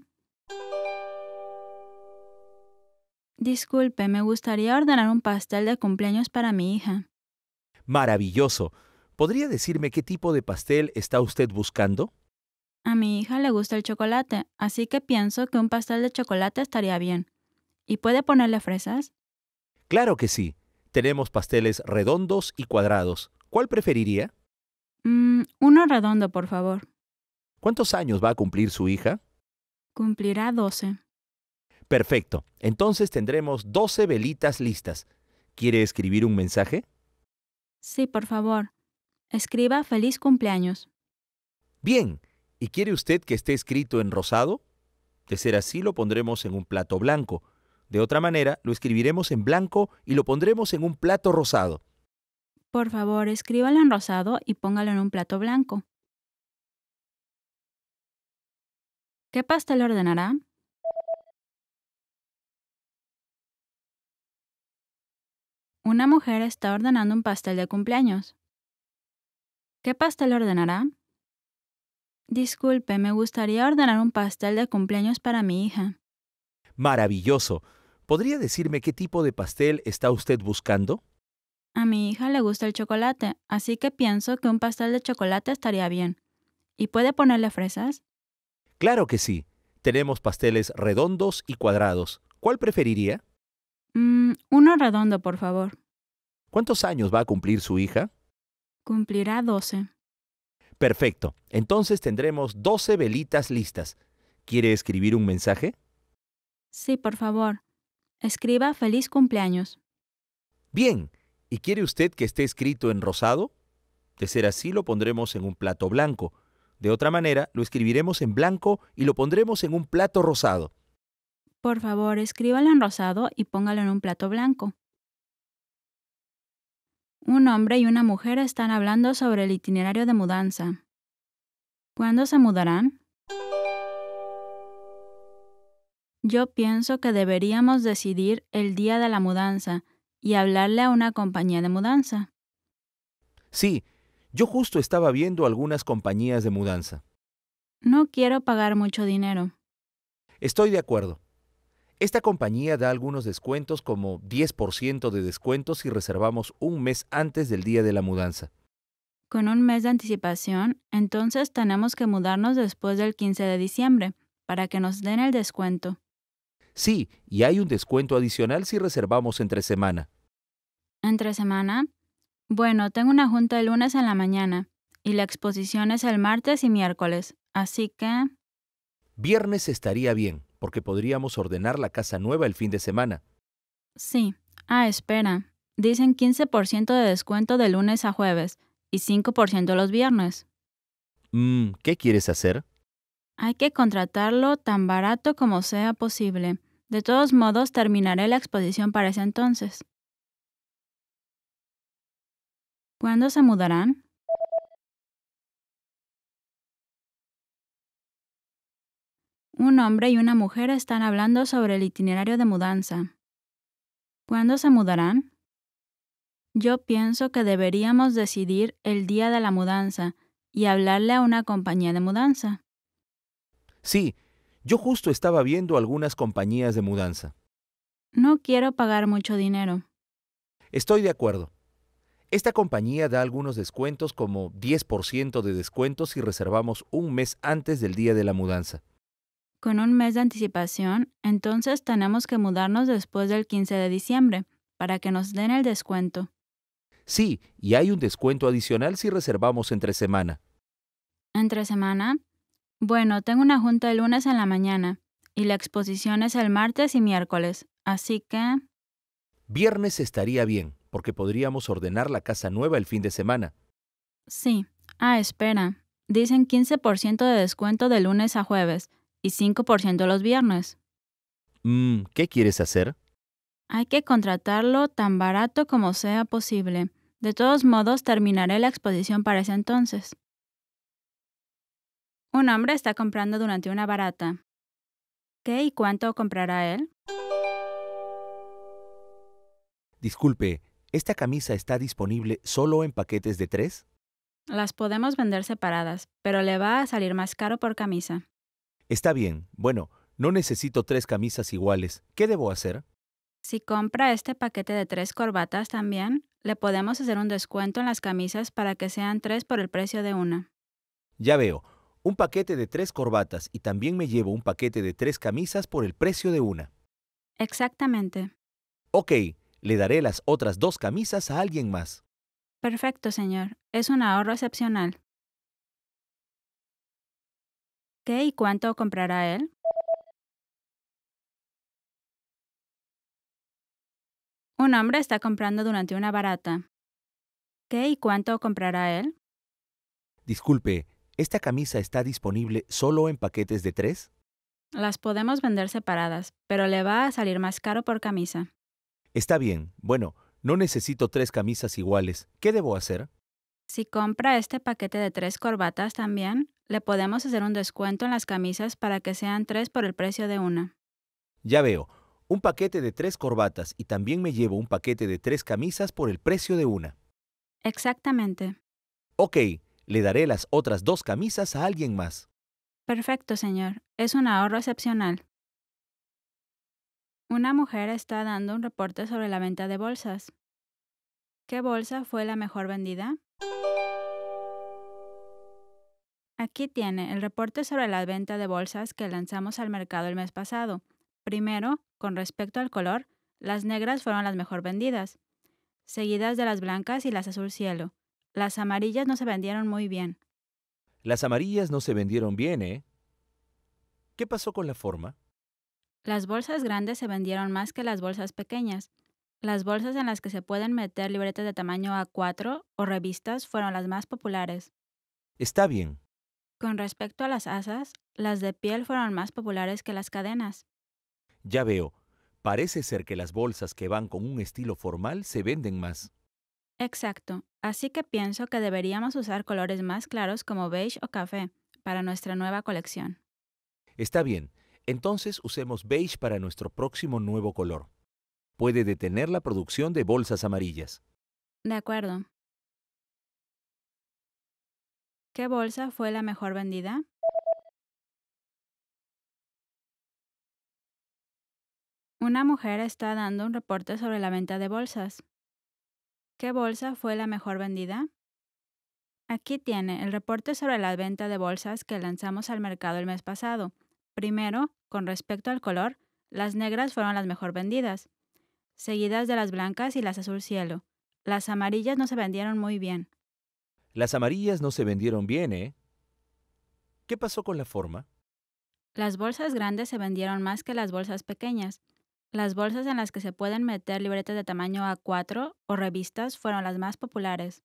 Disculpe, me gustaría ordenar un pastel de cumpleaños para mi hija. Maravilloso. ¿Podría decirme qué tipo de pastel está usted buscando? A mi hija le gusta el chocolate, así que pienso que un pastel de chocolate estaría bien. ¿Y puede ponerle fresas? Claro que sí. Tenemos pasteles redondos y cuadrados. ¿Cuál preferiría? Mm, uno redondo, por favor. ¿Cuántos años va a cumplir su hija? Cumplirá 12. Perfecto. Entonces tendremos 12 velitas listas. ¿Quiere escribir un mensaje? Sí, por favor. Escriba feliz cumpleaños. Bien, ¿y quiere usted que esté escrito en rosado? De ser así, lo pondremos en un plato blanco. De otra manera, lo escribiremos en blanco y lo pondremos en un plato rosado. Por favor, escríbalo en rosado y póngalo en un plato blanco. ¿Qué pastel ordenará? Una mujer está ordenando un pastel de cumpleaños. ¿Qué pastel ordenará? Disculpe, me gustaría ordenar un pastel de cumpleaños para mi hija. Maravilloso. ¿Podría decirme qué tipo de pastel está usted buscando? A mi hija le gusta el chocolate, así que pienso que un pastel de chocolate estaría bien. ¿Y puede ponerle fresas? Claro que sí. Tenemos pasteles redondos y cuadrados. ¿Cuál preferiría? Mm, uno redondo, por favor. ¿Cuántos años va a cumplir su hija? Cumplirá 12. Perfecto. Entonces tendremos 12 velitas listas. ¿Quiere escribir un mensaje? Sí, por favor. Escriba feliz cumpleaños. Bien. ¿Y quiere usted que esté escrito en rosado? De ser así, lo pondremos en un plato blanco. De otra manera, lo escribiremos en blanco y lo pondremos en un plato rosado. Por favor, escríbalo en rosado y póngalo en un plato blanco. Un hombre y una mujer están hablando sobre el itinerario de mudanza. ¿Cuándo se mudarán? Yo pienso que deberíamos decidir el día de la mudanza y hablarle a una compañía de mudanza. Sí, yo justo estaba viendo algunas compañías de mudanza. No quiero pagar mucho dinero. Estoy de acuerdo. Esta compañía da algunos descuentos como 10% de descuento si reservamos un mes antes del día de la mudanza. Con un mes de anticipación, entonces tenemos que mudarnos después del 15 de diciembre para que nos den el descuento. Sí, y hay un descuento adicional si reservamos entre semana. ¿Entre semana? Bueno, tengo una junta el lunes en la mañana y la exposición es el martes y miércoles, así que... Viernes estaría bien porque podríamos ordenar la casa nueva el fin de semana. Sí. Ah, espera. Dicen 15% de descuento de lunes a jueves y 5% los viernes. Mm, ¿Qué quieres hacer? Hay que contratarlo tan barato como sea posible. De todos modos, terminaré la exposición para ese entonces. ¿Cuándo se mudarán? Un hombre y una mujer están hablando sobre el itinerario de mudanza. ¿Cuándo se mudarán? Yo pienso que deberíamos decidir el día de la mudanza y hablarle a una compañía de mudanza. Sí, yo justo estaba viendo algunas compañías de mudanza. No quiero pagar mucho dinero. Estoy de acuerdo. Esta compañía da algunos descuentos como 10% de descuentos si reservamos un mes antes del día de la mudanza con un mes de anticipación, entonces tenemos que mudarnos después del 15 de diciembre para que nos den el descuento. Sí, y hay un descuento adicional si reservamos entre semana. ¿Entre semana? Bueno, tengo una junta el lunes en la mañana y la exposición es el martes y miércoles, así que... Viernes estaría bien, porque podríamos ordenar la casa nueva el fin de semana. Sí. Ah, espera. Dicen 15% de descuento de lunes a jueves y 5% los viernes. Mm, ¿Qué quieres hacer? Hay que contratarlo tan barato como sea posible. De todos modos, terminaré la exposición para ese entonces. Un hombre está comprando durante una barata. ¿Qué y cuánto comprará él? Disculpe, ¿esta camisa está disponible solo en paquetes de tres? Las podemos vender separadas, pero le va a salir más caro por camisa. Está bien, bueno, no necesito tres camisas iguales. ¿Qué debo hacer? Si compra este paquete de tres corbatas también, le podemos hacer un descuento en las camisas para que sean tres por el precio de una. Ya veo, un paquete de tres corbatas y también me llevo un paquete de tres camisas por el precio de una. Exactamente. Ok, le daré las otras dos camisas a alguien más. Perfecto, señor. Es un ahorro excepcional qué y cuánto comprará él? Un hombre está comprando durante una barata. ¿Qué y cuánto comprará él? Disculpe, ¿esta camisa está disponible solo en paquetes de tres? Las podemos vender separadas, pero le va a salir más caro por camisa. Está bien. Bueno, no necesito tres camisas iguales. ¿Qué debo hacer? Si compra este paquete de tres corbatas también, le podemos hacer un descuento en las camisas para que sean tres por el precio de una. Ya veo, un paquete de tres corbatas y también me llevo un paquete de tres camisas por el precio de una. Exactamente. Ok, le daré las otras dos camisas a alguien más. Perfecto, señor. Es un ahorro excepcional. Una mujer está dando un reporte sobre la venta de bolsas. ¿Qué bolsa fue la mejor vendida? Aquí tiene el reporte sobre la venta de bolsas que lanzamos al mercado el mes pasado. Primero, con respecto al color, las negras fueron las mejor vendidas, seguidas de las blancas y las azul cielo. Las amarillas no se vendieron muy bien. Las amarillas no se vendieron bien, ¿eh? ¿Qué pasó con la forma? Las bolsas grandes se vendieron más que las bolsas pequeñas. Las bolsas en las que se pueden meter libretas de tamaño A4 o revistas fueron las más populares. Está bien, con respecto a las asas, las de piel fueron más populares que las cadenas. Ya veo, parece ser que las bolsas que van con un estilo formal se venden más. Exacto, así que pienso que deberíamos usar colores más claros como beige o café para nuestra nueva colección. Está bien, entonces usemos beige para nuestro próximo nuevo color. Puede detener la producción de bolsas amarillas. De acuerdo. ¿Qué bolsa fue la mejor vendida? Una mujer está dando un reporte sobre la venta de bolsas. ¿Qué bolsa fue la mejor vendida? Aquí tiene el reporte sobre la venta de bolsas que lanzamos al mercado el mes pasado. Primero, con respecto al color, las negras fueron las mejor vendidas, seguidas de las blancas y las azul cielo. Las amarillas no se vendieron muy bien. Las amarillas no se vendieron bien, ¿eh? ¿Qué pasó con la forma? Las bolsas grandes se vendieron más que las bolsas pequeñas. Las bolsas en las que se pueden meter libretas de tamaño A4 o revistas fueron las más populares.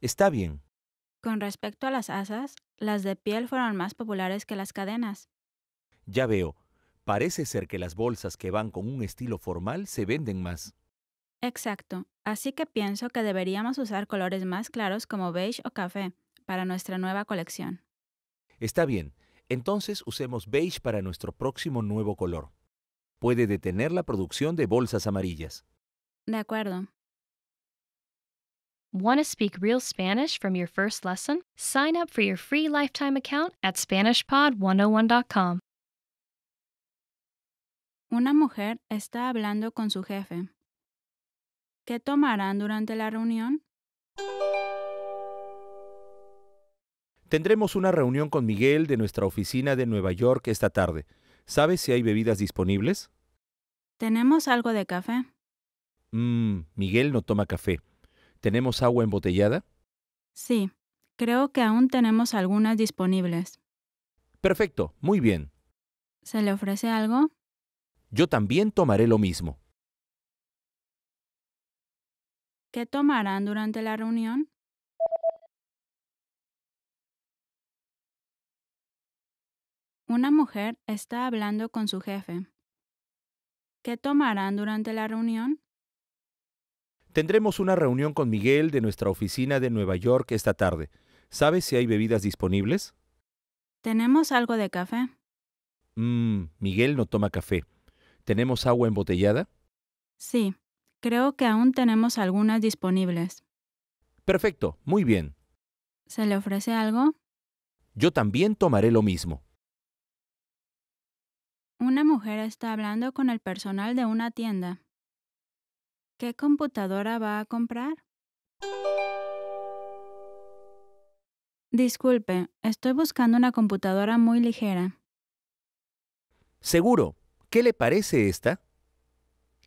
Está bien. Con respecto a las asas, las de piel fueron más populares que las cadenas. Ya veo. Parece ser que las bolsas que van con un estilo formal se venden más. Exacto, así que pienso que deberíamos usar colores más claros como beige o café para nuestra nueva colección. Está bien, entonces usemos beige para nuestro próximo nuevo color. Puede detener la producción de bolsas amarillas. De acuerdo. Want to real Spanish from your first lesson? Sign up for your free lifetime account at SpanishPod101.com. Una mujer está hablando con su jefe. ¿Qué tomarán durante la reunión? Tendremos una reunión con Miguel de nuestra oficina de Nueva York esta tarde. ¿Sabes si hay bebidas disponibles? Tenemos algo de café. Mmm, Miguel no toma café. ¿Tenemos agua embotellada? Sí, creo que aún tenemos algunas disponibles. Perfecto, muy bien. ¿Se le ofrece algo? Yo también tomaré lo mismo. ¿Qué tomarán durante la reunión? Una mujer está hablando con su jefe. ¿Qué tomarán durante la reunión? Tendremos una reunión con Miguel de nuestra oficina de Nueva York esta tarde. ¿Sabes si hay bebidas disponibles? ¿Tenemos algo de café? Mmm, Miguel no toma café. ¿Tenemos agua embotellada? Sí. Creo que aún tenemos algunas disponibles. Perfecto, muy bien. ¿Se le ofrece algo? Yo también tomaré lo mismo. Una mujer está hablando con el personal de una tienda. ¿Qué computadora va a comprar? Disculpe, estoy buscando una computadora muy ligera. Seguro. ¿Qué le parece esta?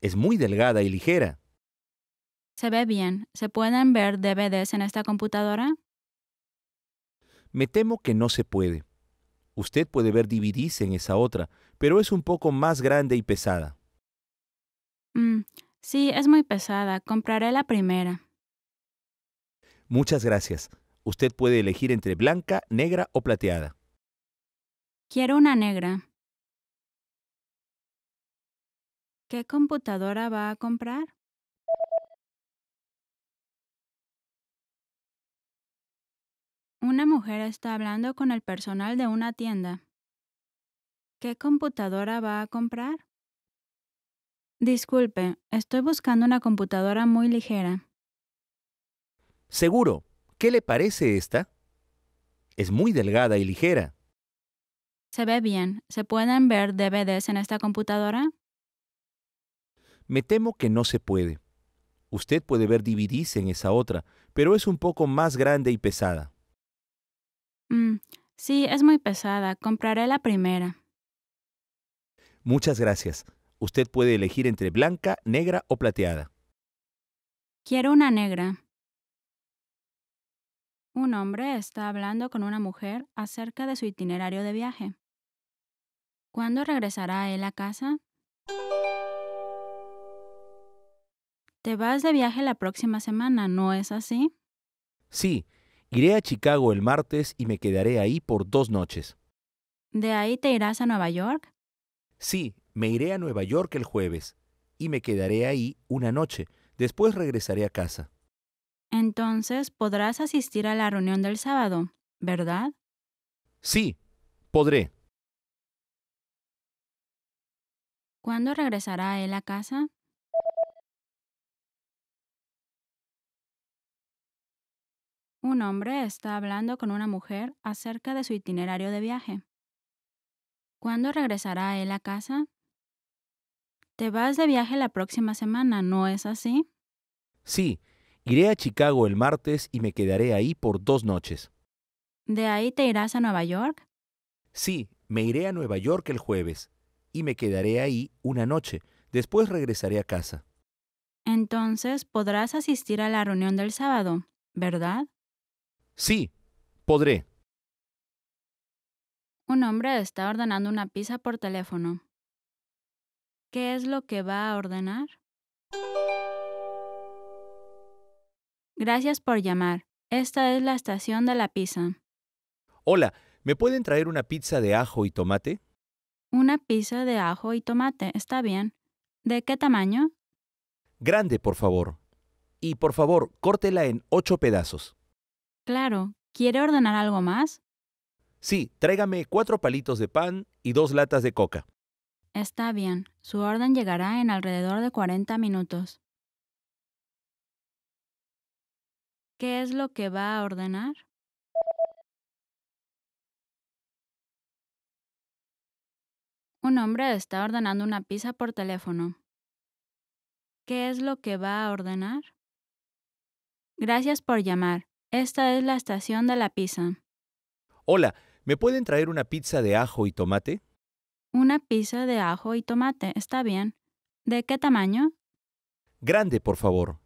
Es muy delgada y ligera. ¿Se ve bien? ¿Se pueden ver DVDs en esta computadora? Me temo que no se puede. Usted puede ver DVDs en esa otra, pero es un poco más grande y pesada. Mm, sí, es muy pesada. Compraré la primera. Muchas gracias. Usted puede elegir entre blanca, negra o plateada. Quiero una negra. ¿Qué computadora va a comprar? Una mujer está hablando con el personal de una tienda. ¿Qué computadora va a comprar? Disculpe, estoy buscando una computadora muy ligera. Seguro. ¿Qué le parece esta? Es muy delgada y ligera. Se ve bien. ¿Se pueden ver DVDs en esta computadora? Me temo que no se puede. Usted puede ver DVDs en esa otra, pero es un poco más grande y pesada. Mm, sí, es muy pesada. Compraré la primera. Muchas gracias. Usted puede elegir entre blanca, negra o plateada. Quiero una negra. Un hombre está hablando con una mujer acerca de su itinerario de viaje. ¿Cuándo regresará él a casa? Te vas de viaje la próxima semana, ¿no es así? Sí, iré a Chicago el martes y me quedaré ahí por dos noches. ¿De ahí te irás a Nueva York? Sí, me iré a Nueva York el jueves y me quedaré ahí una noche. Después regresaré a casa. Entonces podrás asistir a la reunión del sábado, ¿verdad? Sí, podré. ¿Cuándo regresará él a casa? Un hombre está hablando con una mujer acerca de su itinerario de viaje. ¿Cuándo regresará él a casa? Te vas de viaje la próxima semana, ¿no es así? Sí, iré a Chicago el martes y me quedaré ahí por dos noches. ¿De ahí te irás a Nueva York? Sí, me iré a Nueva York el jueves y me quedaré ahí una noche. Después regresaré a casa. Entonces podrás asistir a la reunión del sábado, ¿verdad? Sí, podré. Un hombre está ordenando una pizza por teléfono. ¿Qué es lo que va a ordenar? Gracias por llamar. Esta es la estación de la pizza. Hola, ¿me pueden traer una pizza de ajo y tomate? Una pizza de ajo y tomate, está bien. ¿De qué tamaño? Grande, por favor. Y por favor, córtela en ocho pedazos. Claro. ¿Quiere ordenar algo más? Sí, tráigame cuatro palitos de pan y dos latas de coca. Está bien. Su orden llegará en alrededor de 40 minutos. ¿Qué es lo que va a ordenar? Un hombre está ordenando una pizza por teléfono. ¿Qué es lo que va a ordenar? Gracias por llamar. Esta es la estación de la pizza. Hola, ¿me pueden traer una pizza de ajo y tomate? Una pizza de ajo y tomate, está bien. ¿De qué tamaño? Grande, por favor.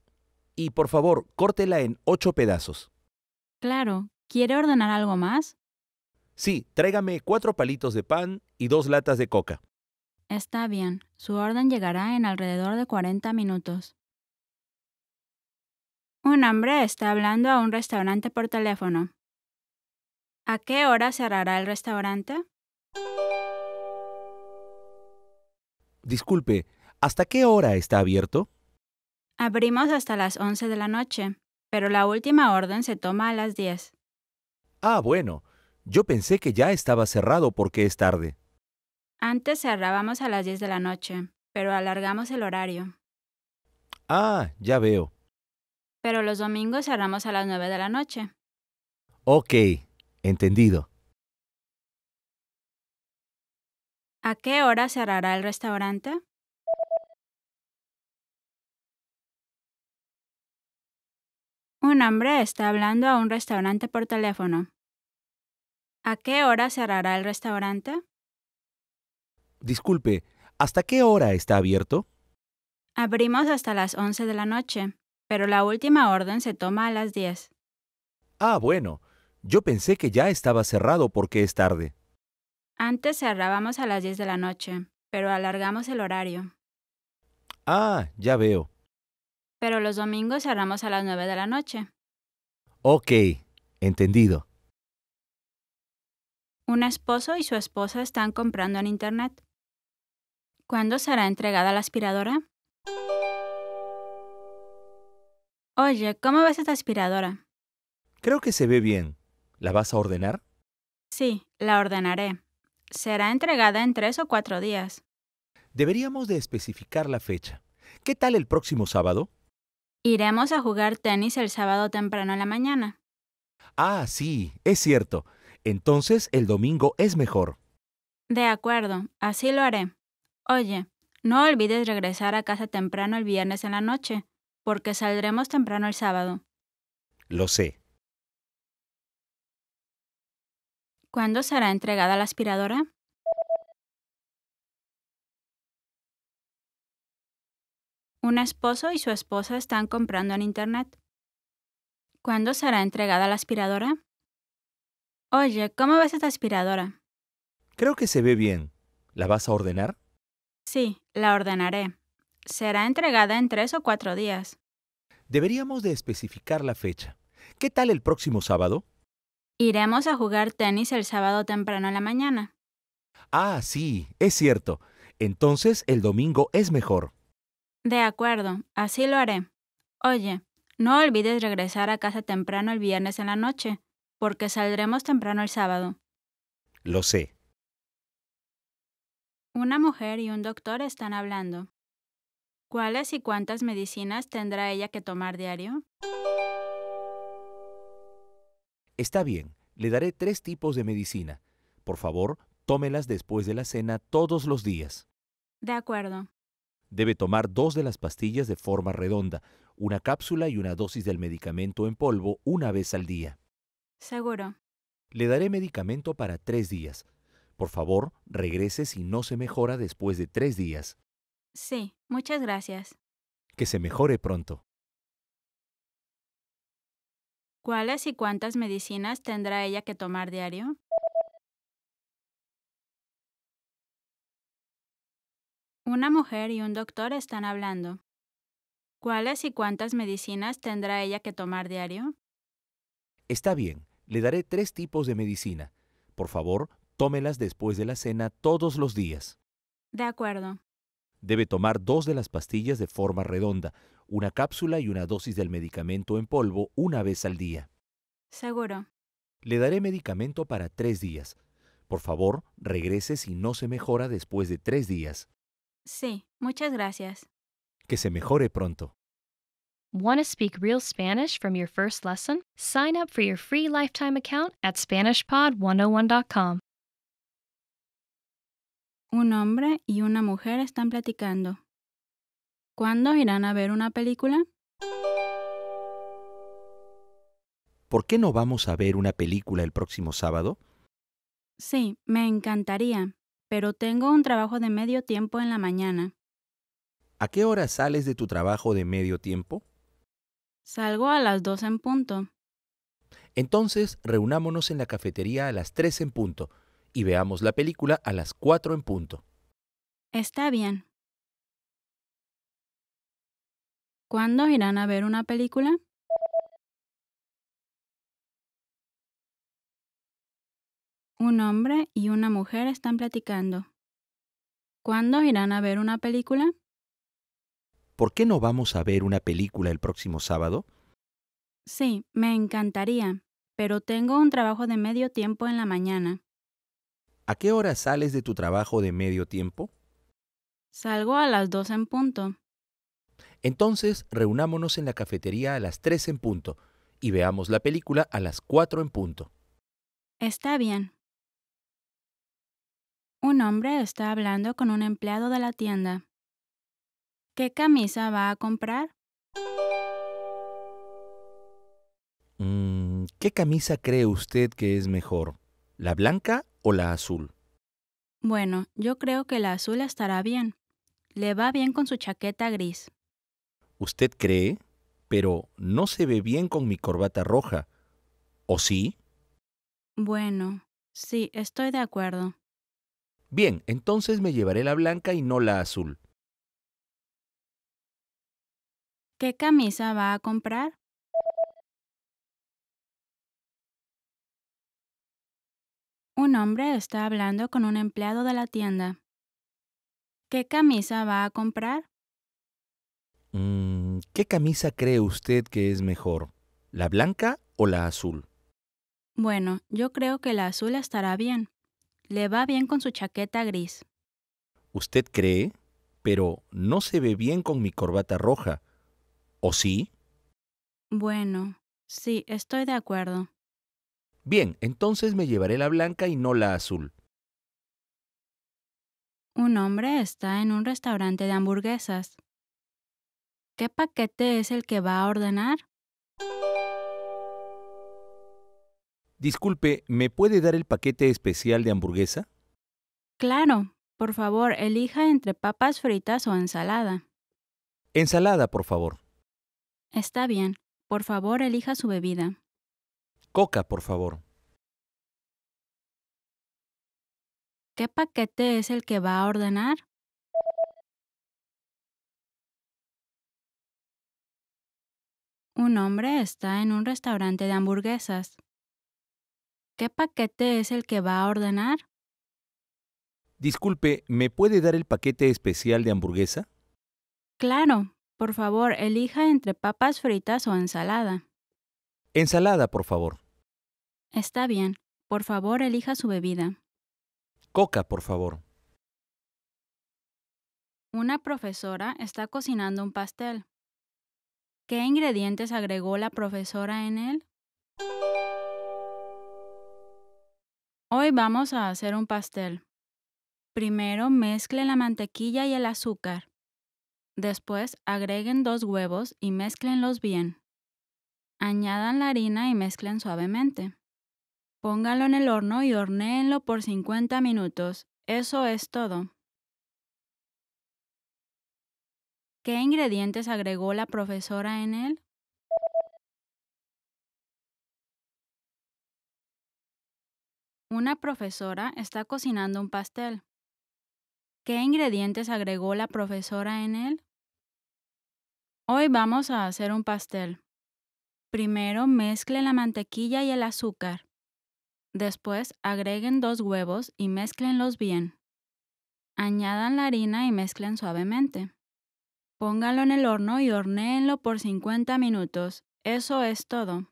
Y por favor, córtela en ocho pedazos. Claro. ¿Quiere ordenar algo más? Sí, tráigame cuatro palitos de pan y dos latas de coca. Está bien. Su orden llegará en alrededor de 40 minutos. Un hombre está hablando a un restaurante por teléfono. ¿A qué hora cerrará el restaurante? Disculpe, ¿hasta qué hora está abierto? Abrimos hasta las 11 de la noche, pero la última orden se toma a las 10. Ah, bueno. Yo pensé que ya estaba cerrado porque es tarde. Antes cerrábamos a las 10 de la noche, pero alargamos el horario. Ah, ya veo pero los domingos cerramos a las 9 de la noche. Ok, entendido. ¿A qué hora cerrará el restaurante? Un hombre está hablando a un restaurante por teléfono. ¿A qué hora cerrará el restaurante? Disculpe, ¿hasta qué hora está abierto? Abrimos hasta las 11 de la noche. Pero la última orden se toma a las 10. Ah, bueno. Yo pensé que ya estaba cerrado porque es tarde. Antes cerrábamos a las 10 de la noche, pero alargamos el horario. Ah, ya veo. Pero los domingos cerramos a las 9 de la noche. Ok, entendido. Un esposo y su esposa están comprando en Internet. ¿Cuándo será entregada la aspiradora? Oye, ¿cómo ves esta aspiradora? Creo que se ve bien. ¿La vas a ordenar? Sí, la ordenaré. Será entregada en tres o cuatro días. Deberíamos de especificar la fecha. ¿Qué tal el próximo sábado? Iremos a jugar tenis el sábado temprano en la mañana. Ah, sí, es cierto. Entonces el domingo es mejor. De acuerdo, así lo haré. Oye, no olvides regresar a casa temprano el viernes en la noche porque saldremos temprano el sábado. Lo sé. ¿Cuándo será entregada la aspiradora? Un esposo y su esposa están comprando en Internet. ¿Cuándo será entregada la aspiradora? Oye, ¿cómo ves esta aspiradora? Creo que se ve bien. ¿La vas a ordenar? Sí, la ordenaré. Será entregada en tres o cuatro días. Deberíamos de especificar la fecha. ¿Qué tal el próximo sábado? Iremos a jugar tenis el sábado temprano en la mañana. Ah, sí, es cierto. Entonces el domingo es mejor. De acuerdo, así lo haré. Oye, no olvides regresar a casa temprano el viernes en la noche, porque saldremos temprano el sábado. Lo sé. Una mujer y un doctor están hablando. ¿Cuáles y cuántas medicinas tendrá ella que tomar diario? Está bien, le daré tres tipos de medicina. Por favor, tómelas después de la cena todos los días. De acuerdo. Debe tomar dos de las pastillas de forma redonda, una cápsula y una dosis del medicamento en polvo una vez al día. Seguro. Le daré medicamento para tres días. Por favor, regrese si no se mejora después de tres días. Sí, muchas gracias. Que se mejore pronto. ¿Cuáles y cuántas medicinas tendrá ella que tomar diario? Una mujer y un doctor están hablando. ¿Cuáles y cuántas medicinas tendrá ella que tomar diario? Está bien, le daré tres tipos de medicina. Por favor, tómelas después de la cena todos los días. De acuerdo. Debe tomar dos de las pastillas de forma redonda, una cápsula y una dosis del medicamento en polvo una vez al día. Seguro. Le daré medicamento para tres días. Por favor, regrese si no se mejora después de tres días. Sí, muchas gracias. Que se mejore pronto. Want to speak real Spanish from your first lesson? Sign up for your free lifetime account at SpanishPod101.com. Un hombre y una mujer están platicando. ¿Cuándo irán a ver una película? ¿Por qué no vamos a ver una película el próximo sábado? Sí, me encantaría, pero tengo un trabajo de medio tiempo en la mañana. ¿A qué hora sales de tu trabajo de medio tiempo? Salgo a las dos en punto. Entonces, reunámonos en la cafetería a las tres en punto y veamos la película a las 4 en punto. Está bien. ¿Cuándo irán a ver una película? Un hombre y una mujer están platicando. ¿Cuándo irán a ver una película? ¿Por qué no vamos a ver una película el próximo sábado? Sí, me encantaría, pero tengo un trabajo de medio tiempo en la mañana. ¿A qué hora sales de tu trabajo de medio tiempo? Salgo a las 2 en punto. Entonces, reunámonos en la cafetería a las 3 en punto y veamos la película a las 4 en punto. Está bien. Un hombre está hablando con un empleado de la tienda. ¿Qué camisa va a comprar? Mm, ¿Qué camisa cree usted que es mejor? ¿La blanca la azul? Bueno, yo creo que la azul estará bien. Le va bien con su chaqueta gris. ¿Usted cree? Pero no se ve bien con mi corbata roja. ¿O sí? Bueno, sí, estoy de acuerdo. Bien, entonces me llevaré la blanca y no la azul. ¿Qué camisa va a comprar? Un hombre está hablando con un empleado de la tienda. ¿Qué camisa va a comprar? Mm, ¿Qué camisa cree usted que es mejor? ¿La blanca o la azul? Bueno, yo creo que la azul estará bien. Le va bien con su chaqueta gris. ¿Usted cree? Pero no se ve bien con mi corbata roja. ¿O sí? Bueno, sí, estoy de acuerdo. Bien, entonces me llevaré la blanca y no la azul. Un hombre está en un restaurante de hamburguesas. ¿Qué paquete es el que va a ordenar? Disculpe, ¿me puede dar el paquete especial de hamburguesa? Claro, por favor, elija entre papas fritas o ensalada. Ensalada, por favor. Está bien, por favor, elija su bebida coca, por favor. ¿Qué paquete es el que va a ordenar? Un hombre está en un restaurante de hamburguesas. ¿Qué paquete es el que va a ordenar? Disculpe, ¿me puede dar el paquete especial de hamburguesa? Claro, por favor, elija entre papas fritas o ensalada. Ensalada, por favor. Está bien. Por favor, elija su bebida. Coca, por favor. Una profesora está cocinando un pastel. ¿Qué ingredientes agregó la profesora en él? Hoy vamos a hacer un pastel. Primero mezcle la mantequilla y el azúcar. Después agreguen dos huevos y mezclenlos bien. Añadan la harina y mezclen suavemente. Póngalo en el horno y hornéenlo por 50 minutos. Eso es todo. ¿Qué ingredientes agregó la profesora en él? Una profesora está cocinando un pastel. ¿Qué ingredientes agregó la profesora en él? Hoy vamos a hacer un pastel. Primero mezcle la mantequilla y el azúcar. Después agreguen dos huevos y mezclenlos bien. Añadan la harina y mezclen suavemente. Póngalo en el horno y hornéenlo por 50 minutos. Eso es todo.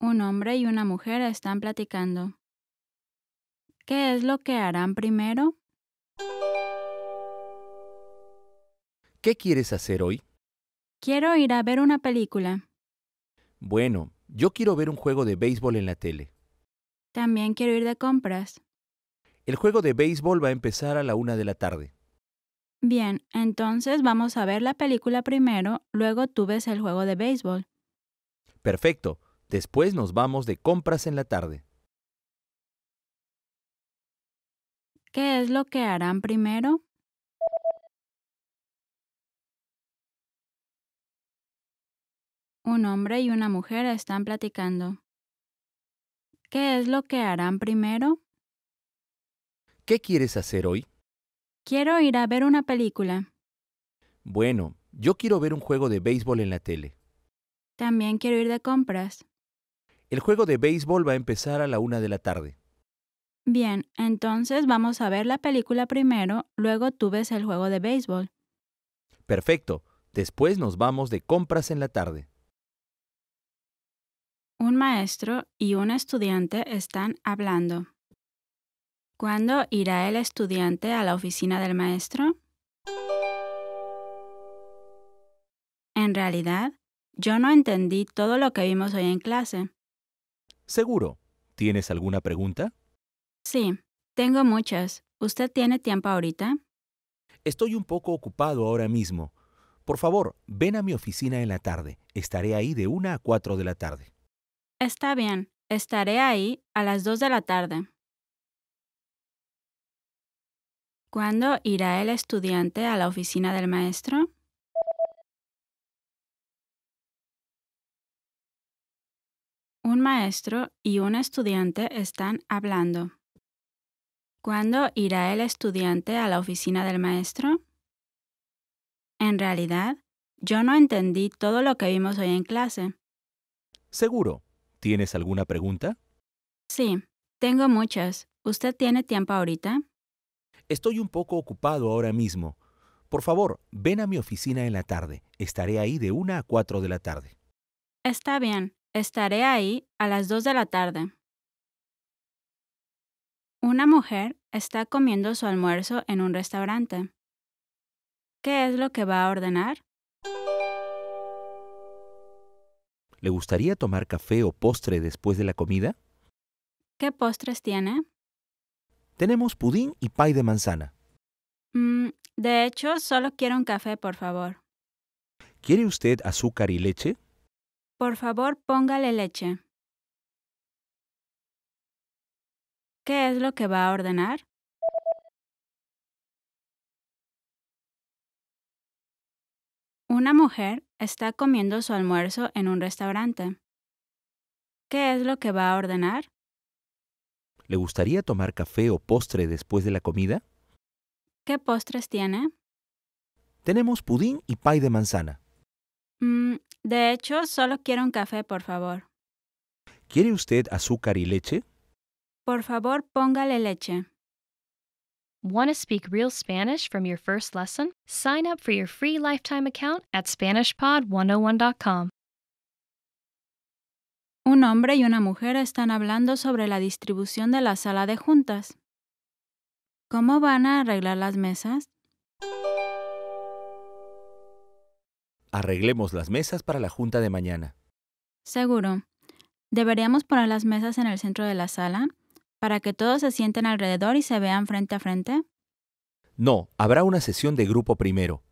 Un hombre y una mujer están platicando. ¿Qué es lo que harán primero? ¿Qué quieres hacer hoy? Quiero ir a ver una película. Bueno, yo quiero ver un juego de béisbol en la tele. También quiero ir de compras. El juego de béisbol va a empezar a la una de la tarde. Bien, entonces vamos a ver la película primero, luego tú ves el juego de béisbol. Perfecto. Después nos vamos de compras en la tarde. ¿Qué es lo que harán primero? Un hombre y una mujer están platicando. ¿Qué es lo que harán primero? ¿Qué quieres hacer hoy? Quiero ir a ver una película. Bueno, yo quiero ver un juego de béisbol en la tele. También quiero ir de compras. El juego de béisbol va a empezar a la una de la tarde. Bien, entonces vamos a ver la película primero, luego tú ves el juego de béisbol. Perfecto. Después nos vamos de compras en la tarde. Un maestro y un estudiante están hablando. ¿Cuándo irá el estudiante a la oficina del maestro? En realidad, yo no entendí todo lo que vimos hoy en clase. Seguro. ¿Tienes alguna pregunta? Sí, tengo muchas. ¿Usted tiene tiempo ahorita? Estoy un poco ocupado ahora mismo. Por favor, ven a mi oficina en la tarde. Estaré ahí de una a 4 de la tarde. Está bien, estaré ahí a las 2 de la tarde. ¿Cuándo irá el estudiante a la oficina del maestro? Un maestro y un estudiante están hablando. ¿Cuándo irá el estudiante a la oficina del maestro? En realidad, yo no entendí todo lo que vimos hoy en clase. Seguro, ¿Tienes alguna pregunta? Sí, tengo muchas. ¿Usted tiene tiempo ahorita? Estoy un poco ocupado ahora mismo. Por favor, ven a mi oficina en la tarde. Estaré ahí de 1 a 4 de la tarde. Está bien, estaré ahí a las 2 de la tarde. Una mujer está comiendo su almuerzo en un restaurante. ¿Qué es lo que va a ordenar? ¿Le gustaría tomar café o postre después de la comida? ¿Qué postres tiene? Tenemos pudín y pay de manzana. Mm, de hecho, solo quiero un café, por favor. ¿Quiere usted azúcar y leche? Por favor, póngale leche. ¿Qué es lo que va a ordenar? Una mujer está comiendo su almuerzo en un restaurante. ¿Qué es lo que va a ordenar? ¿Le gustaría tomar café o postre después de la comida? ¿Qué postres tiene? Tenemos pudín y pay de manzana. Mm, de hecho, solo quiero un café, por favor. ¿Quiere usted azúcar y leche? Por favor, póngale leche. Want to speak real Spanish from your first lesson? Sign up for your free lifetime account at SpanishPod101.com. Un hombre y una mujer están hablando sobre la distribución de la sala de juntas. ¿Cómo van a arreglar las mesas? Arreglemos las mesas para la junta de mañana. Seguro. ¿Deberíamos poner las mesas en el centro de la sala? para que todos se sienten alrededor y se vean frente a frente? No, habrá una sesión de grupo primero.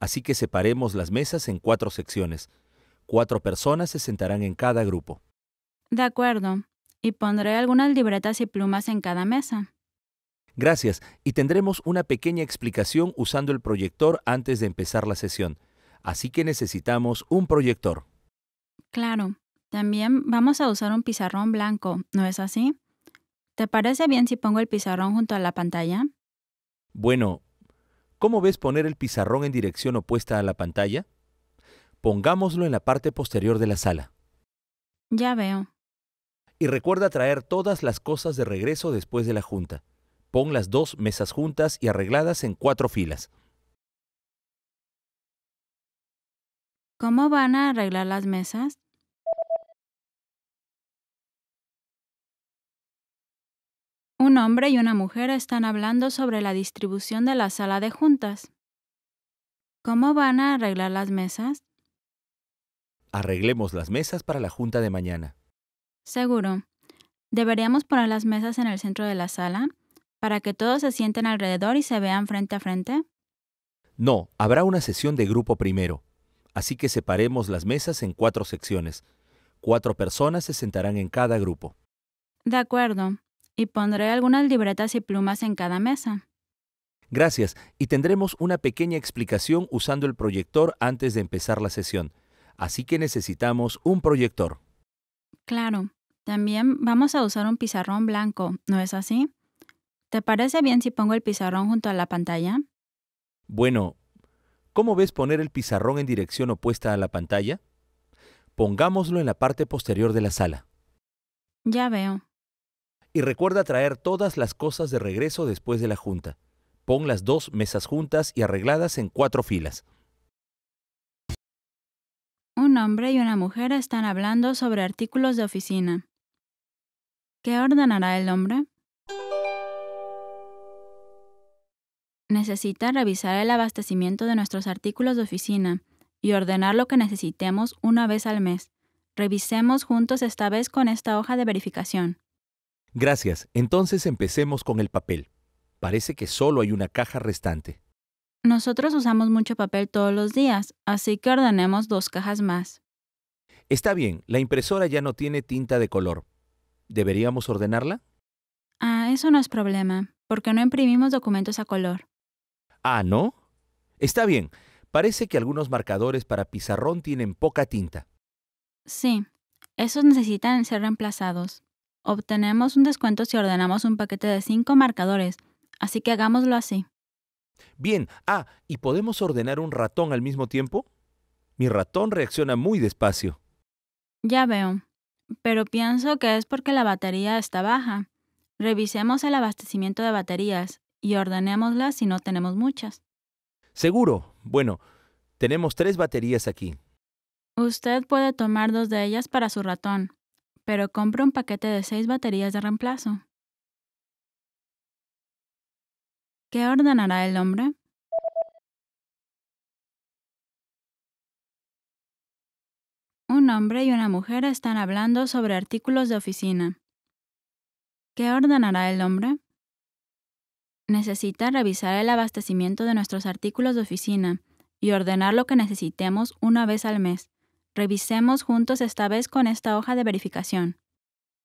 Así que separemos las mesas en cuatro secciones. Cuatro personas se sentarán en cada grupo. De acuerdo. Y pondré algunas libretas y plumas en cada mesa. Gracias. Y tendremos una pequeña explicación usando el proyector antes de empezar la sesión. Así que necesitamos un proyector. Claro. También vamos a usar un pizarrón blanco, ¿no es así? ¿Te parece bien si pongo el pizarrón junto a la pantalla? Bueno, ¿cómo ves poner el pizarrón en dirección opuesta a la pantalla? Pongámoslo en la parte posterior de la sala. Ya veo. Y recuerda traer todas las cosas de regreso después de la junta. Pon las dos mesas juntas y arregladas en cuatro filas. ¿Cómo van a arreglar las mesas? Un hombre y una mujer están hablando sobre la distribución de la sala de juntas. ¿Cómo van a arreglar las mesas? Arreglemos las mesas para la junta de mañana. Seguro. Deberíamos poner las mesas en el centro de la sala para que todos se sienten alrededor y se vean frente a frente. No, habrá una sesión de grupo primero. Así que separemos las mesas en cuatro secciones. Cuatro personas se sentarán en cada grupo. De acuerdo y pondré algunas libretas y plumas en cada mesa. Gracias, y tendremos una pequeña explicación usando el proyector antes de empezar la sesión. Así que necesitamos un proyector. Claro, también vamos a usar un pizarrón blanco, ¿no es así? ¿Te parece bien si pongo el pizarrón junto a la pantalla? Bueno, ¿cómo ves poner el pizarrón en dirección opuesta a la pantalla? Pongámoslo en la parte posterior de la sala. Ya veo y recuerda traer todas las cosas de regreso después de la junta. Pon las dos mesas juntas y arregladas en cuatro filas. Un hombre y una mujer están hablando sobre artículos de oficina. ¿Qué ordenará el hombre? Necesita revisar el abastecimiento de nuestros artículos de oficina y ordenar lo que necesitemos una vez al mes. Revisemos juntos esta vez con esta hoja de verificación. Gracias. Entonces empecemos con el papel. Parece que solo hay una caja restante. Nosotros usamos mucho papel todos los días, así que ordenemos dos cajas más. Está bien, la impresora ya no tiene tinta de color. ¿Deberíamos ordenarla? Ah, eso no es problema, porque no imprimimos documentos a color. Ah, ¿no? Está bien. Parece que algunos marcadores para pizarrón tienen poca tinta. Sí, esos necesitan ser reemplazados. Obtenemos un descuento si ordenamos un paquete de cinco marcadores, así que hagámoslo así. Bien, ah, ¿y podemos ordenar un ratón al mismo tiempo? Mi ratón reacciona muy despacio. Ya veo, pero pienso que es porque la batería está baja. Revisemos el abastecimiento de baterías y ordenémoslas si no tenemos muchas. Seguro. Bueno, tenemos tres baterías aquí. Usted puede tomar dos de ellas para su ratón pero compra un paquete de seis baterías de reemplazo. ¿Qué ordenará el hombre? Un hombre y una mujer están hablando sobre artículos de oficina. ¿Qué ordenará el hombre? Necesita revisar el abastecimiento de nuestros artículos de oficina y ordenar lo que necesitemos una vez al mes. Revisemos juntos esta vez con esta hoja de verificación.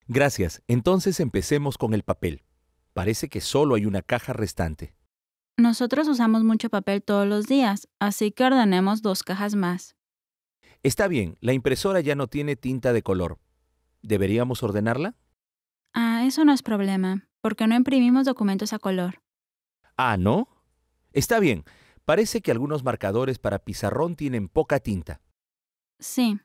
Gracias. Entonces empecemos con el papel. Parece que solo hay una caja restante. Nosotros usamos mucho papel todos los días, así que ordenemos dos cajas más. Está bien, la impresora ya no tiene tinta de color. ¿Deberíamos ordenarla? Ah, eso no es problema, porque no imprimimos documentos a color. Ah, ¿no? Está bien, parece que algunos marcadores para pizarrón tienen poca tinta. Sí,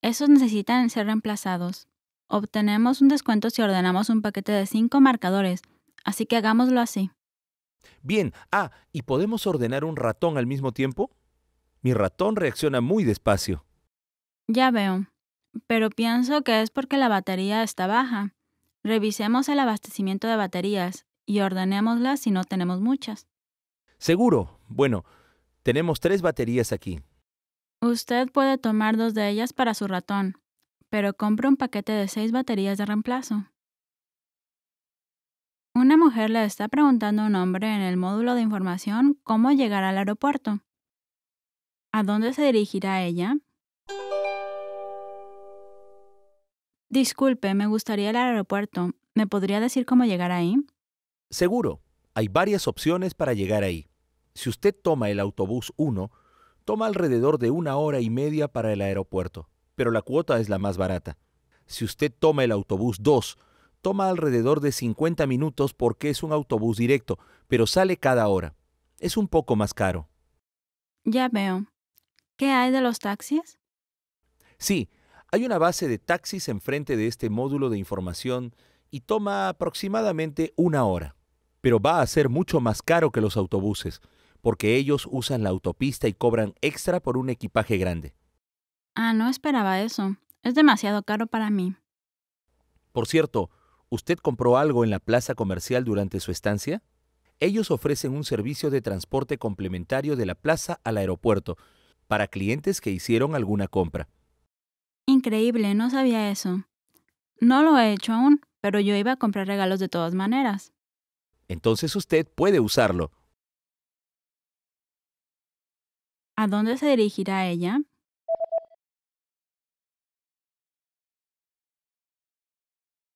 esos necesitan ser reemplazados. Obtenemos un descuento si ordenamos un paquete de cinco marcadores, así que hagámoslo así. Bien, ah, ¿y podemos ordenar un ratón al mismo tiempo? Mi ratón reacciona muy despacio. Ya veo, pero pienso que es porque la batería está baja. Revisemos el abastecimiento de baterías y ordenémoslas si no tenemos muchas. Seguro. Bueno, tenemos tres baterías aquí. Usted puede tomar dos de ellas para su ratón, pero compre un paquete de seis baterías de reemplazo. Una mujer le está preguntando a un hombre en el módulo de información cómo llegar al aeropuerto. ¿A dónde se dirigirá ella? Disculpe, me gustaría el aeropuerto. ¿Me podría decir cómo llegar ahí? Seguro. Hay varias opciones para llegar ahí. Si usted toma el autobús 1, toma alrededor de una hora y media para el aeropuerto, pero la cuota es la más barata. Si usted toma el autobús 2, toma alrededor de 50 minutos porque es un autobús directo, pero sale cada hora. Es un poco más caro. Ya veo. ¿Qué hay de los taxis? Sí, hay una base de taxis enfrente de este módulo de información y toma aproximadamente una hora. Pero va a ser mucho más caro que los autobuses porque ellos usan la autopista y cobran extra por un equipaje grande. Ah, no esperaba eso. Es demasiado caro para mí. Por cierto, ¿usted compró algo en la plaza comercial durante su estancia? Ellos ofrecen un servicio de transporte complementario de la plaza al aeropuerto para clientes que hicieron alguna compra. Increíble, no sabía eso. No lo he hecho aún, pero yo iba a comprar regalos de todas maneras. Entonces usted puede usarlo. ¿A dónde se dirigirá ella?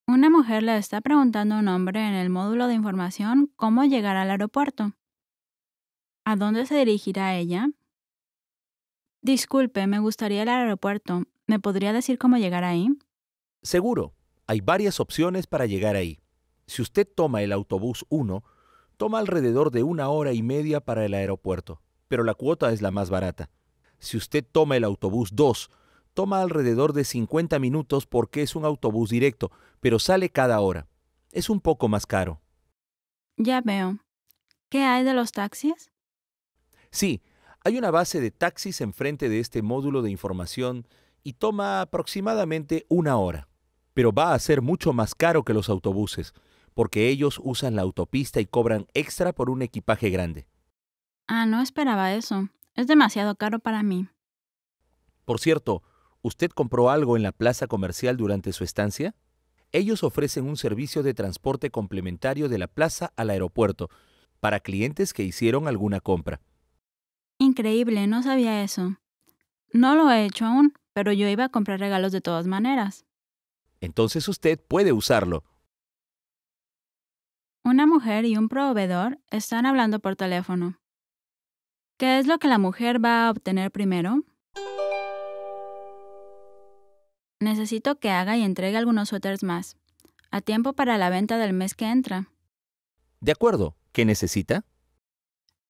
Una mujer le está preguntando a un hombre en el módulo de información cómo llegar al aeropuerto. ¿A dónde se dirigirá ella? Disculpe, me gustaría el aeropuerto. ¿Me podría decir cómo llegar ahí? Seguro. Hay varias opciones para llegar ahí. Si usted toma el autobús 1, toma alrededor de una hora y media para el aeropuerto pero la cuota es la más barata. Si usted toma el autobús 2, toma alrededor de 50 minutos porque es un autobús directo, pero sale cada hora. Es un poco más caro. Ya veo. ¿Qué hay de los taxis? Sí, hay una base de taxis enfrente de este módulo de información y toma aproximadamente una hora. Pero va a ser mucho más caro que los autobuses, porque ellos usan la autopista y cobran extra por un equipaje grande. Ah, no esperaba eso. Es demasiado caro para mí. Por cierto, ¿usted compró algo en la plaza comercial durante su estancia? Ellos ofrecen un servicio de transporte complementario de la plaza al aeropuerto para clientes que hicieron alguna compra. Increíble, no sabía eso. No lo he hecho aún, pero yo iba a comprar regalos de todas maneras. Entonces usted puede usarlo. Una mujer y un proveedor están hablando por teléfono. ¿Qué es lo que la mujer va a obtener primero? Necesito que haga y entregue algunos suéteres más, a tiempo para la venta del mes que entra. De acuerdo, ¿qué necesita?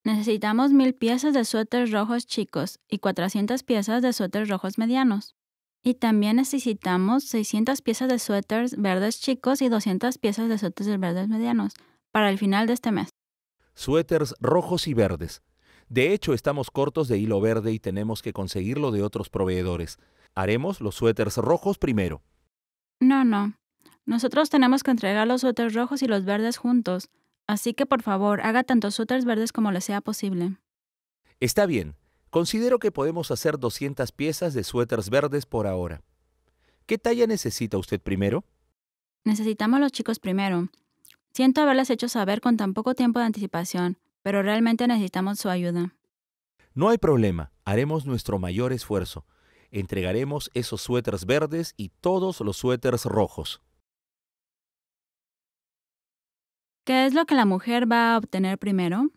Necesitamos mil piezas de suéteres rojos chicos y 400 piezas de suéteres rojos medianos. Y también necesitamos 600 piezas de suéteres verdes chicos y 200 piezas de suéteres verdes medianos para el final de este mes. Suéteres rojos y verdes. De hecho, estamos cortos de hilo verde y tenemos que conseguirlo de otros proveedores. Haremos los suéteres rojos primero. No, no. Nosotros tenemos que entregar los suéteres rojos y los verdes juntos. Así que por favor, haga tantos suéteres verdes como le sea posible. Está bien. Considero que podemos hacer 200 piezas de suéteres verdes por ahora. ¿Qué talla necesita usted primero? Necesitamos los chicos primero. Siento haberles hecho saber con tan poco tiempo de anticipación, pero realmente necesitamos su ayuda. No hay problema, haremos nuestro mayor esfuerzo. Entregaremos esos suéteres verdes y todos los suéteres rojos. ¿Qué es lo que la mujer va a obtener primero?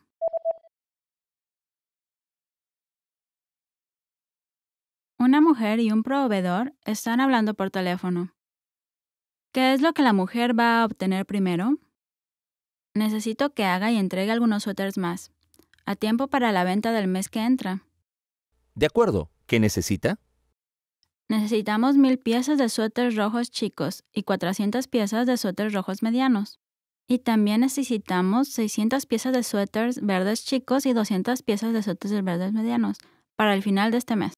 Una mujer y un proveedor están hablando por teléfono. ¿Qué es lo que la mujer va a obtener primero? Necesito que haga y entregue algunos suéteres más. A tiempo para la venta del mes que entra. De acuerdo. ¿Qué necesita? Necesitamos mil piezas de suéteres rojos chicos y 400 piezas de suéteres rojos medianos. Y también necesitamos 600 piezas de suéteres verdes chicos y 200 piezas de suéteres verdes medianos para el final de este mes.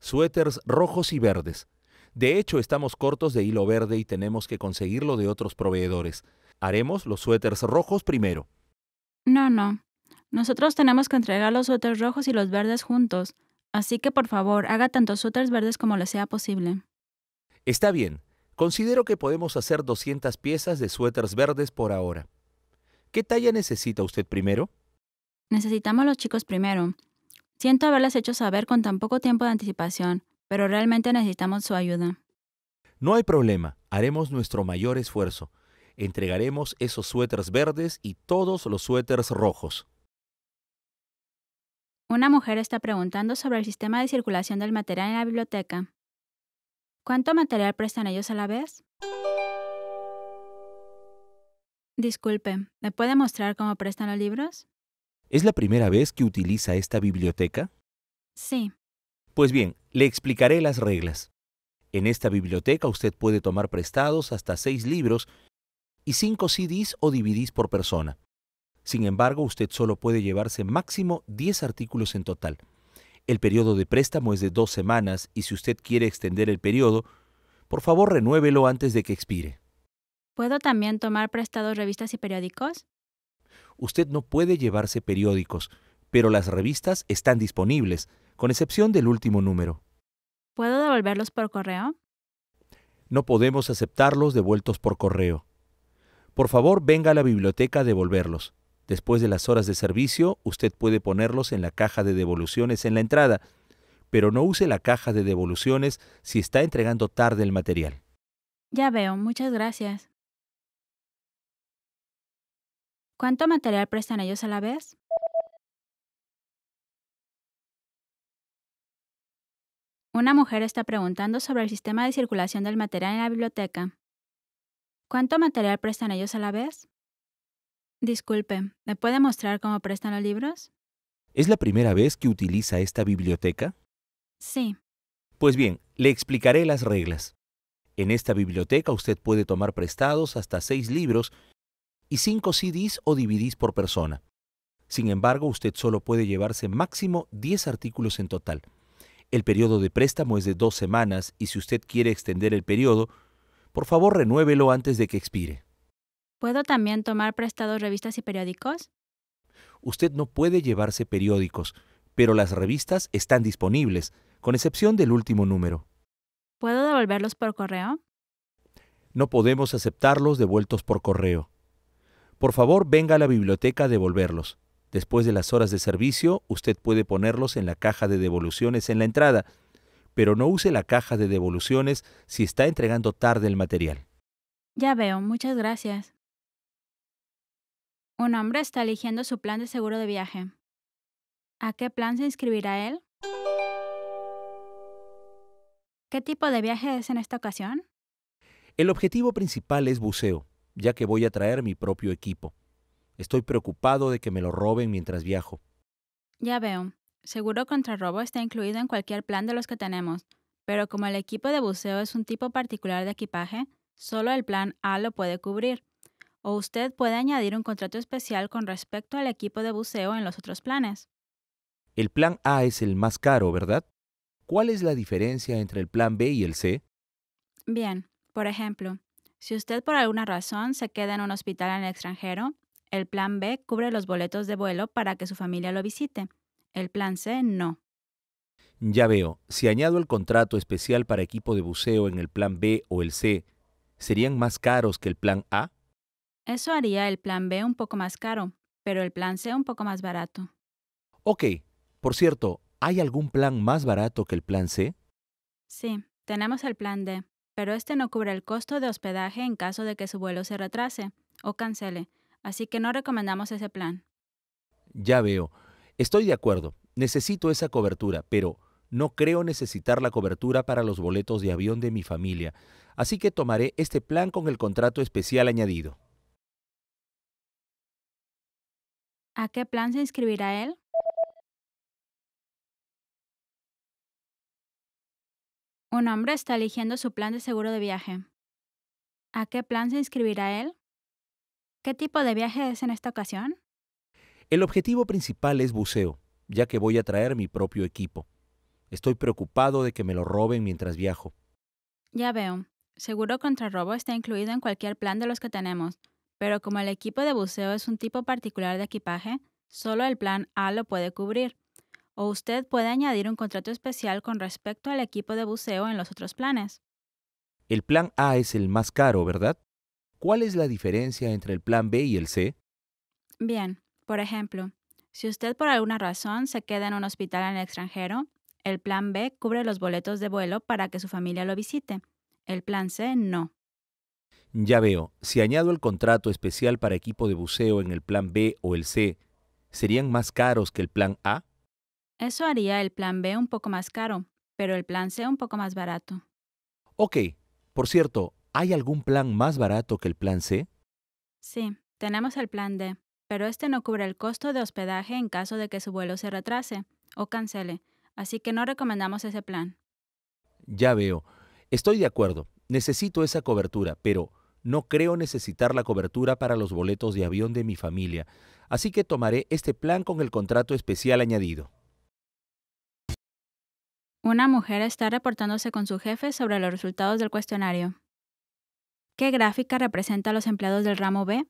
Suéteres rojos y verdes. De hecho, estamos cortos de hilo verde y tenemos que conseguirlo de otros proveedores. Haremos los suéteres rojos primero. No, no. Nosotros tenemos que entregar los suéteres rojos y los verdes juntos, así que por favor haga tantos suéteres verdes como le sea posible. Está bien. Considero que podemos hacer 200 piezas de suéteres verdes por ahora. ¿Qué talla necesita usted primero? Necesitamos los chicos primero. Siento haberles hecho saber con tan poco tiempo de anticipación, pero realmente necesitamos su ayuda. No hay problema, haremos nuestro mayor esfuerzo. Entregaremos esos suéteres verdes y todos los suéteres rojos. Una mujer está preguntando sobre el sistema de circulación del material en la biblioteca. ¿Cuánto material prestan ellos a la vez? Disculpe, ¿me puede mostrar cómo prestan los libros? ¿Es la primera vez que utiliza esta biblioteca? Sí. Pues bien, le explicaré las reglas. En esta biblioteca usted puede tomar prestados hasta seis libros y 5 CDs o DVDs por persona. Sin embargo, usted solo puede llevarse máximo 10 artículos en total. El periodo de préstamo es de dos semanas y si usted quiere extender el periodo, por favor renuévelo antes de que expire. ¿Puedo también tomar prestados revistas y periódicos? Usted no puede llevarse periódicos, pero las revistas están disponibles, con excepción del último número. ¿Puedo devolverlos por correo? No podemos aceptarlos devueltos por correo. Por favor, venga a la biblioteca a devolverlos. Después de las horas de servicio, usted puede ponerlos en la caja de devoluciones en la entrada, pero no use la caja de devoluciones si está entregando tarde el material. Ya veo, muchas gracias. ¿Cuánto material prestan ellos a la vez? Una mujer está preguntando sobre el sistema de circulación del material en la biblioteca. ¿Cuánto material prestan ellos a la vez? Disculpe, ¿me puede mostrar cómo prestan los libros? ¿Es la primera vez que utiliza esta biblioteca? Sí. Pues bien, le explicaré las reglas. En esta biblioteca usted puede tomar prestados hasta seis libros y cinco CDs o DVDs por persona. Sin embargo, usted solo puede llevarse máximo 10 artículos en total. El periodo de préstamo es de dos semanas y si usted quiere extender el periodo, por favor, renuévelo antes de que expire. ¿Puedo también tomar prestados revistas y periódicos? Usted no puede llevarse periódicos, pero las revistas están disponibles, con excepción del último número. ¿Puedo devolverlos por correo? No podemos aceptarlos devueltos por correo. Por favor, venga a la biblioteca a devolverlos. Después de las horas de servicio, usted puede ponerlos en la caja de devoluciones en la entrada pero no use la caja de devoluciones si está entregando tarde el material. Ya veo, muchas gracias. Un hombre está eligiendo su plan de seguro de viaje. ¿A qué plan se inscribirá él? ¿Qué tipo de viaje es en esta ocasión? El objetivo principal es buceo, ya que voy a traer mi propio equipo. Estoy preocupado de que me lo roben mientras viajo. Ya veo seguro contra robo está incluido en cualquier plan de los que tenemos, pero como el equipo de buceo es un tipo particular de equipaje, solo el plan A lo puede cubrir. O usted puede añadir un contrato especial con respecto al equipo de buceo en los otros planes. El plan A es el más caro, ¿verdad? ¿Cuál es la diferencia entre el plan B y el C? Bien, por ejemplo, si usted por alguna razón se queda en un hospital en el extranjero, el plan B cubre los boletos de vuelo para que su familia lo visite el plan C no. Ya veo, si añado el contrato especial para equipo de buceo en el plan B o el C, ¿serían más caros que el plan A? Eso haría el plan B un poco más caro, pero el plan C un poco más barato. Ok, por cierto, ¿hay algún plan más barato que el plan C? Sí, tenemos el plan D, pero este no cubre el costo de hospedaje en caso de que su vuelo se retrase o cancele, así que no recomendamos ese plan. Ya veo. Estoy de acuerdo, necesito esa cobertura, pero no creo necesitar la cobertura para los boletos de avión de mi familia, así que tomaré este plan con el contrato especial añadido. ¿A qué plan se inscribirá él? Un hombre está eligiendo su plan de seguro de viaje. ¿A qué plan se inscribirá él? ¿Qué tipo de viaje es en esta ocasión? El objetivo principal es buceo, ya que voy a traer mi propio equipo. Estoy preocupado de que me lo roben mientras viajo. Ya veo. Seguro contra robo está incluido en cualquier plan de los que tenemos, pero como el equipo de buceo es un tipo particular de equipaje, solo el plan A lo puede cubrir. O usted puede añadir un contrato especial con respecto al equipo de buceo en los otros planes. El plan A es el más caro, ¿verdad? ¿Cuál es la diferencia entre el plan B y el C? Bien, por ejemplo, si usted por alguna razón se queda en un hospital en el extranjero, el plan B cubre los boletos de vuelo para que su familia lo visite. El plan C no. Ya veo, si añado el contrato especial para equipo de buceo en el plan B o el C, ¿serían más caros que el plan A? Eso haría el plan B un poco más caro, pero el plan C un poco más barato. Ok, por cierto, ¿hay algún plan más barato que el plan C? Sí, tenemos el plan D, pero este no cubre el costo de hospedaje en caso de que su vuelo se retrase o cancele, así que no recomendamos ese plan. Ya veo. Estoy de acuerdo. Necesito esa cobertura, pero no creo necesitar la cobertura para los boletos de avión de mi familia, así que tomaré este plan con el contrato especial añadido. Una mujer está reportándose con su jefe sobre los resultados del cuestionario. ¿Qué gráfica representa a los empleados del ramo B?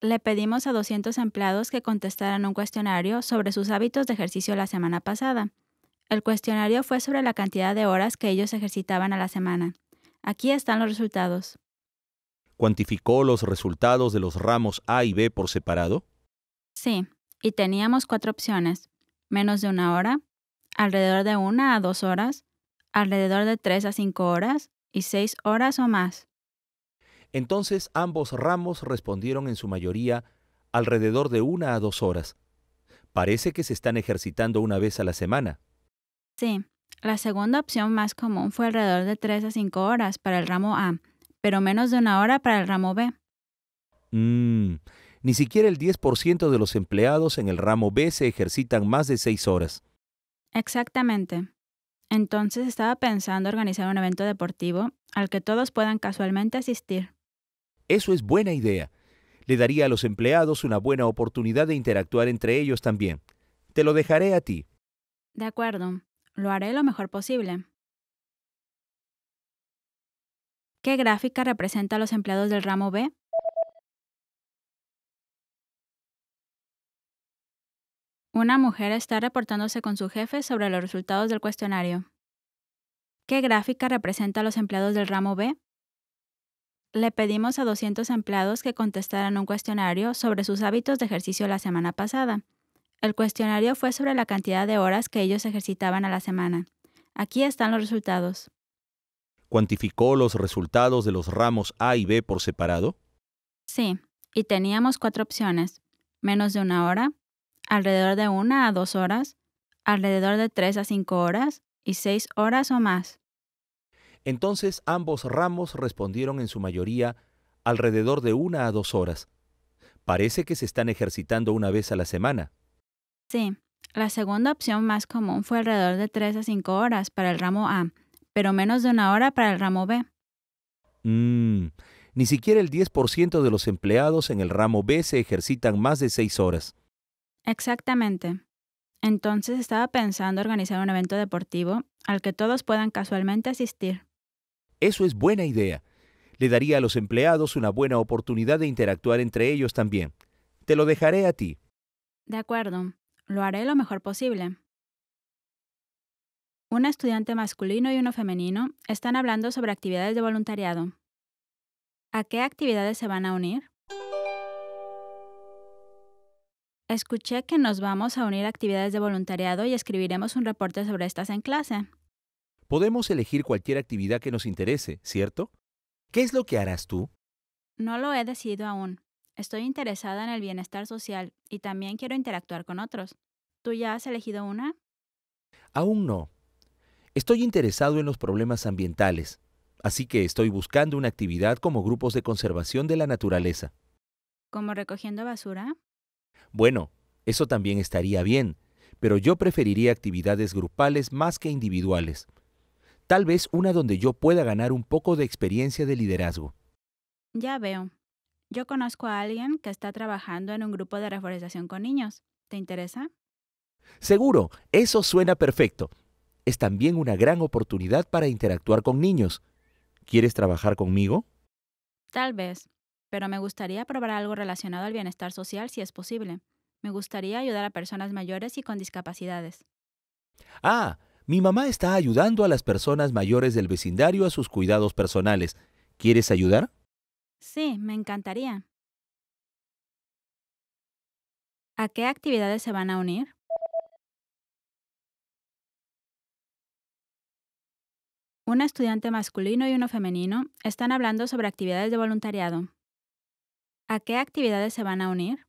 le pedimos a 200 empleados que contestaran un cuestionario sobre sus hábitos de ejercicio la semana pasada. El cuestionario fue sobre la cantidad de horas que ellos ejercitaban a la semana. Aquí están los resultados. ¿Cuantificó los resultados de los ramos A y B por separado? Sí, y teníamos cuatro opciones. Menos de una hora, alrededor de una a dos horas, alrededor de tres a cinco horas y seis horas o más. Entonces ambos ramos respondieron en su mayoría alrededor de una a dos horas. Parece que se están ejercitando una vez a la semana. Sí, la segunda opción más común fue alrededor de tres a cinco horas para el ramo A, pero menos de una hora para el ramo B. Mmm. ni siquiera el 10% de los empleados en el ramo B se ejercitan más de seis horas. Exactamente. Entonces estaba pensando organizar un evento deportivo al que todos puedan casualmente asistir. Eso es buena idea. Le daría a los empleados una buena oportunidad de interactuar entre ellos también. Te lo dejaré a ti. De acuerdo, lo haré lo mejor posible. ¿Qué gráfica representa a los empleados del ramo B? Una mujer está reportándose con su jefe sobre los resultados del cuestionario. ¿Qué gráfica representa a los empleados del ramo B? le pedimos a 200 empleados que contestaran un cuestionario sobre sus hábitos de ejercicio la semana pasada. El cuestionario fue sobre la cantidad de horas que ellos ejercitaban a la semana. Aquí están los resultados. ¿Cuantificó los resultados de los ramos A y B por separado? Sí, y teníamos cuatro opciones. Menos de una hora, alrededor de una a dos horas, alrededor de tres a cinco horas y seis horas o más. Entonces ambos ramos respondieron en su mayoría alrededor de una a dos horas. Parece que se están ejercitando una vez a la semana. Sí, la segunda opción más común fue alrededor de tres a cinco horas para el ramo A, pero menos de una hora para el ramo B. Mmm, ni siquiera el 10% de los empleados en el ramo B se ejercitan más de seis horas. Exactamente. Entonces estaba pensando organizar un evento deportivo al que todos puedan casualmente asistir. Eso es buena idea. Le daría a los empleados una buena oportunidad de interactuar entre ellos también. Te lo dejaré a ti. De acuerdo, lo haré lo mejor posible. Un estudiante masculino y uno femenino están hablando sobre actividades de voluntariado. ¿A qué actividades se van a unir? Escuché que nos vamos a unir a actividades de voluntariado y escribiremos un reporte sobre estas en clase. Podemos elegir cualquier actividad que nos interese, ¿cierto? ¿Qué es lo que harás tú? No lo he decidido aún. Estoy interesada en el bienestar social y también quiero interactuar con otros. ¿Tú ya has elegido una? Aún no. Estoy interesado en los problemas ambientales, así que estoy buscando una actividad como grupos de conservación de la naturaleza. ¿Como recogiendo basura? Bueno, eso también estaría bien, pero yo preferiría actividades grupales más que individuales, tal vez una donde yo pueda ganar un poco de experiencia de liderazgo. Ya veo. Yo conozco a alguien que está trabajando en un grupo de reforestación con niños. ¿Te interesa? Seguro, eso suena perfecto. Es también una gran oportunidad para interactuar con niños. ¿Quieres trabajar conmigo? Tal vez, pero me gustaría probar algo relacionado al bienestar social si es posible. Me gustaría ayudar a personas mayores y con discapacidades. Ah, mi mamá está ayudando a las personas mayores del vecindario a sus cuidados personales. ¿Quieres ayudar? Sí, me encantaría. ¿A qué actividades se van a unir? Un estudiante masculino y uno femenino están hablando sobre actividades de voluntariado. ¿A qué actividades se van a unir?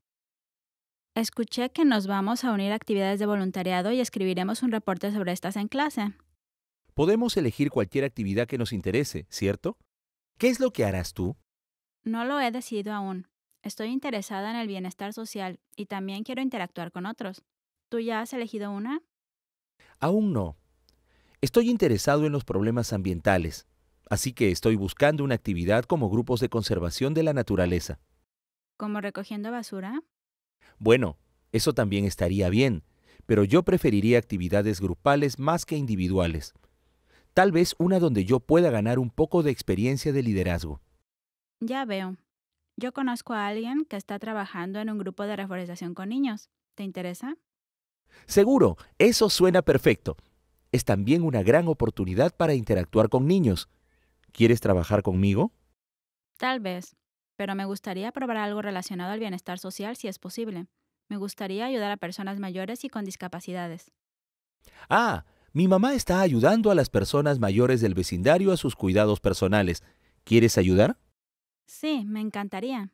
Escuché que nos vamos a unir a actividades de voluntariado y escribiremos un reporte sobre estas en clase. Podemos elegir cualquier actividad que nos interese, ¿cierto? ¿Qué es lo que harás tú? No lo he decidido aún. Estoy interesada en el bienestar social y también quiero interactuar con otros. ¿Tú ya has elegido una? Aún no. Estoy interesado en los problemas ambientales, así que estoy buscando una actividad como grupos de conservación de la naturaleza. ¿Como recogiendo basura? Bueno, eso también estaría bien, pero yo preferiría actividades grupales más que individuales. Tal vez una donde yo pueda ganar un poco de experiencia de liderazgo. Ya veo. Yo conozco a alguien que está trabajando en un grupo de reforestación con niños. ¿Te interesa? Seguro, eso suena perfecto. Es también una gran oportunidad para interactuar con niños. ¿Quieres trabajar conmigo? Tal vez pero me gustaría probar algo relacionado al bienestar social si es posible. Me gustaría ayudar a personas mayores y con discapacidades. Ah, mi mamá está ayudando a las personas mayores del vecindario a sus cuidados personales. ¿Quieres ayudar? Sí, me encantaría.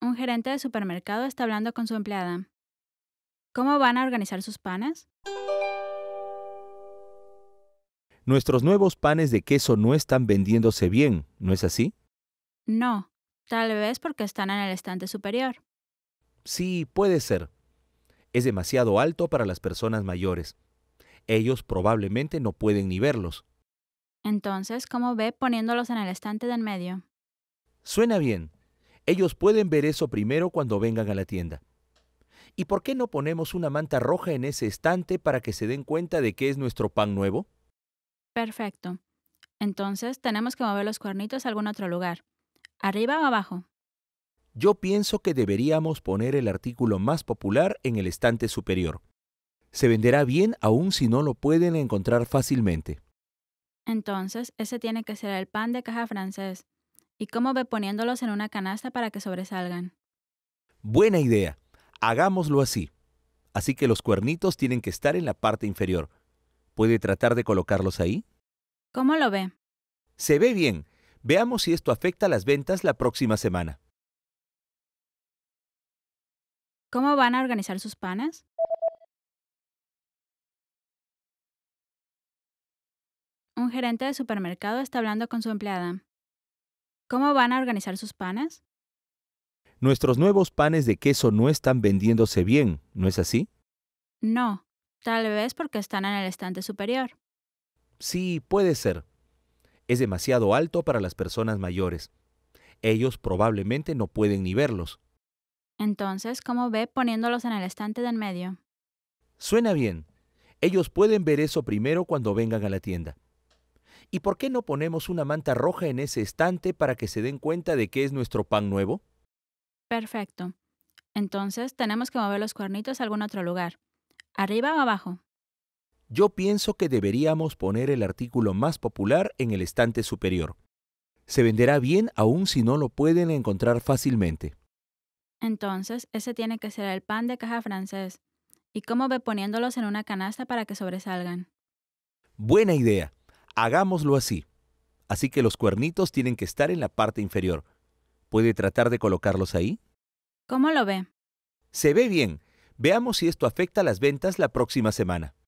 Un gerente de supermercado está hablando con su empleada. ¿Cómo van a organizar sus panes? Nuestros nuevos panes de queso no están vendiéndose bien, ¿no es así? No, tal vez porque están en el estante superior. Sí, puede ser. Es demasiado alto para las personas mayores. Ellos probablemente no pueden ni verlos. Entonces, ¿cómo ve poniéndolos en el estante del medio? Suena bien. Ellos pueden ver eso primero cuando vengan a la tienda. ¿Y por qué no ponemos una manta roja en ese estante para que se den cuenta de que es nuestro pan nuevo? Perfecto. Entonces, tenemos que mover los cuernitos a algún otro lugar. ¿Arriba o abajo? Yo pienso que deberíamos poner el artículo más popular en el estante superior. Se venderá bien aún si no lo pueden encontrar fácilmente. Entonces, ese tiene que ser el pan de caja francés. ¿Y cómo ve poniéndolos en una canasta para que sobresalgan? Buena idea. Hagámoslo así. Así que los cuernitos tienen que estar en la parte inferior. ¿Puede tratar de colocarlos ahí? ¿Cómo lo ve? Se ve bien, Veamos si esto afecta las ventas la próxima semana. ¿Cómo van a organizar sus panes? Un gerente de supermercado está hablando con su empleada. ¿Cómo van a organizar sus panes? Nuestros nuevos panes de queso no están vendiéndose bien, ¿no es así? No, tal vez porque están en el estante superior. Sí, puede ser es demasiado alto para las personas mayores. Ellos probablemente no pueden ni verlos. Entonces, ¿cómo ve poniéndolos en el estante de en medio? Suena bien. Ellos pueden ver eso primero cuando vengan a la tienda. ¿Y por qué no ponemos una manta roja en ese estante para que se den cuenta de que es nuestro pan nuevo? Perfecto. Entonces, tenemos que mover los cuernitos a algún otro lugar. ¿Arriba o abajo? yo pienso que deberíamos poner el artículo más popular en el estante superior. Se venderá bien aún si no lo pueden encontrar fácilmente. Entonces, ese tiene que ser el pan de caja francés. ¿Y cómo ve poniéndolos en una canasta para que sobresalgan? Buena idea. Hagámoslo así. Así que los cuernitos tienen que estar en la parte inferior. ¿Puede tratar de colocarlos ahí? ¿Cómo lo ve? Se ve bien. Veamos si esto afecta las ventas la próxima semana.